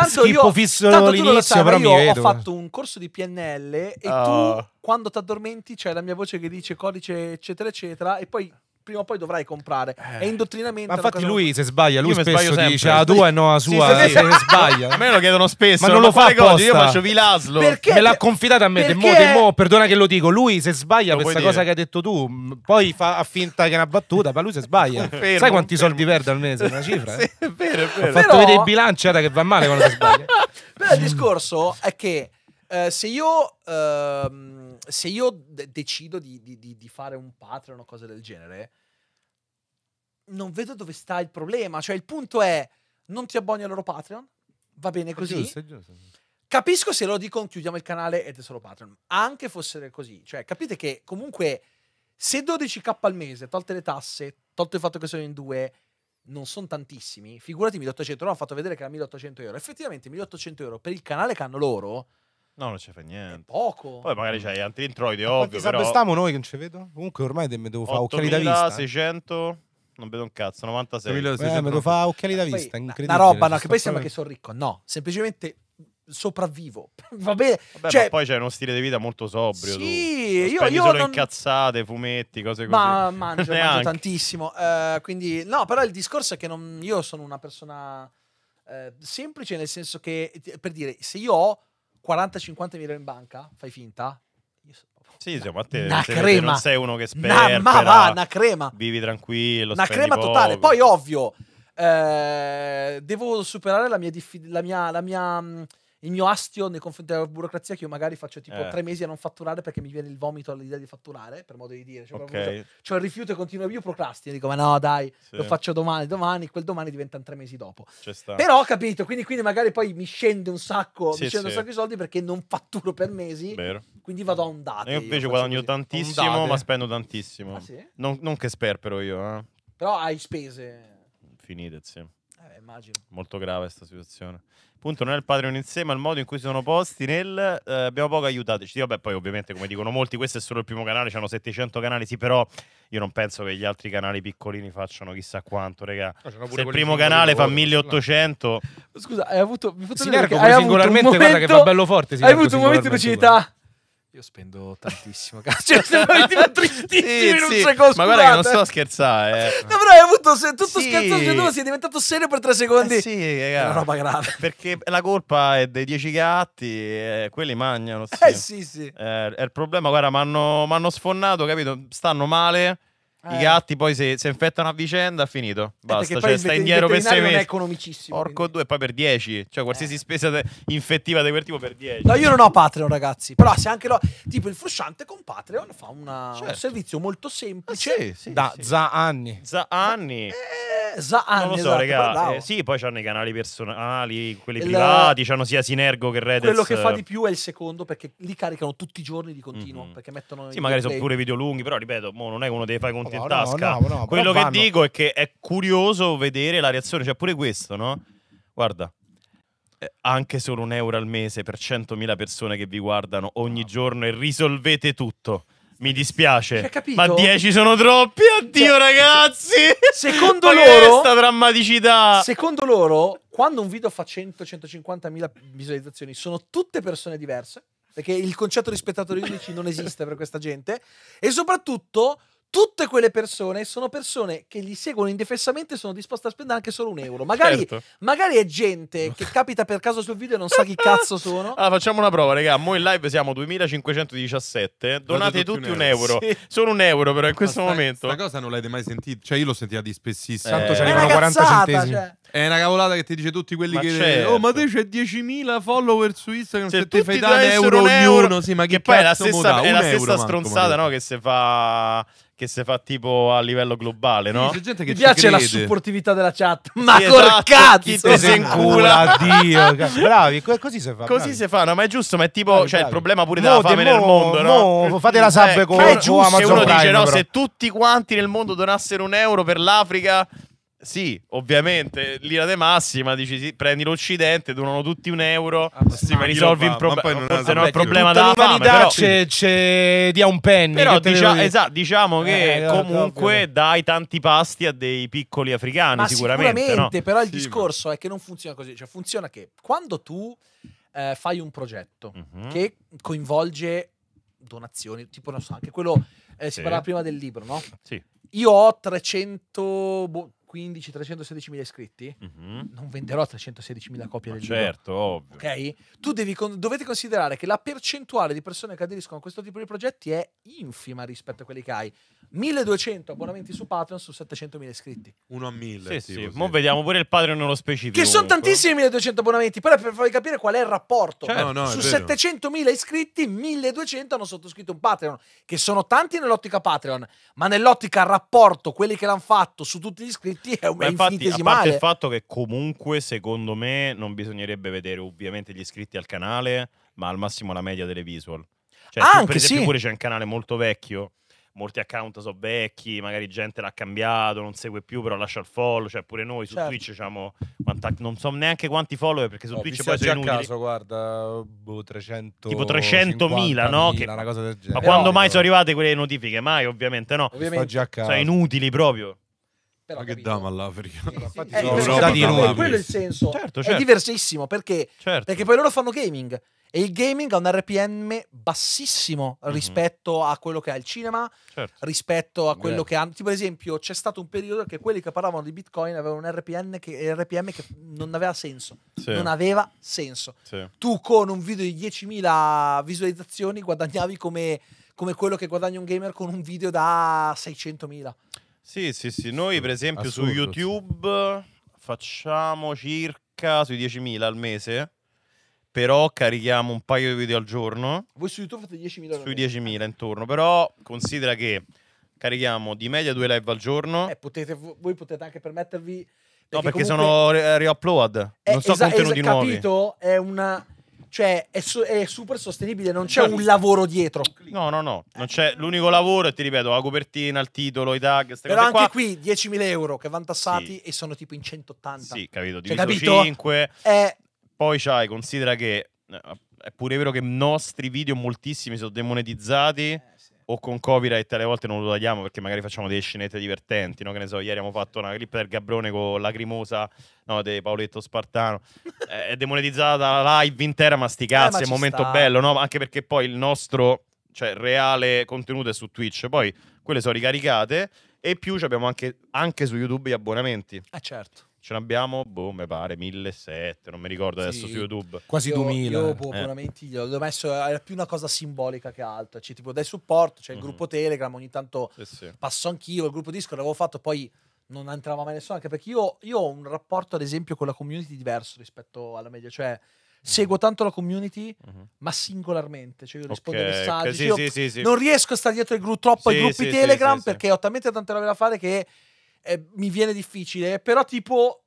Schippo fisso l'inizio, però mi vedo! ho fatto un corso di PNL SNL e oh. tu quando ti addormenti c'è la mia voce che dice codice eccetera eccetera e poi prima o poi dovrai comprare. È eh. indottrinamento. Ma infatti lui molto... se sbaglia, lui Io spesso dice a tua e no a sua, sì, se, se sbaglia. A me lo chiedono spesso, ma non lo fa cosa? Io faccio Vilaslo. Perché? Me l'ha confidata a me, de mo, mo, perdona che lo dico, lui se sbaglia lo questa cosa che hai detto tu, poi fa a finta che è una battuta, ma lui se sbaglia. Fermo, Sai quanti fermo. soldi perde al mese? Una cifra? Eh? sì, è vero, è vero. Ho fatto Però... vedere i bilanci, era che va male quando si sbaglia. Però il discorso è che eh, se io, uh, se io de decido di, di, di, fare un Patreon o cose del genere, non vedo dove sta il problema. Cioè, il punto è: non ti abboni al loro Patreon, va bene così. È giusto, è giusto. Capisco se lo dicono chiudiamo il canale ed è solo Patreon. Anche fosse così. Cioè, capite che comunque se 12k al mese, tolte le tasse, tolto il fatto che sono in due, non sono tantissimi. Figurati 1800 euro, hanno fatto vedere che era 1800 euro. Effettivamente 1800 euro per il canale che hanno loro No, non ci fa niente. È poco. Poi magari c'hai altri introiti, Ma ovvio. Però... stiamo noi che non ci vedo? Comunque ormai me devo fare occhiali da vista. 600 non vedo un cazzo, 96. Eh, me lo non... fa occhiali da eh, vista, poi, incredibile. Una roba, no, che poi sembra che sono ricco, no, semplicemente sopravvivo. Va bene. Vabbè, cioè... poi c'è uno stile di vita molto sobrio. Sì, io, io solo non... incazzate, fumetti, cose così. Ma mangio, mangio tantissimo. Uh, quindi, no, però il discorso è che non... io sono una persona uh, semplice, nel senso che, per dire, se io ho 40-50 mila in banca, fai finta, sì, siamo a te. Una crema. Non sei uno che spera. Ma va, una crema. Vivi tranquillo. Una crema poco. totale. Poi, ovvio, eh, devo superare la mia, la mia, la mia mm, il mio astio nei confronti della burocrazia che io magari faccio tipo eh. tre mesi a non fatturare perché mi viene il vomito all'idea di fatturare, per modo di dire. Cioè, okay. cioè il rifiuto e continuo, io procrastino, dico ma no dai, sì. lo faccio domani, domani, quel domani diventa tre mesi dopo. Però ho capito, quindi, quindi, magari poi mi scende un sacco, sì, mi scende sì. un sacco di soldi perché non fatturo per mesi, Vero. quindi vado a un dato. Io invece io guadagno tantissimo, ma spendo tantissimo. Ah, non, non, che sperpero io, eh. Però hai spese. Finite, sì immagino. Molto grave questa situazione. Appunto, non è il Patreon in sé, ma il modo in cui sono posti nel... Eh, abbiamo poco aiutateci. Vabbè, poi ovviamente, come dicono molti, questo è solo il primo canale, c'hanno 700 canali, sì, però io non penso che gli altri canali piccolini facciano chissà quanto, raga. No, Se il primo canale fa 1800... Scusa, hai avuto... Mi hai, hai avuto un momento... Guarda che fa bello forte. Hai avuto un momento di lucidità io spendo tantissimo, Cioè, diventare tristissimo sì, in un sì. secondo. Ma guarda che non sto a scherzare. Eh. No, però hai avuto se, tutto sì. scherzoso, Tu sei diventato serio per tre secondi. Eh sì, è una eh, roba grave. Perché la colpa è dei dieci gatti, eh, quelli mangiano. Sì. Eh sì, sì. Eh, è il problema, guarda, mi hanno sfondato, capito? Stanno male eh. I gatti poi se, se infettano a vicenda, finito. Eh, Basta, cioè stai indietro per sei mesi. non è economicissimo. Porco due, e poi per 10. Cioè qualsiasi eh. spesa de- infettiva di quel tipo per 10. No, io non ho Patreon, ragazzi. Però se anche lo... Tipo il frusciante con Patreon fa una... certo. un servizio molto semplice. Eh sì, sì, da sì. Za anni. Za anni. Eh, za anni. Non lo so, esatto, raga. Eh, sì, poi hanno i canali personali, quelli il... privati, c'hanno sia Sinergo che Redis. Quello che fa di più è il secondo, perché li caricano tutti i giorni di continuo. Mm -hmm. Perché mettono... Sì, magari sono pure video lunghi, però ripeto, mo non è uno dei fai conti in tasca. No, no, Quello che vanno... dico è che è curioso vedere la reazione, cioè pure questo, no? Guarda, eh, anche solo un euro al mese per 100.000 persone che vi guardano ogni giorno e risolvete tutto. Mi dispiace, cioè, ma 10 sono troppi. Addio, cioè, ragazzi. Secondo loro, questa drammaticità. Secondo loro, quando un video fa 100-150.000 visualizzazioni, sono tutte persone diverse perché il concetto di spettatori unici non esiste per questa gente e soprattutto tutte quelle persone sono persone che gli seguono indefessamente e sono disposte a spendere anche solo un euro. Magari, certo. magari è gente che capita per caso sul video e non sa chi cazzo sono. Allora ah, facciamo una prova, raga. Mo in live siamo 2517. Donate tutti, tutti un euro. Un euro. Sì. Solo un euro, però, in questo Ma sta, momento. Questa cosa non l'avete mai sentita. Cioè, io l'ho sentita di spessissimo. Eh. Tanto ci arrivano 40 centesimi. Cioè. È una cavolata che ti dice tutti quelli ma che. Certo. Oh, ma te c'hai 10.000 follower su Instagram. Se, se ti fai dare un euro ognuno, sì, ma che, che poi è la stessa, è la stessa euro, stronzata, Marco, no? Che si fa che si fa tipo a livello globale, no? Sì, Mi piace la supportività della chat. Ma sì, col esatto, cazzo! Chi si incula, Dio. Bravi, così si fa. Così si fa, no, ma è giusto, ma è tipo, bravi, cioè bravi. il problema pure della fame mo, nel mondo, mo, no? Fate la sub eh, con, è giusto, Se uno Prime, dice, no, però. se tutti quanti nel mondo donassero un euro per l'Africa sì, ovviamente, l'ira de massima, dici sì, prendi l'Occidente, donano tutti un euro, ah, sì, ma risolvi il problema, se eh, no il problema della fame. Però... C'è, c'è dia un penny. Però dicia- esatto, diciamo che eh, comunque eh, dai tanti pasti a dei piccoli africani, ma sicuramente. sicuramente no? però il sì, discorso ma... è che non funziona così, cioè funziona che quando tu eh, fai un progetto mm-hmm. che coinvolge donazioni, tipo non so, anche quello, eh, si parlava prima del libro, no? Sì. Io ho 300... Bo- 15 316.000 iscritti, mm-hmm. non venderò 316.000 copie Ma del certo, libro. ovvio. Ok? Tu devi, dovete considerare che la percentuale di persone che aderiscono a questo tipo di progetti è infima rispetto a quelli che hai. 1200 abbonamenti su Patreon su 700.000 iscritti. Uno a 1000. Sì, sì. Mo vediamo pure il Patreon nello specifico. Che sono tantissimi 1200 abbonamenti, però per farvi capire qual è il rapporto. Cioè, no, no, su 700.000 iscritti, 1200 hanno sottoscritto un Patreon, che sono tanti nell'ottica Patreon, ma nell'ottica rapporto, quelli che l'hanno fatto su tutti gli iscritti è un infinitesimale. A parte il fatto che comunque, secondo me, non bisognerebbe vedere ovviamente gli iscritti al canale, ma al massimo la media delle visual. Cioè, ah, Anche, tu, per esempio, sì. pure c'è un canale molto vecchio molti account sono vecchi, magari gente l'ha cambiato, non segue più, però lascia il follow, cioè pure noi su certo. Twitch diciamo, non so neanche quanti follower perché su no, Twitch poi sono inutili. a caso, guarda, boh, 300 tipo 300.000, no? Che... Una cosa del genere. Ma però, quando mai ecco. sono arrivate quelle notifiche? Mai, ovviamente no. Ovviamente. Sono inutili proprio. Però, ma che dama all'Africa? Sì, sì. Infatti, eh, no, no, quello è il senso. Certo, certo. È diversissimo perché, certo. perché poi loro fanno gaming. E il gaming ha un RPM bassissimo mm -hmm. rispetto a quello che ha il cinema, certo. rispetto a quello Beh. che hanno. Tipo, ad esempio, c'è stato un periodo che quelli che parlavano di Bitcoin avevano un RPM che, RPM che non aveva senso. Sì. Non aveva senso. Sì. Tu con un video di 10.000 visualizzazioni guadagnavi come, come quello che guadagna un gamer con un video da 600.000. Sì, sì, sì. Noi, per esempio, Assurdo, su YouTube sì. facciamo circa sui 10.000 al mese però carichiamo un paio di video al giorno. Voi su YouTube fate 10.000? Sui 10.000 intorno, però considera che carichiamo di media due live al giorno. Eh, potete, voi potete anche permettervi... Perché no, perché comunque... sono re- upload è, eh, non so esa- contenuti esa- nuovi. capito? È una... Cioè, è, su- è super sostenibile, non c'è un lavoro dietro. No, no, no. Non c'è, l'unico lavoro, ti ripeto, la copertina, il titolo, i tag, queste Però cose qua. anche qui 10.000 euro che vanno tassati sì. e sono tipo in 180. Sì, capito, cioè, diviso cioè, capito? 5. È eh, poi c'hai, considera che eh, è pure vero che nostri video moltissimi sono demonetizzati eh, sì. o con copyright alle volte non lo tagliamo perché magari facciamo delle scenette divertenti, no? Che ne so, ieri abbiamo fatto una clip del Gabrone con Lacrimosa, no, di Paoletto Spartano. è demonetizzata la live intera, ma sti eh, cazzi, eh, ma è un momento sta. bello, no? Anche perché poi il nostro, cioè, reale contenuto è su Twitch, poi quelle sono ricaricate e più abbiamo anche, anche su YouTube gli abbonamenti. Ah, eh, certo ce n'abbiamo, boh, mi pare, 1700, non mi ricordo adesso sì, su YouTube. Quasi io, 2000. Io boh, eh. veramente boh, l'ho messo, era più una cosa simbolica che altro, cioè tipo dai supporto, c'è cioè, il mm-hmm. gruppo Telegram, ogni tanto eh sì. passo anch'io, il gruppo Discord l'avevo fatto, poi non entrava mai nessuno, anche perché io, io, ho un rapporto ad esempio con la community diverso rispetto alla media, cioè mhm. seguo tanto la community, mm-hmm. ma singolarmente. Cioè, io rispondo ai messaggi. Okay, sì, sì, sì, non riesco a stare dietro ai gru- troppo ai gruppi Telegram perché ho talmente tante robe da fare che eh, mi viene difficile, però tipo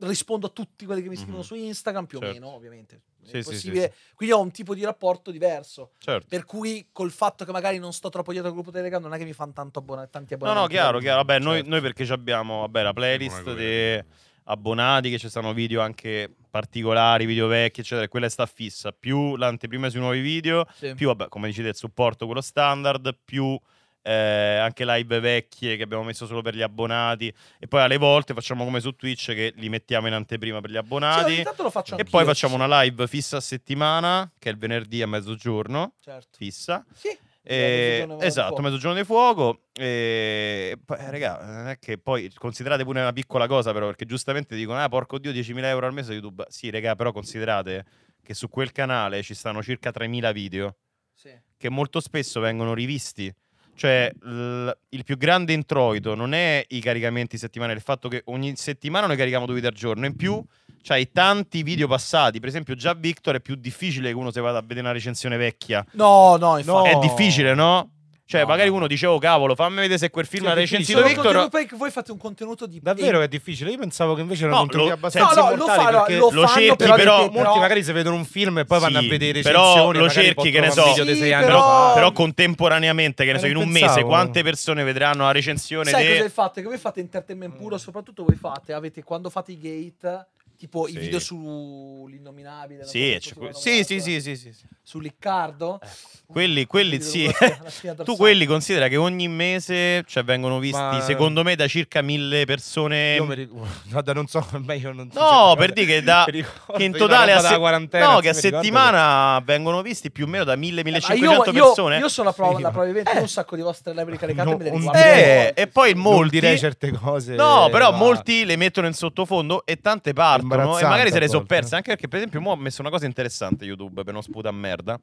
rispondo a tutti quelli che mi scrivono mm-hmm. su Instagram, più certo. o meno, ovviamente. Sì, sì, sì, Quindi ho un tipo di rapporto diverso. Certo. Per cui col fatto che magari non sto troppo dietro al gruppo Telegram non è che mi fanno tanto abbon- tanti abbonati. No, no, chiaro, chiaro. Vabbè, certo. noi, noi, perché abbiamo vabbè, la playlist di abbonati che ci stanno video anche particolari, video vecchi, eccetera. Quella sta fissa. Più l'anteprima sui nuovi video, più, vabbè, come dici il supporto quello standard, più eh, anche live vecchie che abbiamo messo solo per gli abbonati e poi alle volte facciamo come su Twitch che li mettiamo in anteprima per gli abbonati sì, e poi facciamo una live fissa a settimana che è il venerdì a mezzogiorno certo. fissa sì. Eh, esatto, mezzogiorno di fuoco. E eh, raga, non è che poi considerate pure una piccola cosa, però, perché giustamente dicono: Ah, porco dio, 10.000 euro al mese YouTube. Sì, raga, però considerate che su quel canale ci stanno circa 3.000 video sì. che molto spesso vengono rivisti cioè, l- il più grande introito non è i caricamenti settimanali, il fatto che ogni settimana noi carichiamo due video al giorno. In più, c'hai tanti video passati. Per esempio, già Victor è più difficile che uno se vada a vedere una recensione vecchia. No, no, infatti. È difficile, no? Cioè, no, magari no. uno dice, oh, cavolo, fammi vedere se quel film ha recensito Victor. Ma Perché voi fate un contenuto di. Davvero è difficile. Io pensavo che invece era no, contenuti lo, abbastanza no, no, lo, fa, lo, lo cerchi, però, però, molti magari si vedono un film e poi sì, vanno a vedere Però lo cerchi, che ne so. Sì, però... però... contemporaneamente, che ne so, in un pensavo. mese, quante persone vedranno la recensione? Sai de... cosa fate? Che voi fate entertainment puro, mm. soprattutto voi fate. Avete quando fate i gate. Tipo sì. i video sull'innominabile. Sì, sì, sì, sì, sì, sì, Su Liccardo eh, Quelli, quelli sì. tu quelli considera che ogni mese cioè, vengono visti, Ma... secondo me, da circa mille persone. Io mi Guarda, non so, meglio non so. No, per dire che, da... che in totale a, se... no, che a settimana che... vengono visti più o meno da mille 1000-1500 eh, persone. Io, sono la prova, la probabilmente eh. un sacco di vostre live caricate eh, e poi molti... Non direi certe cose. No, però molti le mettono in sottofondo e tante parti no? E magari se le sono perse. Eh. Anche perché, per esempio, mo ha messo una cosa interessante YouTube per non sputa merda.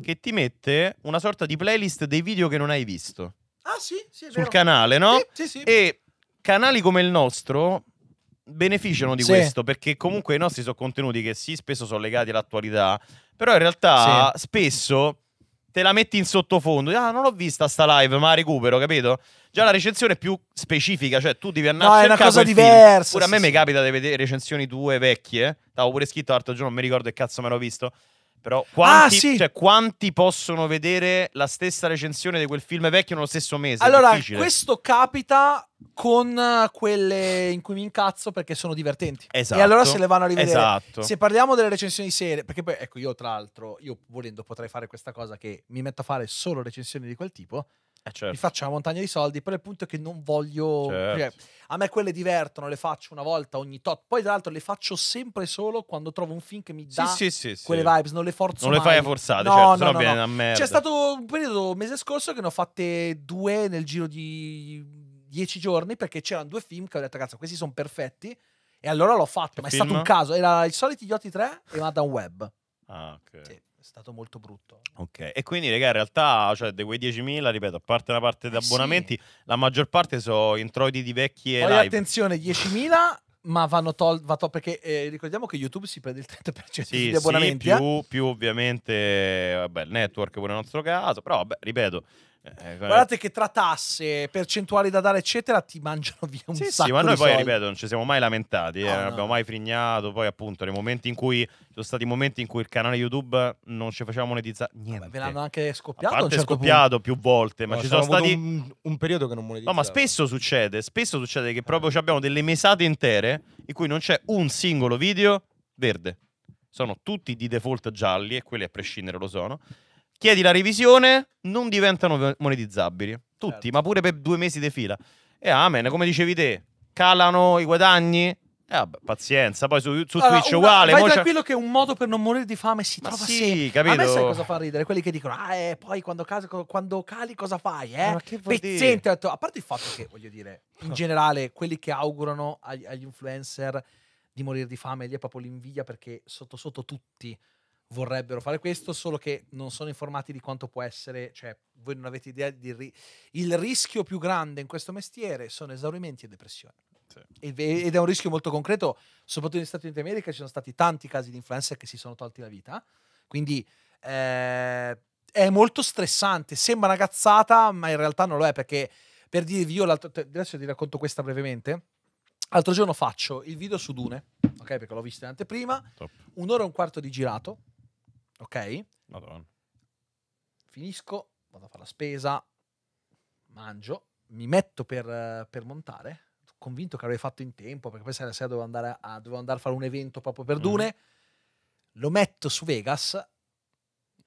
Che ti mette una sorta di playlist dei video che non hai visto. Ah, sì, sì, Sul vero. canale, no? Sì, sì, sì. E canali come il nostro beneficiano di sì. questo perché comunque i nostri sono contenuti che sì spesso sono legati all'attualità però in realtà sì. spesso te la metti in sottofondo. Ah, non l'ho vista sta live, ma la recupero, capito? Già la recensione è più specifica, cioè tu devi andare no, a cercare No, è una cosa diversa. Pure sì, a me sì. mi capita di vedere recensioni tue vecchie. Eh. Stavo pure scritto l'altro giorno, non mi ricordo che cazzo me l'ho visto. Però quanti, ah, sì. cioè, quanti, possono vedere la stessa recensione di quel film vecchio nello stesso mese? Allora, questo capita con quelle in cui mi incazzo perché sono divertenti. Esatto. E allora se le vanno a rivedere. Esatto. Se parliamo delle recensioni serie, perché poi, ecco, io tra l'altro, io volendo potrei fare questa cosa che mi metto a fare solo recensioni di quel tipo eh certo. Mi faccio una montagna di soldi, però il punto è che non voglio... Certo. Cioè, a me quelle divertono, le faccio una volta ogni tot, poi tra l'altro le faccio sempre solo quando trovo un film che mi dà sì, sì, sì, quelle vibes, non le forzo Non mai. le fai a forzate, no, certo, no, no, viene no. a me. C'è stato un periodo, un mese scorso, che ne ho fatte due nel giro di dieci giorni, perché c'erano due film che ho detto, ragazzi, questi sono perfetti, e allora l'ho fatto, che ma film? è stato un caso, era Il solito Idioti 3 e Madame Web. Ah, ok. Sì è stato molto brutto. Ok, e quindi raga, in realtà, cioè, di quei 10.000, ripeto, a parte la parte di eh abbonamenti, sì. la maggior parte sono introiti di vecchie e Poi live. attenzione, 10.000 ma vanno tolti va tol perché eh, ricordiamo che YouTube si prende il 30% sì, di abbonamenti. Sì, eh. più, eh? più ovviamente vabbè, il network pure nel nostro caso, però vabbè, ripeto, eh, eh, Guardate che tra tasse, percentuali da dare, eccetera, ti mangiano via un sì, sacco Sì, ma noi poi, soldi. ripeto, non ci siamo mai lamentati, eh, no, non abbiamo mai frignato. Poi, appunto, nei momenti in cui ci sono stati momenti in cui il canale YouTube non ci faceva monetizzare niente. Ve l'hanno anche scoppiato. A parte certo scoppiato punto. più volte, ma no, ci sono stati. Un, un, periodo che non monetizzavano. No, ma spesso succede, spesso succede che proprio abbiamo delle mesate intere in cui non c'è un singolo video verde. Sono tutti di default gialli, e quelli a prescindere lo sono chiedi la revisione, non diventano monetizzabili. Tutti, certo. ma pure per due mesi di fila. E amen, come dicevi te, calano i guadagni, eh, vabbè, pazienza, poi su, su allora, Twitch una, uguale. Vai quello che è un modo per non morire di fame si Ma trova sì, sempre. Capito? A me sai cosa fa ridere? Quelli che dicono, ah, eh, poi quando, casi, quando cali cosa fai, eh? Ma che Pezzente. A parte il fatto che, voglio dire, in generale, quelli che augurano agli, agli influencer di morire di fame, lì è proprio l'invidia perché sotto sotto tutti vorrebbero fare questo, solo che non sono informati di quanto può essere, cioè voi non avete idea di ri- il rischio più grande in questo mestiere sono esaurimenti e depressione. Sì. Ed, è un rischio molto concreto, soprattutto negli Stati Uniti d'America ci sono stati tanti casi di influencer che si sono tolti la vita, quindi eh, è molto stressante, sembra una cazzata, ma in realtà non lo è perché per dirvi io, adesso ti racconto questa brevemente, l'altro giorno faccio il video su Dune, ok perché l'ho visto in anteprima, Top. un'ora e un quarto di girato, Ok? Madonna. Finisco, vado a fare la spesa, mangio, mi metto per, per montare, convinto che l'avrei fatto in tempo, perché poi sera dovevo andare a, dovevo andare a fare un evento proprio per mhm. Dune, mm. lo metto su Vegas.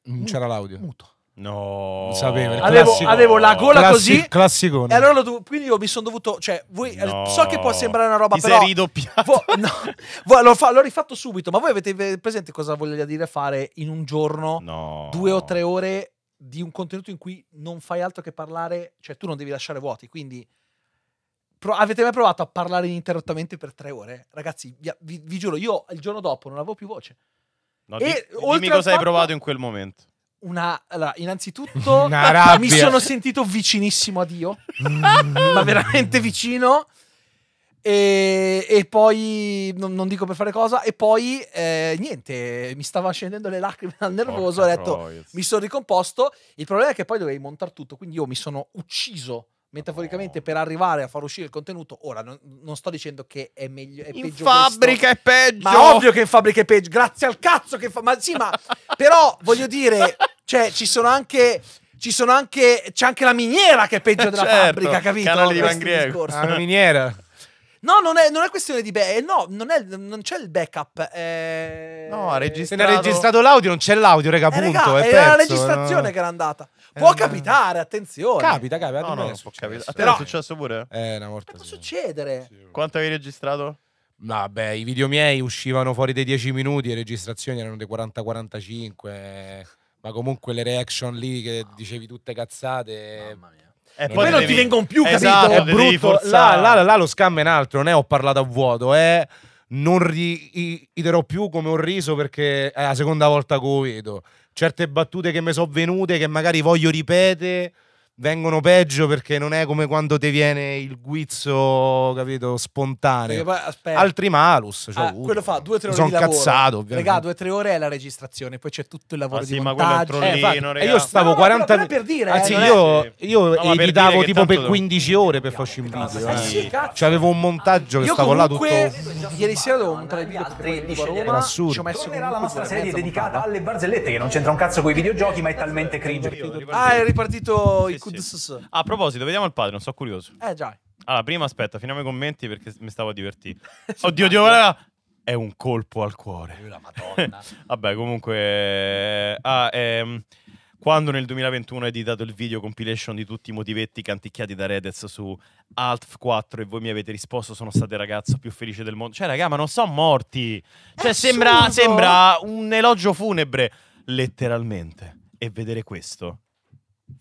Non c'era l'audio. Muto. No, sapevo, avevo, avevo, la gola Classi- così. Classicone. E allora lo, quindi io mi sono dovuto. Cioè, voi, no. so che può sembrare una roba. Ti però, sei ridoppiato. Vo, no, vo, l'ho, rifatto subito. Ma voi avete presente cosa voglia dire fare in un giorno? No. Due o tre ore di un contenuto in cui non fai altro che parlare. Cioè, tu non devi lasciare vuoti. Quindi. avete mai provato a parlare ininterrottamente per tre ore? Ragazzi, vi, vi, vi giuro, io il giorno dopo non avevo più voce. No, e, di, dimmi cosa hai provato in quel momento una, allora, innanzitutto mi sono sentito vicinissimo a Dio, mm. ma veramente vicino. E, e poi non, non, dico per fare cosa. E poi eh, niente, mi stava scendendo le lacrime dal nervoso. Porca ho detto, proiz. mi sono ricomposto. Il problema è che poi dovevi montare tutto, quindi io mi sono ucciso metaforicamente per arrivare a far uscire il contenuto ora non, non sto dicendo che è meglio è in peggio fabbrica questo, è peggio ma ovvio che in fabbrica è peggio grazie al cazzo che fa ma sì ma però voglio dire cioè ci sono anche ci sono anche c'è anche la miniera che è peggio della certo, fabbrica capito canale di Van Griego ah, la miniera No, non è, non è, questione di. Be- eh, no, non, c'è il backup. Eh... No, ha registrato. Se ne ha registrato l'audio, non c'è l'audio, raga, eh, punto. Raga, è, la registrazione no. che era andata. Può ehm, capitare, attenzione. Capita, capita. No, no, non può capitare. A te Però- è successo pure? Eh, una volta. Può succedere. Sì. Quanto avevi registrato? Vabbè, i video miei uscivano fuori dei 10 minuti, le registrazioni erano dei 40-45, ma comunque le reaction lì che dicevi tutte cazzate. Eh, Mamma mia. E poi non ti devi- vengono più, Esatto, È brutto. Là, forzare. là- là lo scam è un altro, non è ho parlato a vuoto, è eh. non ri- i- iterò più come un riso perché è la seconda volta che lo vedo certe battute che mi sono venute che magari voglio ripetere vengono peggio perché non è come quando ti viene il guizzo, capito, spontaneo. Poi, Altri malus. Cioè, ah, uh, quello fa due o tre ore. Sono cazzato, ovviamente. Regà, due o tre ore è la registrazione, poi c'è tutto il lavoro ah, di sì, montaggio. Ma eh, infatti, eh, io stavo no, 40 no, per dire, anzi, eh, io, eh, io no, editavo per tipo per 15 devo... ore per farci un video. Ah, eh. Sì, cioè, avevo un montaggio che stavo là tutto. Eh, ieri sera dovevo montare il video per Roma. Ci ho la nostra serie dedicata alle barzellette che non c'entra un cazzo con i videogiochi, ma è talmente cringe. Ah, è ripartito il sì. A proposito, vediamo il padre, non sono curioso. Eh già. Allora, prima aspetta, finiamo i commenti perché mi stavo divertendo. Oddio, Dio, guarda è un colpo al cuore. La Madonna. Vabbè, comunque. Eh, ah, ehm, quando nel 2021 ho editato il video compilation di tutti i motivetti canticchiati da Redez su Alt 4 e voi mi avete risposto sono state ragazzo più felice del mondo. Cioè, raga, ma non sono morti. Cioè, sembra, sembra un elogio funebre, letteralmente. E vedere questo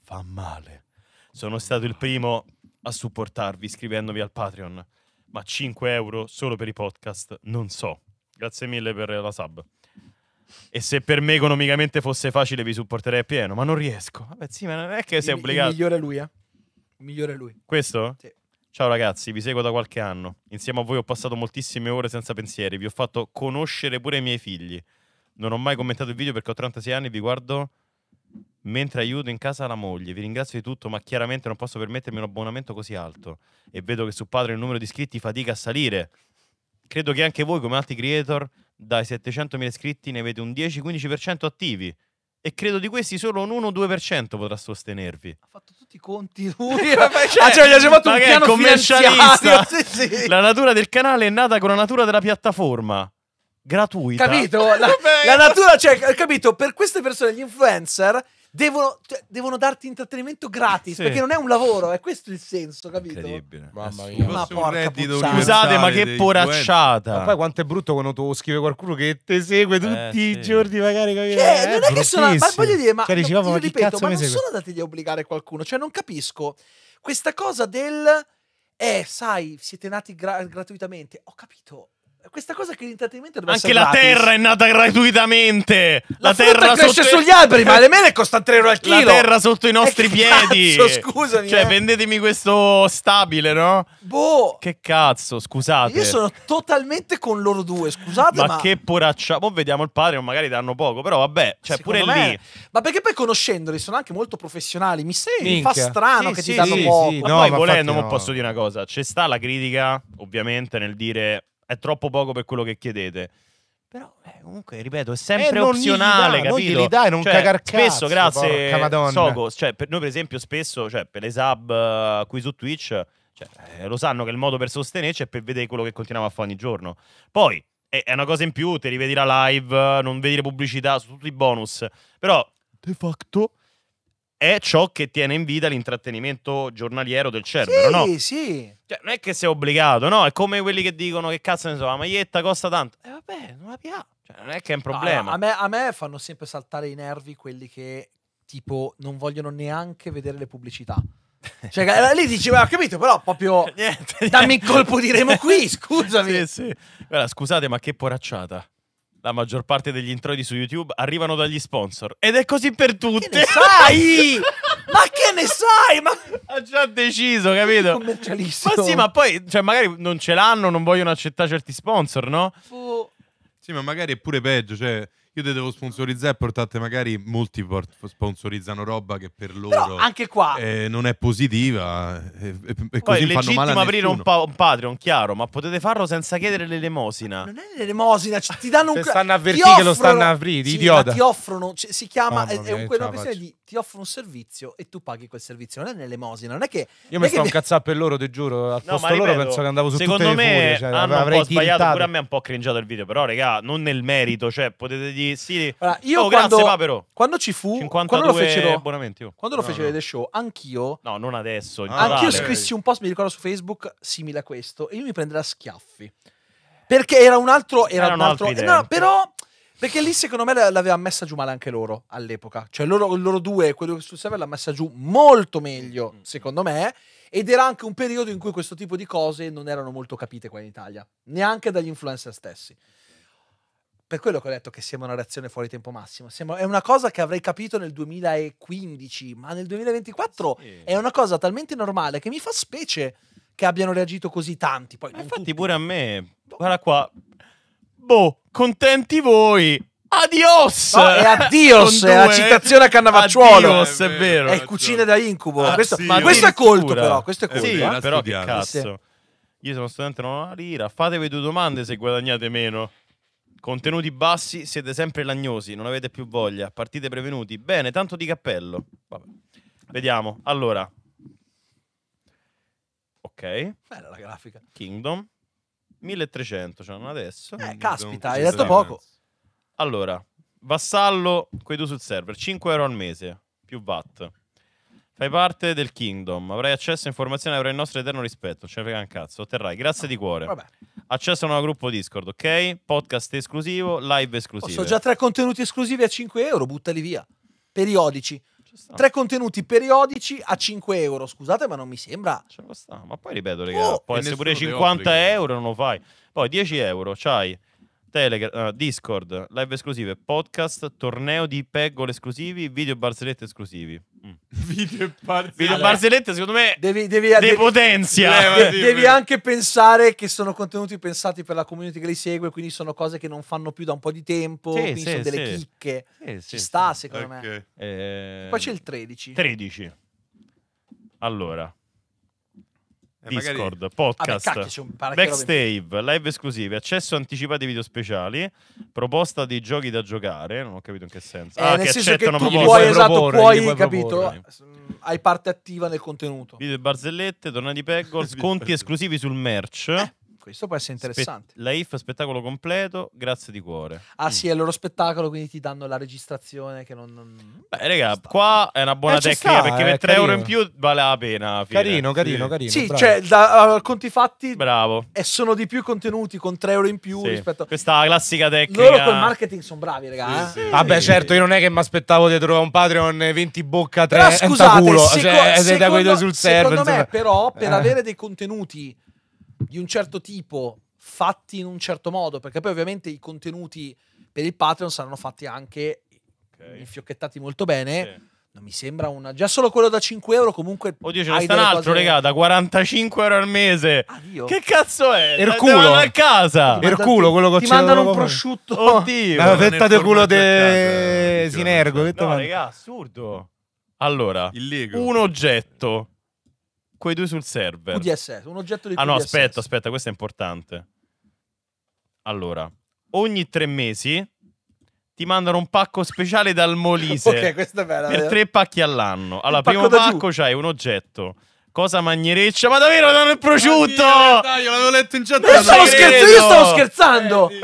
fa male. Sono stato il primo a supportarvi iscrivendovi al Patreon, ma 5 euro solo per i podcast non so. Grazie mille per la sub. E se per me economicamente fosse facile vi supporterei a pieno, ma non riesco. Vabbè, sì, ma non è che sei il, obbligato. Il migliore è lui, eh. Il migliore è lui. Questo? Sì. Ciao ragazzi, vi seguo da qualche anno. Insieme a voi ho passato moltissime ore senza pensieri, vi ho fatto conoscere pure i miei figli. Non ho mai commentato il video perché ho 36 anni e vi guardo mentre aiuto in casa la moglie. Vi ringrazio di tutto, ma chiaramente non posso permettermi un abbonamento così alto. E vedo che su Patreon il numero di iscritti fatica a salire. Credo che anche voi, come altri creator, dai 700.000 iscritti ne avete un 10-15% attivi. E credo di questi solo un 1-2% potrà sostenervi. Ha fatto tutti i conti lui. Ah, cioè, ah, cioè, gli ha fatto un piano commercialista. Sì, sì. La natura del canale è nata con la natura della piattaforma gratuita. Capito? La, la natura, cioè, capito, per queste persone, gli influencer devono, cioè, devono darti intrattenimento gratis, sì. perché non è un lavoro, è questo il senso, capito? Incredibile. Mamma mia. Ma ah, porca Scusate, ma che poracciata. Ma poi quanto è brutto quando tu scrive qualcuno che ti segue tutti eh, i giorni, magari capito? Cioè, non è, è che sono ma voglio dire, ma, cioè, dici, ma, ripeto, ma non segue? sono andati di obbligare qualcuno, cioè non capisco questa cosa del eh, sai, siete nati gra gratuitamente. Ho capito, questa cosa che l'intrattenimento deve Anche la terra è nata gratuitamente. La, la terra cresce sotto... sugli alberi, ma le mele costa 3 euro al chilo. La terra sotto i eh, nostri piedi. Cazzo, scusami. Cioè, eh. vendetemi questo stabile, no? Boh. Che cazzo, scusate. Io sono totalmente con loro due, scusate. Ma, ma... che poraccia. Poi boh, vediamo il padre, magari danno poco, però vabbè, cioè Secondo pure me... lì. Ma perché poi conoscendoli sono anche molto professionali. Mi, sembra fa strano sì, che sì, ti danno sì, poco. Sì, ma no, poi ma volendo, no. posso dire una cosa. C'è sta la critica, ovviamente, nel dire è troppo poco per quello che chiedete. Però, eh, comunque, ripeto, è sempre eh, opzionale, dà, capito? Non gli dai, non cioè, cagar cazzo, Spesso, grazie, Sogo, cioè, per noi per esempio spesso, cioè, per le sub uh, qui su Twitch, cioè, eh, lo sanno che il modo per sostenerci è per vedere quello che continuiamo a fare ogni giorno. Poi, eh, è una cosa in più, te rivedi la live, non vedi le pubblicità, sono tutti i bonus. Però, de facto, è ciò che tiene in vita l'intrattenimento giornaliero del cerbero, sì, no? Sì, sì. Cioè, non è che sei obbligato, no? È come quelli che dicono che cazzo ne so, la maglietta costa tanto. E eh, vabbè, non la piace. Cioè, non è che è un problema. No, a, me, a me fanno sempre saltare i nervi quelli che, tipo, non vogliono neanche vedere le pubblicità. Cioè, eh, lì diceva, ho capito, però proprio niente, dammi il colpo di remo qui, scusami. Sì, sì. Guarda, scusate, ma che poracciata la maggior parte degli introiti su YouTube arrivano dagli sponsor. Ed è così per tutte. Che ne sai? ma che ne sai? Ma... Ha già deciso, capito? Commercialissimo. Ma sì, ma poi, cioè, magari non ce l'hanno, non vogliono accettare certi sponsor, no? Fu... Sì, ma magari è pure peggio, cioè io te devo sponsorizzare e portate magari molti port- sponsorizzano roba che per loro Però anche qua eh, non è positiva eh, e, e, e così fanno male aprire un, pa- un, Patreon, chiaro, ma potete farlo senza chiedere l'elemosina. Non è l'elemosina, c- ti danno un cra- stanno avvertiti offrono... che lo stanno aprendo, sì, idiota. ti offrono, c- si chiama oh, è, un, quella questione di ti offrono un servizio e tu paghi quel servizio, non è l'elemosina, non è che Io mi sto che... incazzando per loro, te giuro, al no, posto ripeto, loro penso che andavo su Secondo me le furie, cioè, hanno un sbagliato, pure a me ha un po' cringiato il video, però regà, non nel merito, cioè potete dire sì, sì. Allora, io oh, quando, grazie Papero. Quando ci fu 52 quando lo fecero, abbonamenti. Oh. Quando lo no, fecero no. The Show, anch'io No, non adesso, Anch'io totale. scrissi un post, mi ricordo su Facebook, simile a questo e io mi prenderò a schiaffi. Perché era un altro era Erano un altro eh, no, però perché lì secondo me l'aveva messa giù male anche loro all'epoca. Cioè loro, loro due, quello sul server l'ha messa giù molto meglio, mm. secondo me. Ed era anche un periodo in cui questo tipo di cose non erano molto capite qua in Italia, neanche dagli influencer stessi. Per quello che ho detto che siamo una reazione fuori tempo massimo. Siamo, è una cosa che avrei capito nel 2015, ma nel 2024 sì. è una cosa talmente normale che mi fa specie che abbiano reagito così tanti. Poi, infatti, tutti. pure a me. Boh. Guarda qua. Boh, contenti voi. Adios! No, è addios, è la citazione a Cannavacciuolo. Adios, è vero. È cucina da incubo. Ah, questo, sì, ma questo è colto però, questo è colto. Sì, eh? però che cazzo. Io sono studente, non ho una lira. Fatevi due domande se guadagnate meno. Contenuti bassi, siete sempre lagnosi, non avete più voglia. Partite prevenuti. Bene, tanto di cappello. Vabbè. Vediamo. Allora. Ok. Bella la grafica. Kingdom. 1300 c'hanno adesso. Eh, caspita, hai detto poco. Allora, vassallo, quei due sul server, 5 euro al mese, più VAT. Fai parte del Kingdom, avrai accesso a informazioni avrai il nostro eterno rispetto. Ce ne frega un cazzo, otterrai. Grazie di cuore. Vabbè. Accesso al nuovo gruppo Discord, ok? Podcast esclusivo, live esclusivo. Sono già tre contenuti esclusivi a 5 euro, buttali via. Periodici. Tre contenuti periodici a 5 euro. Scusate, ma non mi sembra. Ce lo sta. Ma poi ripeto, raga, oh, può essere pure 50 euro, non lo fai. Poi 10 euro, c'hai Telegram, uh, Discord, live esclusive, podcast, torneo di peggole esclusivi, video barzellette esclusivi. Mm. video barzellette. Video barzellette, secondo me, devi, devi, depotenzia. Eh, devi, devi anche pensare che sono contenuti pensati per la community che li segue, quindi sono cose che non fanno più da un po' di tempo, sì, quindi sì, sono delle chicche. Sì, Ci sta, secondo okay. me. Eh... Poi c'è il 13. 13. Allora. Eh, Discord, magari... podcast, ah, backstage, live esclusive, accesso anticipato ai video speciali, proposta di giochi da giocare, non ho capito in che senso. Eh, ah, nel che senso che tu proposte. puoi, esatto, proporre, puoi, puoi capito, proporre. Eh, hai parte attiva nel contenuto. Video e barzellette, tornati di peggio, sconti esclusivi sul merch. Eh questo può essere interessante. Spe- la IF spettacolo completo, grazie di cuore. Ah mm. sì, è il mm. loro spettacolo, quindi ti danno la registrazione che non... non... Beh, raga, qua è una buona eh, tecnica sta, perché per 3 carino. euro in più vale la pena. Carino, carino, sì. carino. Sì, bravo. cioè, da, uh, conti fatti... Bravo. E sono di più contenuti con 3 euro in più sì. rispetto a... Questa classica tecnica. Loro col marketing sono bravi, raga. Sì, eh? Vabbè, certo, io non è che mi aspettavo di trovare un Patreon 20 bocca, 3 Però, scusate, culo. Seco- cioè, secondo, sul server. Secondo me, però, per eh. avere dei contenuti di un certo tipo fatti in un certo modo, perché poi ovviamente i contenuti per il Patreon saranno fatti anche okay. infiocchettati molto bene. Sì. Non mi sembra una. Già solo quello da 5 euro comunque. Oddio, ce ne un altro, cose... regà, da 45 euro al mese. Addio. Ah, che cazzo è? Erculo. a casa. Ti Erculo, quello che ho Ti mandano un prosciutto. Oddio. La fetta del culo di de... Eh. Sinergo. No, regà, assurdo. Allora, un oggetto quei due sul server. QDSS, un oggetto di QDSS. Ah no, aspetta, aspetta, questo è importante. Allora, ogni tre mesi ti mandano un pacco speciale dal Molise. ok, questa è bella. Per tre pacchi all'anno. Allora, primo pacco, pacco c'hai un oggetto Cosa magnereccia? Ma davvero non è prosciutto! Dai, io l'avevo letto in chat. Io stavo, scherzo, io stavo eh, scherzando! Eh,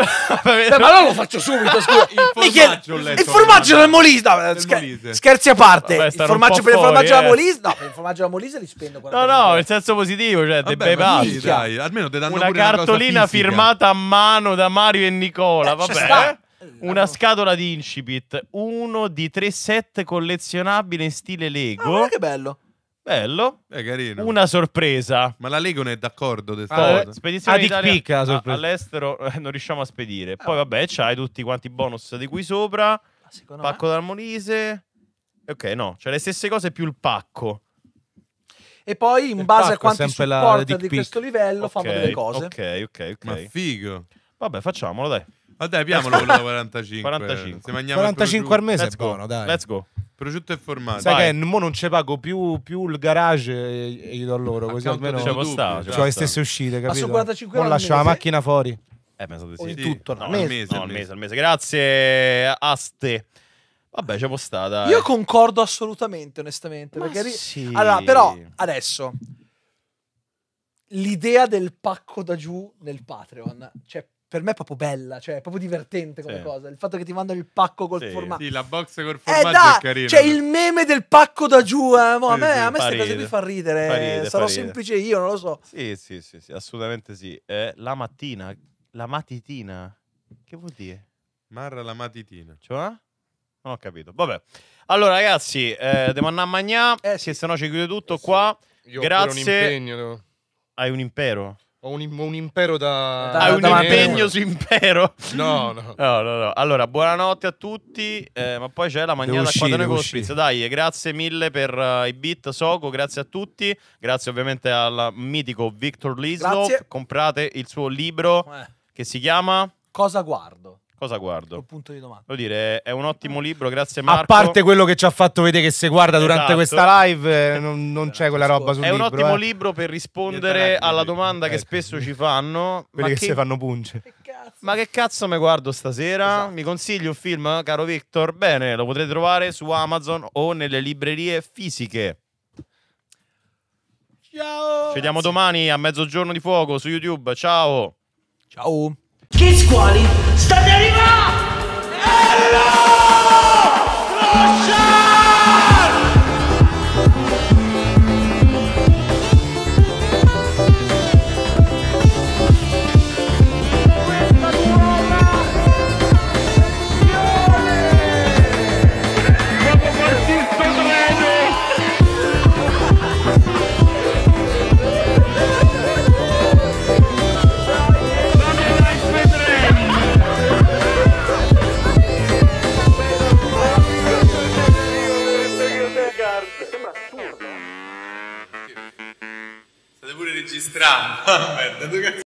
Beh, ma allora lo faccio subito, scusa. Il formaggio, letto, il formaggio del Molise. No, scher scherzi a parte. Vabbè, il formaggio per il formaggio eh. Molise. No, per il formaggio della Molise li spendo. No, no, nel senso positivo, cioè, dei bei passi. Cioè. Almeno te danno una cartolina una firmata a mano da Mario e Nicola. Eh, vabbè. Eh. Eh, una scatola di incipit, uno di tre set collezionabili in stile Lego. Ah, che bello! Bello. È carino. Una sorpresa. Ma la Lego non è d'accordo del ah, eh, Spedizione ah, a Italia, picca, a, all'estero eh, non riusciamo a spedire. Ah. Poi vabbè, c'hai tutti quanti i bonus di qui sopra. Ah, pacco me... d'Armonise. Ok, no, Cioè le stesse cose più il pacco. E poi in il base a quanti supporta di questo livello okay, fanno delle cose. Ok, ok, ok. Ma figo. Vabbè, facciamolo, dai. Ma ah, dai, piamolo quello da 45. 45, Se 45 al mese Let's è go. buono, dai. Let's go. Prosciutto e formaggio. Sai Vai. che mo non ci pago più, più il garage e gli do loro, così Accanto almeno ci può ho stare, le stesse uscite, capito? su Non lascio la macchina fuori. Eh, penso di sì. Sì. tutto, no, al mese. No, al mese, al mese. Grazie, Aste. Vabbè, c'è postata. Io concordo assolutamente, onestamente. Ma perché sì. Allora, però, adesso l'idea del pacco da giù nel Patreon, cioè, per me è proprio bella, cioè è proprio divertente come sì. cosa. Il fatto che ti mandano il pacco col sì, formaggio. Sì, la box col eh, formaggio da, è carina. Cioè il meme del pacco da giù, eh, a me, sì, queste cose qui fa ridere. Fa Sarò fa semplice io, non lo so. Sì, sì, sì, sì assolutamente sì. Eh, la mattina, la matitina, che vuol dire? Marra la matitina. Cioè? Non ho capito. Vabbè. Allora, ragazzi, eh, devo andare a mangiare, eh, sì. che se no ci chiude tutto eh, qua. Sì. Grazie. Un impegno, no? Hai un impero? Ho un, un impero da... da Hai un da impegno su impero? No no. no, no. no, Allora, buonanotte a tutti, eh, ma poi c'è la maniera qua da noi con lo Dai, grazie mille per uh, i beat, Soco, grazie a tutti. Grazie ovviamente al mitico Victor Lislov. Comprate il suo libro eh. che si chiama... Cosa guardo? cosa guardo? Un punto di domanda. Voglio dire, è un ottimo eh. libro, grazie Marco. A parte quello che ci ha fatto vedere che se guarda esatto. durante questa live, eh, non, non c'è quella roba sul È un ottimo eh. libro per rispondere alla eh, domanda ecco. che spesso ci fanno. Quelli che, che si fanno punce. ma che cazzo mi guardo stasera? Esatto. Mi consigli un film, caro Victor? Bene, lo potrete trovare su Amazon o nelle librerie fisiche. Ciao! Ci vediamo domani a mezzogiorno di fuoco su YouTube. Ciao! Ciao! Kids Quali State arrivando! Ello! Croscia! 那没得这个。